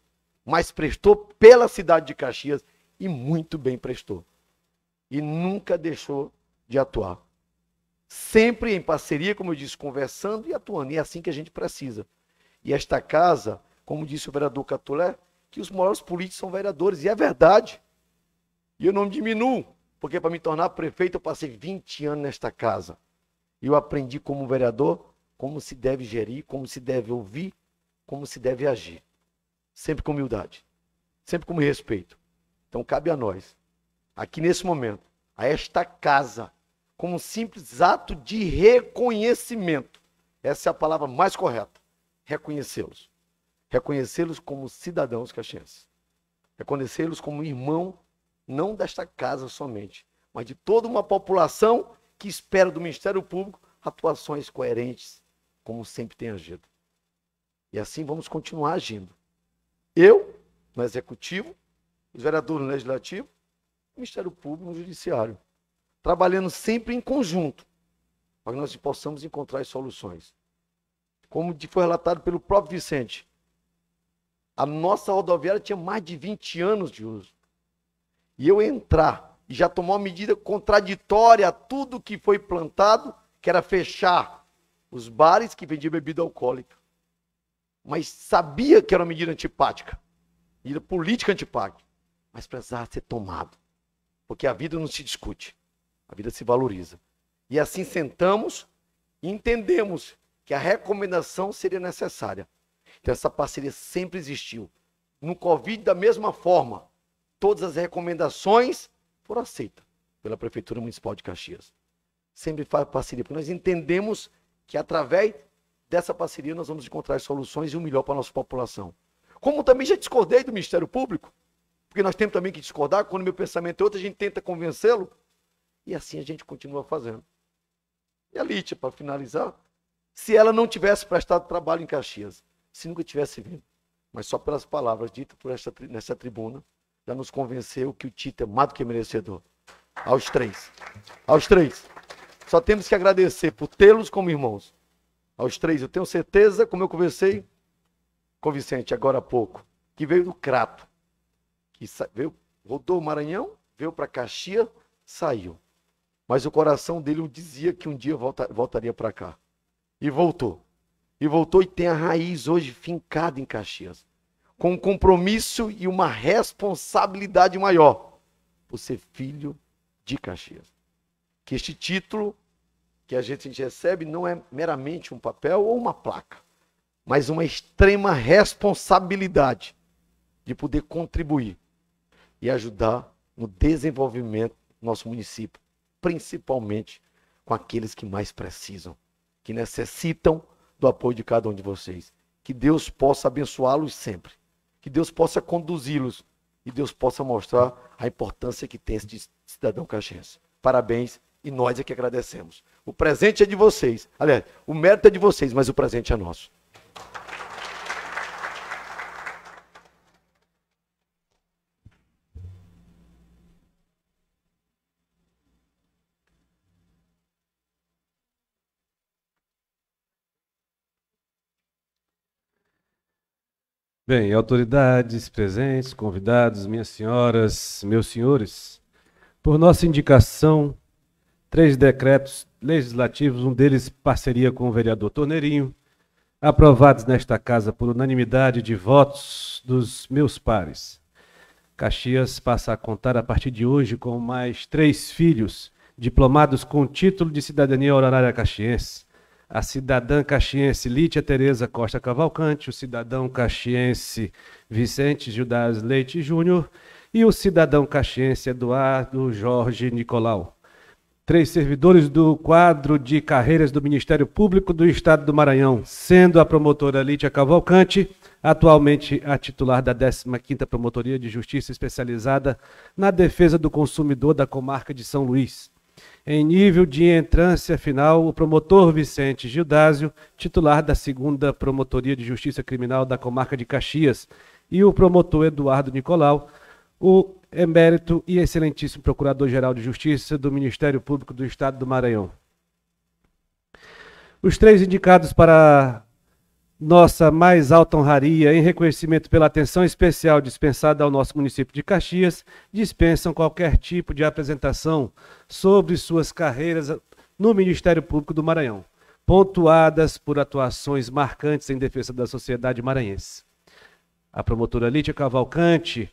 mas prestou pela cidade de Caxias e muito bem prestou. E nunca deixou de atuar. Sempre em parceria, como eu disse, conversando e atuando. E é assim que a gente precisa. E esta casa, como disse o vereador Catulé, que os maiores políticos são vereadores. E é verdade. E eu não diminuo, porque para me tornar prefeito eu passei 20 anos nesta casa. E eu aprendi como vereador como se deve gerir, como se deve ouvir, como se deve agir. Sempre com humildade, sempre com respeito. Então cabe a nós, aqui nesse momento, a esta casa, como um simples ato de reconhecimento. Essa é a palavra mais correta. Reconhecê-los. Reconhecê-los como cidadãos caxienses. Reconhecê-los como irmão, não desta casa somente, mas de toda uma população que espera do Ministério Público atuações coerentes como sempre tem agido. E assim vamos continuar agindo. Eu, no Executivo, os vereadores no Legislativo, o Ministério Público no Judiciário. Trabalhando sempre em conjunto, para que nós possamos encontrar soluções. Como foi relatado pelo próprio Vicente, a nossa rodoviária tinha mais de 20 anos de uso. E eu entrar e já tomar uma medida contraditória a tudo que foi plantado, que era fechar os bares que vendiam bebida alcoólica. Mas sabia que era uma medida antipática, medida política antipática, mas precisava ser tomado. Porque a vida não se discute, a vida se valoriza. E assim sentamos e entendemos que a recomendação seria necessária. Então essa parceria sempre existiu. No Covid, da mesma forma, todas as recomendações foram aceitas pela Prefeitura Municipal de Caxias. Sempre faz parceria, porque nós entendemos que através dessa parceria nós vamos encontrar soluções e o melhor para a nossa população. Como também já discordei do Ministério Público, porque nós temos também que discordar, quando meu pensamento é outro, a gente tenta convencê-lo, e assim a gente continua fazendo. E a Lítia, para finalizar, se ela não tivesse prestado trabalho em Caxias, se nunca tivesse vindo, mas só pelas palavras ditas por esta, nessa tribuna, já nos convenceu que o Tito é mais do que merecedor. Aos três. Aos três. Só temos que agradecer por tê-los como irmãos. Aos três, eu tenho certeza, como eu conversei com o Vicente agora há pouco, que veio do Crato, que veio, rodou o Maranhão, veio para Caxias, saiu. Mas o coração dele o dizia que um dia volta, voltaria para cá. E voltou. E voltou e tem a raiz hoje fincada em Caxias. Com um compromisso e uma responsabilidade maior por ser filho de Caxias. Que este título que a gente recebe não é meramente um papel ou uma placa, mas uma extrema responsabilidade de poder contribuir e ajudar no desenvolvimento do nosso município, principalmente com aqueles que mais precisam, que necessitam do apoio de cada um de vocês. Que Deus possa abençoá-los sempre, que Deus possa conduzi-los e Deus possa mostrar a importância que tem esse cidadão caxense. Parabéns e nós é que agradecemos. O presente é de vocês. Aliás, o mérito é de vocês, mas o presente é nosso. Bem, autoridades presentes, convidados, minhas senhoras, meus senhores, por nossa indicação, três decretos legislativos, um deles parceria com o vereador Torneirinho, aprovados nesta casa por unanimidade de votos dos meus pares. Caxias passa a contar a partir de hoje com mais três filhos diplomados com título de cidadania honorária caxiense. A cidadã caxiense Lítia Tereza Costa Cavalcante, o cidadão caxiense Vicente Judas Leite Júnior e o cidadão caxiense Eduardo Jorge Nicolau três servidores do quadro de carreiras do Ministério Público do Estado do Maranhão, sendo a promotora Lídia Cavalcante, atualmente a titular da 15ª Promotoria de Justiça especializada na defesa do consumidor da comarca de São Luís. Em nível de entrância final, o promotor Vicente Gildásio, titular da 2 Promotoria de Justiça Criminal da comarca de Caxias, e o promotor Eduardo Nicolau, o emérito e excelentíssimo Procurador-Geral de Justiça do Ministério Público do Estado do Maranhão. Os três indicados para nossa mais alta honraria, em reconhecimento pela atenção especial dispensada ao nosso município de Caxias, dispensam qualquer tipo de apresentação sobre suas carreiras no Ministério Público do Maranhão, pontuadas por atuações marcantes em defesa da sociedade maranhense. A promotora Lídia Cavalcante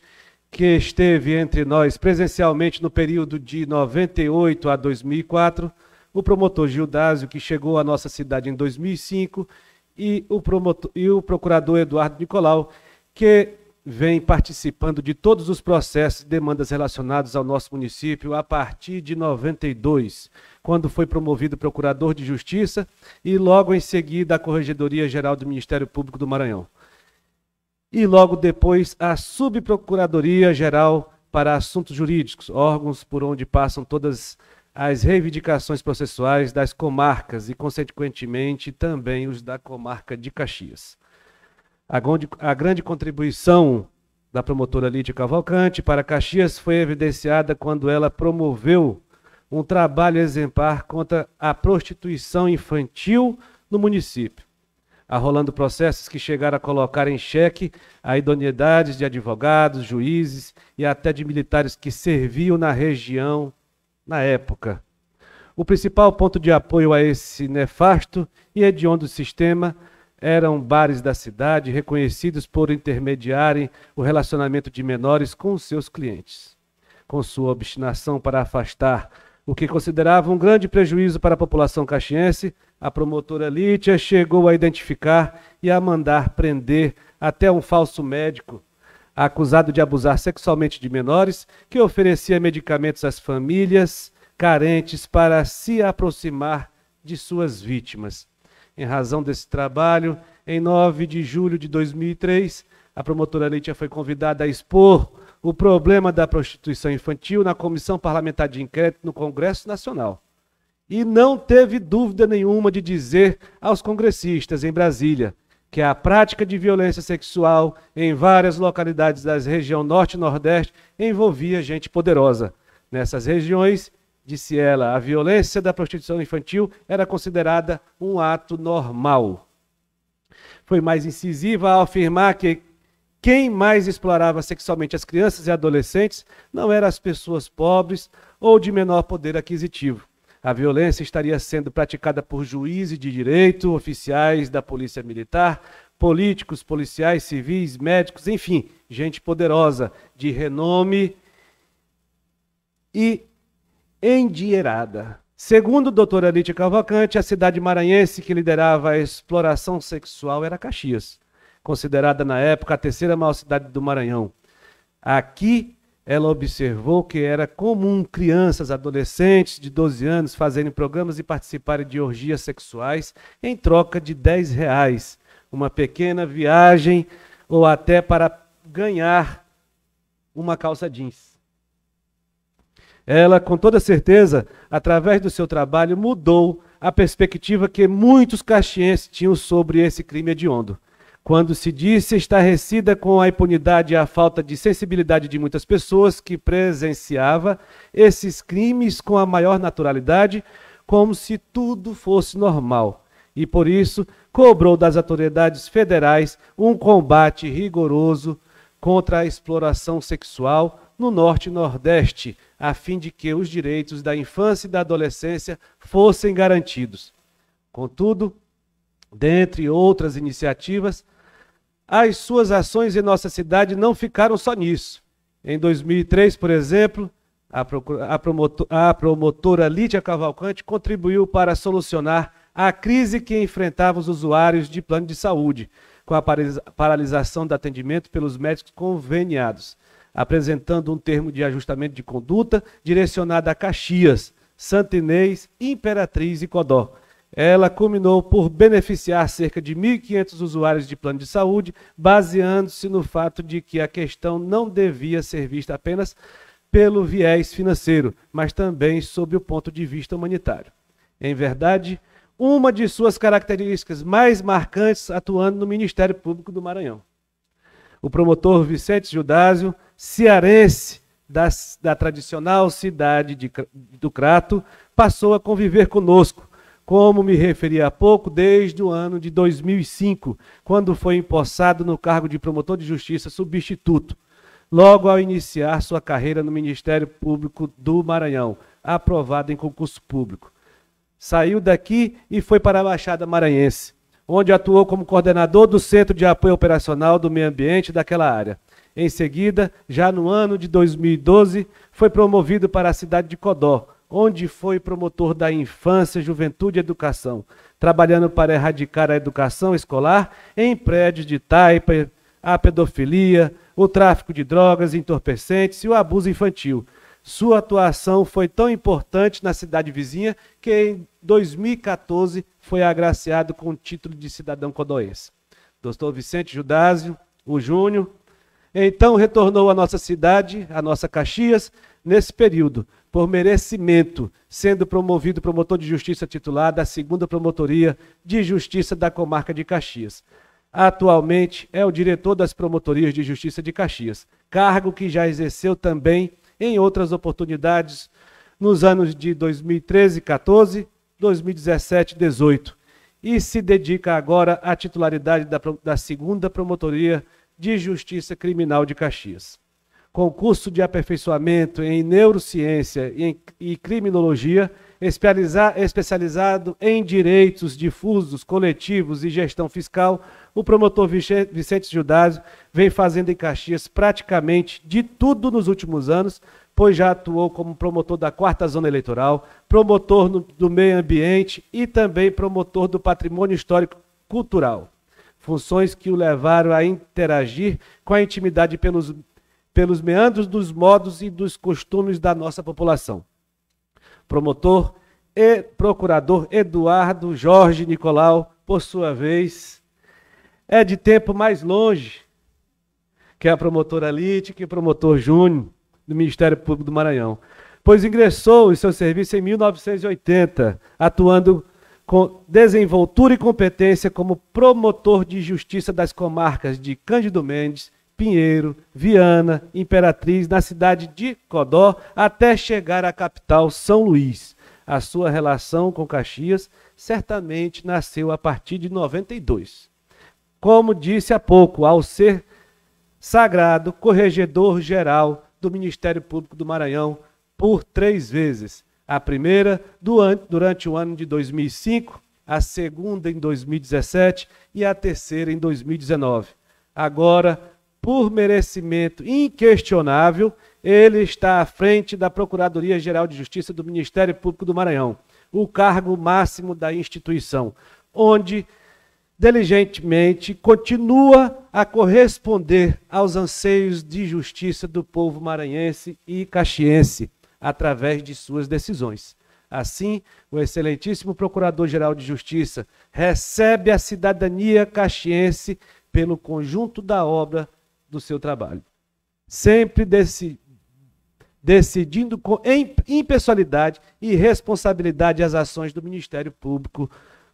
que esteve entre nós presencialmente no período de 98 a 2004, o promotor Gildásio, que chegou à nossa cidade em 2005, e o, promotor, e o procurador Eduardo Nicolau, que vem participando de todos os processos e demandas relacionados ao nosso município a partir de 92, quando foi promovido procurador de justiça e logo em seguida a Corregedoria Geral do Ministério Público do Maranhão e logo depois a Subprocuradoria Geral para Assuntos Jurídicos, órgãos por onde passam todas as reivindicações processuais das comarcas e, consequentemente, também os da comarca de Caxias. A grande, a grande contribuição da promotora Lídia Cavalcante para Caxias foi evidenciada quando ela promoveu um trabalho exemplar contra a prostituição infantil no município arrolando processos que chegaram a colocar em xeque a idoneidade de advogados, juízes e até de militares que serviam na região na época. O principal ponto de apoio a esse nefasto e hediondo sistema eram bares da cidade reconhecidos por intermediarem o relacionamento de menores com seus clientes. Com sua obstinação para afastar o que considerava um grande prejuízo para a população caxiense, a promotora Lítia chegou a identificar e a mandar prender até um falso médico, acusado de abusar sexualmente de menores, que oferecia medicamentos às famílias carentes para se aproximar de suas vítimas. Em razão desse trabalho, em 9 de julho de 2003, a promotora Lítia foi convidada a expor o problema da prostituição infantil na Comissão Parlamentar de Inquérito no Congresso Nacional e não teve dúvida nenhuma de dizer aos congressistas em Brasília que a prática de violência sexual em várias localidades da região Norte e Nordeste envolvia gente poderosa. Nessas regiões, disse ela, a violência da prostituição infantil era considerada um ato normal. Foi mais incisiva ao afirmar que quem mais explorava sexualmente as crianças e adolescentes não eram as pessoas pobres ou de menor poder aquisitivo. A violência estaria sendo praticada por juízes de direito, oficiais da Polícia Militar, políticos, policiais, civis, médicos, enfim, gente poderosa, de renome e endinheirada. Segundo a doutora Lídia Cavalcante, a cidade maranhense que liderava a exploração sexual era Caxias, considerada na época a terceira maior cidade do Maranhão. Aqui ela observou que era comum crianças, adolescentes de 12 anos fazerem programas e participarem de orgias sexuais em troca de 10 reais, uma pequena viagem ou até para ganhar uma calça jeans. Ela, com toda certeza, através do seu trabalho, mudou a perspectiva que muitos caxienses tinham sobre esse crime hediondo quando se disse estarrecida com a impunidade e a falta de sensibilidade de muitas pessoas que presenciava esses crimes com a maior naturalidade, como se tudo fosse normal. E por isso cobrou das autoridades federais um combate rigoroso contra a exploração sexual no Norte e Nordeste, a fim de que os direitos da infância e da adolescência fossem garantidos. Contudo, dentre outras iniciativas, as suas ações em nossa cidade não ficaram só nisso. Em 2003, por exemplo, a, promotora, a promotora Lídia Cavalcante contribuiu para solucionar a crise que enfrentavam os usuários de plano de saúde, com a paralisação do atendimento pelos médicos conveniados, apresentando um termo de ajustamento de conduta direcionado a Caxias, Santinês, Imperatriz e Codó ela culminou por beneficiar cerca de 1.500 usuários de plano de saúde, baseando-se no fato de que a questão não devia ser vista apenas pelo viés financeiro, mas também sob o ponto de vista humanitário. Em verdade, uma de suas características mais marcantes atuando no Ministério Público do Maranhão. O promotor Vicente Judásio, cearense da, da tradicional cidade de, do Crato, passou a conviver conosco como me referi há pouco, desde o ano de 2005, quando foi empossado no cargo de promotor de justiça substituto, logo ao iniciar sua carreira no Ministério Público do Maranhão, aprovado em concurso público. Saiu daqui e foi para a Baixada Maranhense, onde atuou como coordenador do Centro de Apoio Operacional do Meio Ambiente daquela área. Em seguida, já no ano de 2012, foi promovido para a cidade de Codó, onde foi promotor da infância, juventude e educação, trabalhando para erradicar a educação escolar em prédios de taipa, a pedofilia, o tráfico de drogas, entorpecentes e o abuso infantil. Sua atuação foi tão importante na cidade vizinha que em 2014 foi agraciado com o título de cidadão codoense. Doutor Vicente Judásio, o Júnior, então retornou à nossa cidade, à nossa Caxias, nesse período, por merecimento, sendo promovido promotor de justiça titular da segunda promotoria de justiça da comarca de Caxias. Atualmente é o diretor das promotorias de justiça de Caxias, cargo que já exerceu também em outras oportunidades nos anos de 2013, 14, 2017, 18 e se dedica agora à titularidade da, da segunda promotoria de justiça criminal de Caxias concurso de aperfeiçoamento em neurociência e criminologia, especializado em direitos difusos, coletivos e gestão fiscal, o promotor Vicente Giudásio vem fazendo em Caxias praticamente de tudo nos últimos anos, pois já atuou como promotor da quarta zona eleitoral, promotor do meio ambiente e também promotor do patrimônio histórico cultural funções que o levaram a interagir com a intimidade pelos, pelos meandros dos modos e dos costumes da nossa população. Promotor e procurador Eduardo Jorge Nicolau, por sua vez, é de tempo mais longe que a promotora Lite, que o promotor Júnior do Ministério Público do Maranhão, pois ingressou em seu serviço em 1980, atuando com desenvoltura e competência como promotor de justiça das comarcas de Cândido Mendes, Pinheiro, Viana, Imperatriz, na cidade de Codó, até chegar à capital São Luís. A sua relação com Caxias certamente nasceu a partir de 92. Como disse há pouco, ao ser sagrado corregedor geral do Ministério Público do Maranhão por três vezes. A primeira durante o ano de 2005, a segunda em 2017 e a terceira em 2019. Agora, por merecimento inquestionável, ele está à frente da Procuradoria Geral de Justiça do Ministério Público do Maranhão, o cargo máximo da instituição, onde diligentemente continua a corresponder aos anseios de justiça do povo maranhense e caxiense através de suas decisões. Assim, o excelentíssimo Procurador-Geral de Justiça recebe a cidadania caxiense pelo conjunto da obra do seu trabalho. Sempre desse, decidindo com impessoalidade e responsabilidade as ações do Ministério Público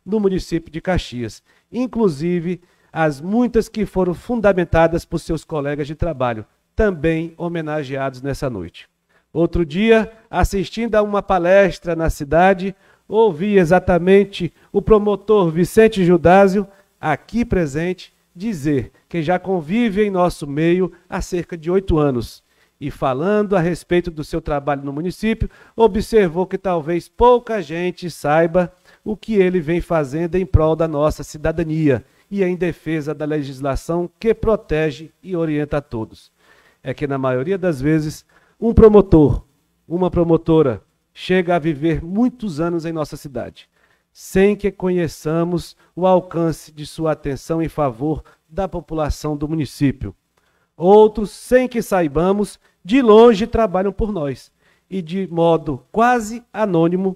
no município de Caxias, inclusive as muitas que foram fundamentadas por seus colegas de trabalho, também homenageados nessa noite. Outro dia, assistindo a uma palestra na cidade, ouvi exatamente o promotor Vicente Judásio, aqui presente, dizer, quem já convive em nosso meio há cerca de oito anos. E falando a respeito do seu trabalho no município, observou que talvez pouca gente saiba o que ele vem fazendo em prol da nossa cidadania e em defesa da legislação que protege e orienta a todos. É que, na maioria das vezes, um promotor, uma promotora, chega a viver muitos anos em nossa cidade sem que conheçamos o alcance de sua atenção em favor da população do município. Outros, sem que saibamos, de longe trabalham por nós e, de modo quase anônimo,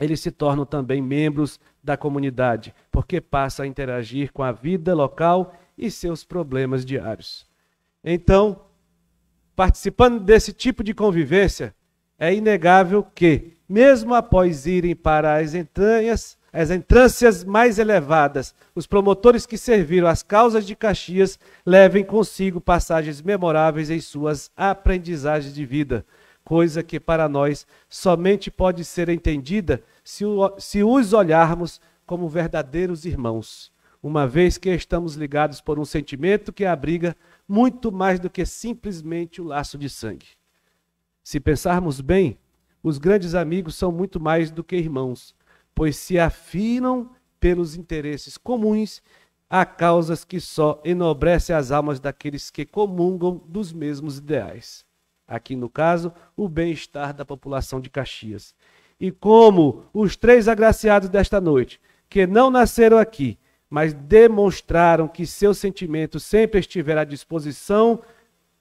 eles se tornam também membros da comunidade, porque passam a interagir com a vida local e seus problemas diários. Então, participando desse tipo de convivência, é inegável que mesmo após irem para as entranhas, as entrâncias mais elevadas, os promotores que serviram às causas de Caxias levem consigo passagens memoráveis em suas aprendizagens de vida, coisa que para nós somente pode ser entendida se, o, se os olharmos como verdadeiros irmãos, uma vez que estamos ligados por um sentimento que abriga muito mais do que simplesmente o laço de sangue. Se pensarmos bem, os grandes amigos são muito mais do que irmãos, pois se afinam pelos interesses comuns a causas que só enobrecem as almas daqueles que comungam dos mesmos ideais. Aqui, no caso, o bem-estar da população de Caxias. E como os três agraciados desta noite, que não nasceram aqui, mas demonstraram que seu sentimento sempre estiver à disposição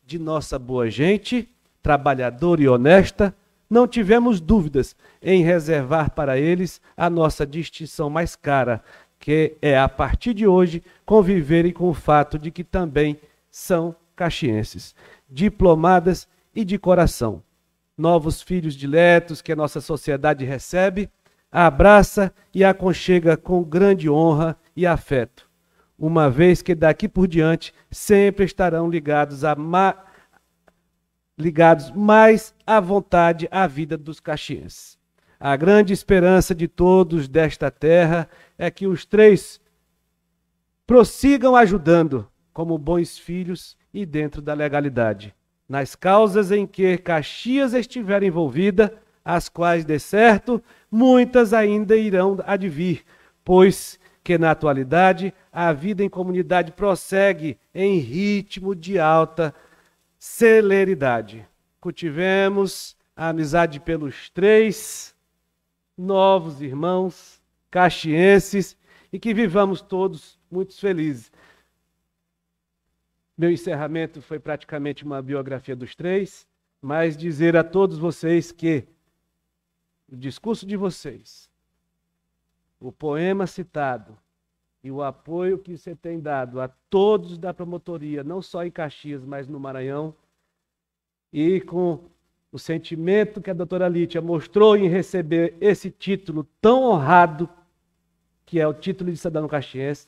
de nossa boa gente, trabalhadora e honesta, não tivemos dúvidas em reservar para eles a nossa distinção mais cara, que é, a partir de hoje, conviverem com o fato de que também são caxienses, diplomadas e de coração. Novos filhos diletos que a nossa sociedade recebe, abraça e aconchega com grande honra e afeto, uma vez que daqui por diante sempre estarão ligados à, ligados mais à vontade, à vida dos caxias. A grande esperança de todos desta terra é que os três prossigam ajudando como bons filhos e dentro da legalidade, nas causas em que Caxias estiver envolvida, as quais, de certo, muitas ainda irão advir, pois que na atualidade a vida em comunidade prossegue em ritmo de alta celeridade. Cultivemos a amizade pelos três novos irmãos caxienses e que vivamos todos muito felizes. Meu encerramento foi praticamente uma biografia dos três, mas dizer a todos vocês que o discurso de vocês, o poema citado, e o apoio que você tem dado a todos da promotoria, não só em Caxias, mas no Maranhão, e com o sentimento que a doutora Lítia mostrou em receber esse título tão honrado, que é o título de cidadão caxiense,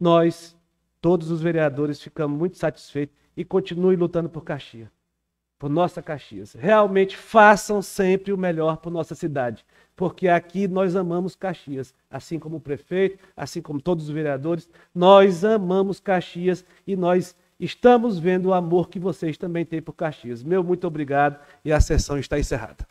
nós, todos os vereadores, ficamos muito satisfeitos e continue lutando por Caxias, por nossa Caxias. Realmente façam sempre o melhor por nossa cidade porque aqui nós amamos Caxias, assim como o prefeito, assim como todos os vereadores, nós amamos Caxias e nós estamos vendo o amor que vocês também têm por Caxias. Meu muito obrigado e a sessão está encerrada.